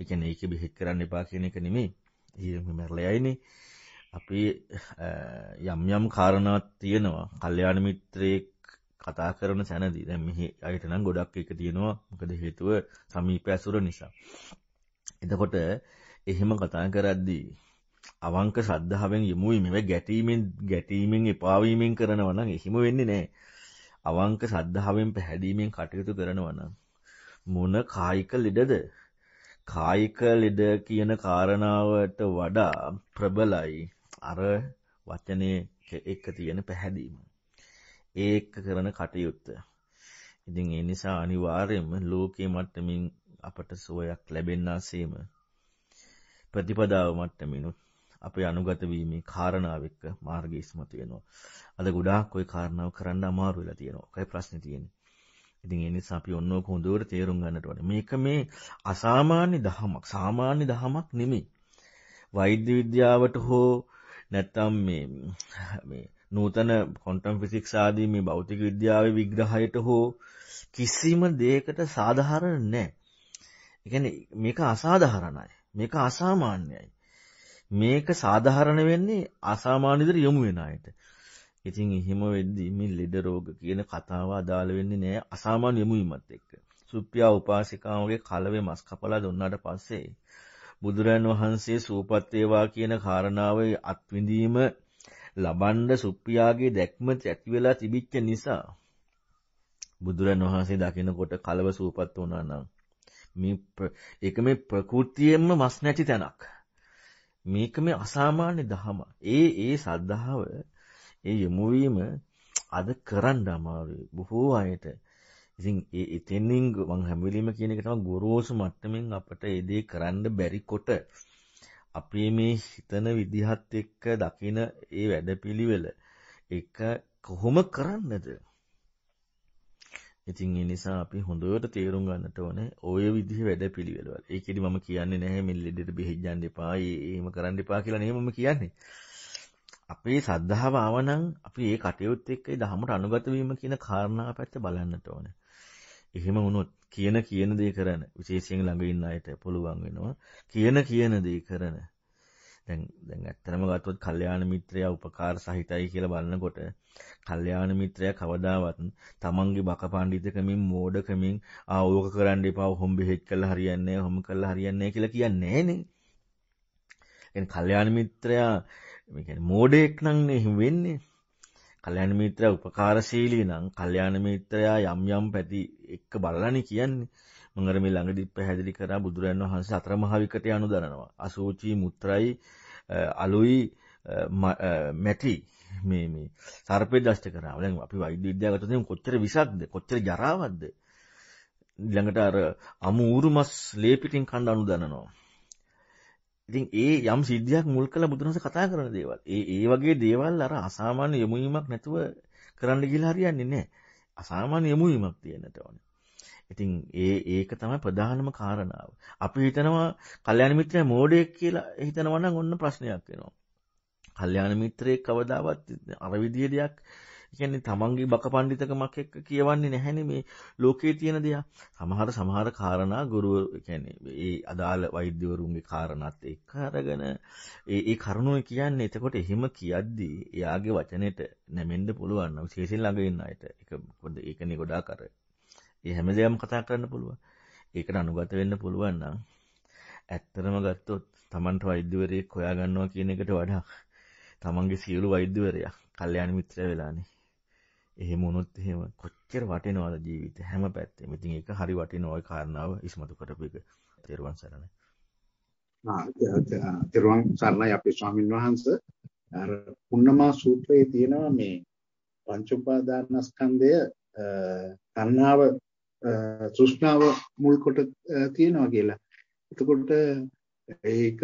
එකන ඒක බෙහෙත් කරන්න එපා කියන එක නෙමේ ඒම මැරලයයිනේ අපි යම් යම් කාරණාත් තියෙනවා කල්්‍යයාන මිත්‍රයෙක් කතා කරන සැනදී දැන් මෙහි අයට නම් ගොඩක් එක තියෙනවා මොකද හේතුව සමීප ඇසුර නිසා. එතකොට එහෙම කතා කරද්දී අවංක ශ්‍රද්ධාවෙන් යමුයි මෙව ගැටීමෙන් ගැටීමෙන් එපාවීමෙන් කරනවා නම් එහෙම වෙන්නේ නැහැ. අවංක ශ්‍රද්ධාවෙන් පැහැදීමෙන් කටයුතු කරනවා නම් මොන කායික ලෙඩද කායික ලෙඩ කියන කාරණාවට වඩා ප්‍රබලයි අර වචනේ එක තියෙන පැහැදීම. ඒක කරන කටයුත්ත. ඉතින් ඒ නිසා අනිවාර්යෙන්ම ලෝකයේ මට්ටමින් අපට සුවයක් ලැබෙන්නාseම ප්‍රතිපදාව මට්ටමිනුත් අපේ අනුගත වීමේ කාරණාව එක්ක මාර්ගය ඉස්මතු වෙනවා. අද ගොඩාක් ওই කාරණාව කරන්න අමාරු වෙලා තියෙනවා. ඔකයි ප්‍රශ්නේ තියෙන්නේ. ඉතින් ඒ නිසා අපි ඔන්න ඔක හොඳට තේරුම් ගන්නට ඕනේ. මේක මේ අසාමාන්‍ය දහමක්, සාමාන්‍ය දහමක් නෙමෙයි. වෛද්‍ය විද්‍යාවට හෝ නැත්තම් මේ මේ නූතන කොන්ටම් ෆිසික්ස් ආදී මේ භෞතික විද්‍යාවේ විග්‍රහයට හෝ කිසිම දෙයකට සාධාරණ නැහැ. ඒ කියන්නේ මේක අසාධාරණයි. මේක අසාමාන්‍යයි. මේක සාධාරණ වෙන්නේ අසාමාන්‍ය විදිහට යොමු වෙන අයට. ඉතින් එහෙම වෙද්දී මේ ලෙඩ රෝග කියන කතාව අදාළ වෙන්නේ නෑ අසාමාන්‍ය යමුීමත් එක්ක. සුප්පියා උපාසිකාවගේ කලවේ මස් කපලා දුන්නාට පස්සේ බුදුරන් වහන්සේ සූපත් වේවා කියන කාරණාවේ අත්විඳීම ලබන්ඩ සුප්‍රියාගේ දැක්ම ඇති වෙලා තිබිච්ච නිසා බුදුරණවහන්සේ දකිනකොට කලව සූපත් වුණා නම් මේ ඒක මේ ප්‍රകൃතියෙම මස් නැති තැනක් මේක මේ අසාමාන්‍ය දහම ඒ ඒ සද්ධාව ඒ යොමු වීම අද කරන්න අමාරුයි බොහෝ අයට ඉතින් ඒ එතෙන්ින් මං හැම වෙලෙම කියන එක තමයි ගොරෝසු මට්ටමින් අපට ඒ දේ කරන්න බැරි කොට අපේ මේ හිතන විදිහත් එක්ක දකින ඒ වැඩපිළිවෙල එක කොහොම කරන්නද? ඉතින් ඒ නිසා අපි හොඳට තේරුම් ගන්නට ඕනේ ওই විදිහ වැඩපිළිවෙල වල. ඒකෙදි මම කියන්නේ නැහැ මේ ලෙඩට බෙහෙත් යන්න එපා, එහෙම කරන්න එපා කියලා නෙමෙයි මම කියන්නේ. අපේ ශ්‍රද්ධාව ආවනම් අපි ඒ කටයුත්ත එක්ක ධර්මයට අනුගත වීම කියන කාරණාව පැත්ත බලන්නට ඕනේ. එහෙම වුණොත් කියන කියන දේ කරන විශේෂයෙන් ළඟ ඉන්න අයට පුළුවන් වෙනවා කියන කියන දේ කරන දැන් දැන් ඇත්තම ගත්තොත් කල්යාණ මිත්‍රයා උපකාර සහිතයි කියලා බලනකොට කල්යාණ මිත්‍රයා කවදාවත් තමන්ගේ බකපඬිතකමින් මෝඩකමින් ආ ඕක කරන්න එපා හොම් බෙහෙත් කළා හරියන්නේ නැහැ හොම් කළා හරියන්නේ නැහැ කියලා කියන්නේ නැහනේ. එන් කල්යාණ මිත්‍රයා මේ කියන්නේ මෝඩෙක් නම් එහෙම වෙන්නේ. කල්යාණ මිත්‍රයා උපකාරශීලී නම් කල්යාණ මිත්‍රයා යම් යම් පැති එක්ක බලලානේ කියන්නේ. මම අර මේ ළඟදී පැහැදිලි කරා බුදුරයන් වහන්සේ සතර මහා විකට යනුදරනවා. අසෝචි මුත්‍රායි අලුයි මැටි මේ මේ සර්පේ දෂ්ට කරා. දැන් අපි වෛද්‍ය විද්‍යාව ගත්තොත් එහෙනම් කොච්චර විසක්ද? කොච්චර ජරාවක්ද? ඊළඟට අර අමු ඌරු මස් ලේ පිටින් කන්න අනුදනනවා. ඉතින් ඒ යම් සිද්ධියක් මුල් කරලා බුදුරජාණන් කතා කරන දේවල්. ඒ ඒ වගේ දේවල් අර අසාමාන්‍ය යොමු වීමක් නැතුව කරන්න ගිහලා හරියන්නේ නැහැ. අසාමාන්‍ය යොමු වීමක් තියෙන්නට ඕනේ. ඉතින් ඒ ඒක තමයි ප්‍රධානම කාරණාව. අපි හිතනවා කල්යාණ මිත්‍රයා මෝඩයෙක් කියලා හිතනවා නම් ඔන්න ප්‍රශ්නයක් වෙනවා. කල්යාණ මිත්‍රයෙක් කවදාවත් අර විදිය දෙයක් කියන්නේ තමන්ගේ බකපණ්ඩිතකමක් එක්ක කියවන්නේ නැහැනේ මේ ලෝකයේ තියෙන දේක්. සමහර සමහර කාරණා ගුරු කියන්නේ ඒ අදාළ වෛද්‍යවරුන්ගේ කාරණාත් එක්ක අරගෙන ඒ ඒ කරුණෝ කියන්නේ එතකොට එහෙම කියද්දී එයාගේ වචනෙට නැමෙන්න පුළුවන් නම් විශේෂයෙන් ළඟ ඉන්න අයට ඒක පොඩ්ඩ ඒකනේ ගොඩාක් අර ඒ හැමදේම කතා කරන්න පුළුවන්. ඒකට අනුගත වෙන්න පුළුවන් නම් ඇත්තරම ගත්තොත් තමන්ට වෛද්‍යවරයෙක් හොයා ගන්නවා කියන එකට වඩා තමන්ගේ සියලු වෛද්‍යවරයා කල්යාණ මිත්‍රය වෙලානේ එහෙම වුණොත් එහෙම කොච්චර වටිනවද ජීවිත හැම පැත්තෙම. ඉතින් ඒක හරි වටිනවා ඒ කාරණාව ඉස්මතු කරපු එක. තෙරුවන් සරණයි. ආ තෙරුවන් සරණයි අපේ ස්වාමින් වහන්සේ. අර පුන්නමා සූත්‍රයේ තියෙනවා මේ පංච උපාදානස්කන්ධය තණ්හාව සෘෂ්ණාව මුල් කොට තියෙනවා කියලා. එතකොට ඒක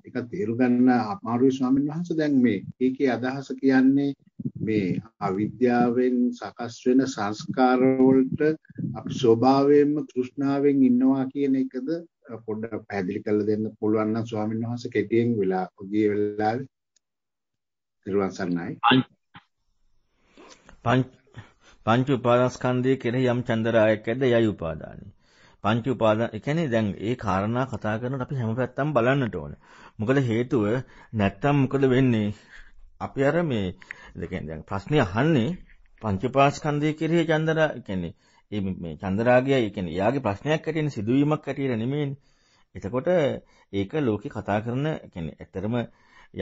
ටිකක් තේරු ගන්න අමාරුයි ස්වාමීන් වහන්සේ දැන් මේ ඒකේ අදහස කියන්නේ මේ අවිද්‍යාවෙන් සකස් වෙන සංස්කාර වලට අපි ස්වභාවයෙන්ම තෘෂ්ණාවෙන් ඉන්නවා කියන එකද පොඩ්ඩක් පැහැදිලි කරලා දෙන්න පුළුවන් නම් ස්වාමීන් වහන්සේ කෙටියෙන් වෙලා ඔගිය වෙලාවේ නිර්වාණ සරණයි පංච පංච උපාදානස්කන්ධය කෙරෙහි යම් චන්දරායකද යයි උපාදානයි පංච උපාදාන ඒ කියන්නේ දැන් ඒ කාරණා කතා කරනකොට අපි හැම පැත්තම බලන්නට ඕනේ මොකද හේතුව නැත්තම් මොකද වෙන්නේ අපි අර මේ දැන් දැන් ප්‍රශ්නේ අහන්නේ පංචපාස්කන්ධය කෙරෙහි චන්දරා කියන්නේ මේ මේ චන්දරාගය කියන්නේ එයාගේ ප්‍රශ්නයක් ඇටියෙන සිදුවීමක් ඇටියෙන නෙමෙයිනේ. එතකොට ඒක ලෝකේ කතා කරන කියන්නේ ඇත්තරම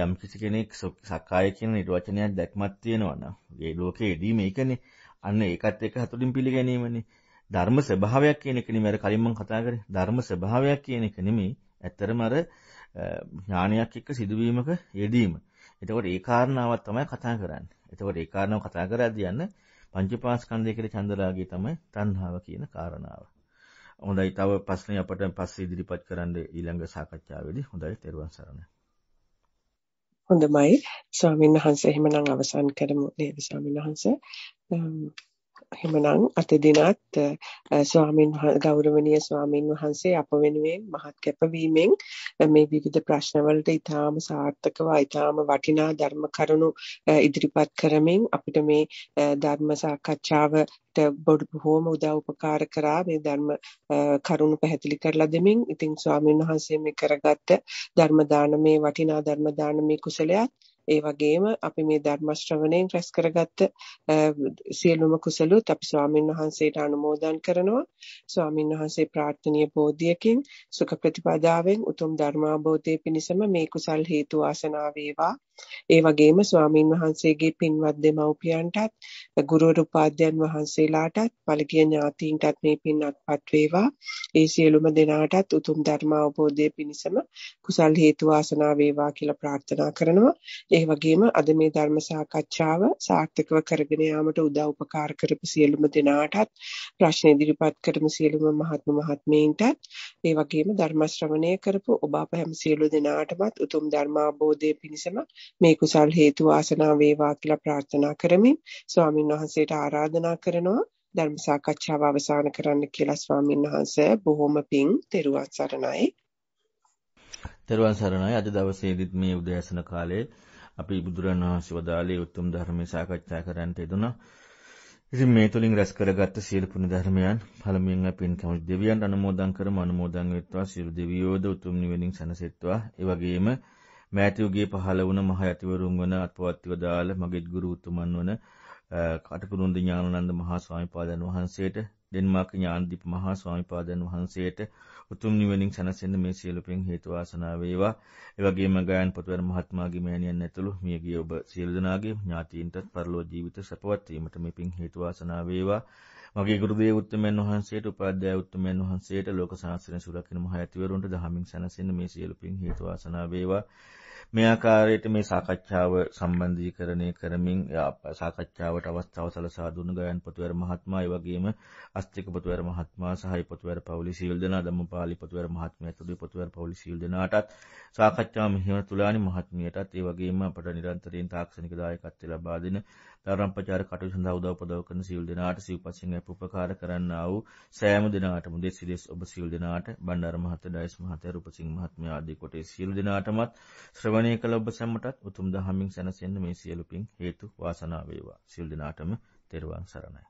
යම් කිසි කෙනෙක් සක්කාය කියන නිර්වචනයක් දැක්මක් තියෙනවා නම් මේ ලෝකේ එදීම ඒකනේ. අන්න ඒකත් එක්ක හතුලින් පිළිගැනීමනේ. ධර්ම ස්වභාවයක් කියන එක නෙමෙයි අර කලින් මම කතා කරේ. ධර්ම ස්වභාවයක් කියන එක නෙමෙයි ඇත්තරම අර ඥානයක් එක්ක සිදුවීමක යෙදීම. එතකොට ඒ කාරණාවත් තමයි කතා කරන්නේ. එතකොට ඒ කාරණාව කතා කරද්දී යන්න පංචපාස්කන්ධය කියලා චන්දරාගය තමයි තණ්හාව කියන කාරණාව. හොඳයි තව ප්‍රශ්නේ අපට පස්සේ ඉදිරිපත් කරන්න ඊළඟ සාකච්ඡාවේදී හොඳයි තෙරුවන් සරණයි. හොඳමයි ස්වාමීන් වහන්සේ එහෙමනම් අවසන් කරමු නේද ස්වාමීන් වහන්සේ. එහෙමනම් අද දිනත් ස්වාමින් ගෞරවනීය ස්වාමින් වහන්සේ අප වෙනුවෙන් මහත් කැපවීමෙන් මේ විවිධ ප්‍රශ්නවලට ඊටාම සාර්ථකව ඊටාම වටිනා ධර්ම කරුණු ඉදිරිපත් කරමින් අපිට මේ ධර්ම සාකච්ඡාවට බොහෝම උදව් උපකාර කරා මේ ධර්ම කරුණු පැහැදිලි කරලා දෙමින් ඉතින් ස්වාමින් වහන්සේ මේ කරගත්ත ධර්ම දානමේ වටිනා ධර්ම දානමේ කුසලයක් ඒ වගේම අපි මේ ධර්ම ශ්‍රවණයෙන් රැස් කරගත්ත සියලුම කුසලොත් අපි ස්වාමින් වහන්සේට අනුමෝදන් කරනවා. ස්වාමින් වහන්සේ ප්‍රාර්ථනීය බෝධියකින් සුඛ ප්‍රතිපදාවෙන් උතුම් ධර්මාභෝධයේ පිණසම මේ කුසල් හේතු ආසනා වේවා. ඒ වගේම ස්වාමින් වහන්සේගේ පින්වත් දෙමව්පියන්ටත්, ගුරු උපාධ්‍යයන් වහන්සේලාටත්, පළගිය ඥාතීන්ටත් මේ පින් අත්පත් වේවා. ඒ සියලුම දෙනාටත් උතුම් ධර්මාභෝධයේ පිණසම කුසල් හේතු ආසනා වේවා කියලා ප්‍රාර්ථනා කරනවා. ඒ වගේම අද මේ ධර්ම සාකච්ඡාව සාර්ථකව කරගෙන යාමට උදව් උපකාර කරපු සියලුම දෙනාටත් ප්‍රශ්න ඉදිරිපත් කරන සියලුම මහත්ම මහත්මීන්ටත් ඒ වගේම ධර්ම ශ්‍රවණය කරපු ඔබ අප හැම සියලු දෙනාටමත් උතුම් ධර්ම අවබෝධය පිණිසම මේ කුසල් හේතු වාසනා වේවා කියලා ප්‍රාර්ථනා කරමින් ස්වාමින් වහන්සේට ආරාධනා කරනවා ධර්ම සාකච්ඡාව අවසන් කරන්න කියලා ස්වාමින් වහන්සේ බොහොම පිං තෙරුවන් සරණයි. තෙරුවන් සරණයි අද දවසේදීත් මේ උදෑසන කාලේ අපි බුදුරන් වහන්සේ වදාළේ උතුම් ධර්මයේ සාකච්ඡා කරන්නට යෙදුණා. ඉතින් මේ තුලින් රැස් කරගත්ත සියලු පුණ්‍ය ධර්මයන් පළමුවෙන් අපින් කම දෙවියන් අනුමෝදන් කරමු අනුමෝදන් වෙත්වා සියලු දෙවියෝද උතුම් නිවනින් සැනසෙත්වා ඒ වගේම මෑතිවගේ පහළ වුණ මහ යතිවරුන් වන අත්පවත්ව දාල මගෙත් ගුරු උතුමන් වන කටපුරුන්ද ඥානানন্দ මහා ස්වාමීපාදන් වහන්සේට ඩෙන්මාර්ක් ඥානදීප මහා ස්වාමීපාදන් වහන්සේට උතුම් නිවනින් සැනසෙන්න මේ සියලු පින් හේතු වාසනා වේවා. ඒ වගේම ගායන් පොතුවර මහත්මයාගේ මෑණියන් ඇතුළු මියගිය ඔබ සියලු දෙනාගේ ඥාතීන්ටත් පරලෝක ජීවිත සපවත් වීමට මේ පින් හේතු වාසනා වේවා. මගේ ගුරුදේව උත්තමයන් වහන්සේට උපාධ්‍යාය උත්තමයන් වහන්සේට ලෝක සාසනය සුරකින්න මහ ඇතිවරුන්ට දහමින් සැනසෙන්න මේ සියලු පින් හේතු වාසනා වේවා. මේ ආකාරයට මේ සාකච්ඡාව සම්බන්ධීකරණය කරමින් සාකච්ඡාවට අවස්ථාව සලසා දුන්න ගයන් පොතුවර මහත්මයා ඒ වගේම අස්තික පොතුවර මහත්මයා සහයි පොතුවර පවුලි සීල් දෙනා ධම්මපාලි පොතුවර මහත්මයා ඇතුළු පොතුවර පවුලි සීල් දෙනාටත් සාකච්ඡාව මෙහෙම තුලානි මහත්මියටත් ඒ වගේම අපට නිරන්තරයෙන් තාක්ෂණික දායකත්වය ලබා දෙන ධර්මපචාර කටයුතු සඳහා උදව් උපදව කරන සියලු දෙනාට සිව්පස්යෙන් අප උපකාර කරන්නා වූ සෑම දෙනාටම දෙස් විදෙස් ඔබ සියලු දෙනාට බණ්ඩාර මහතා ඩයස් මහතා රූපසිංහ මහත්මයා ආදී කොටේ සියලු දෙනාටමත් ශ්‍රවණය කළ ඔබ සැමටත් උතුම් දහමින් සැනසෙන්න මේ සියලු පින් හේතු වාසනා වේවා සියලු දෙනාටම තෙරුවන් සරණයි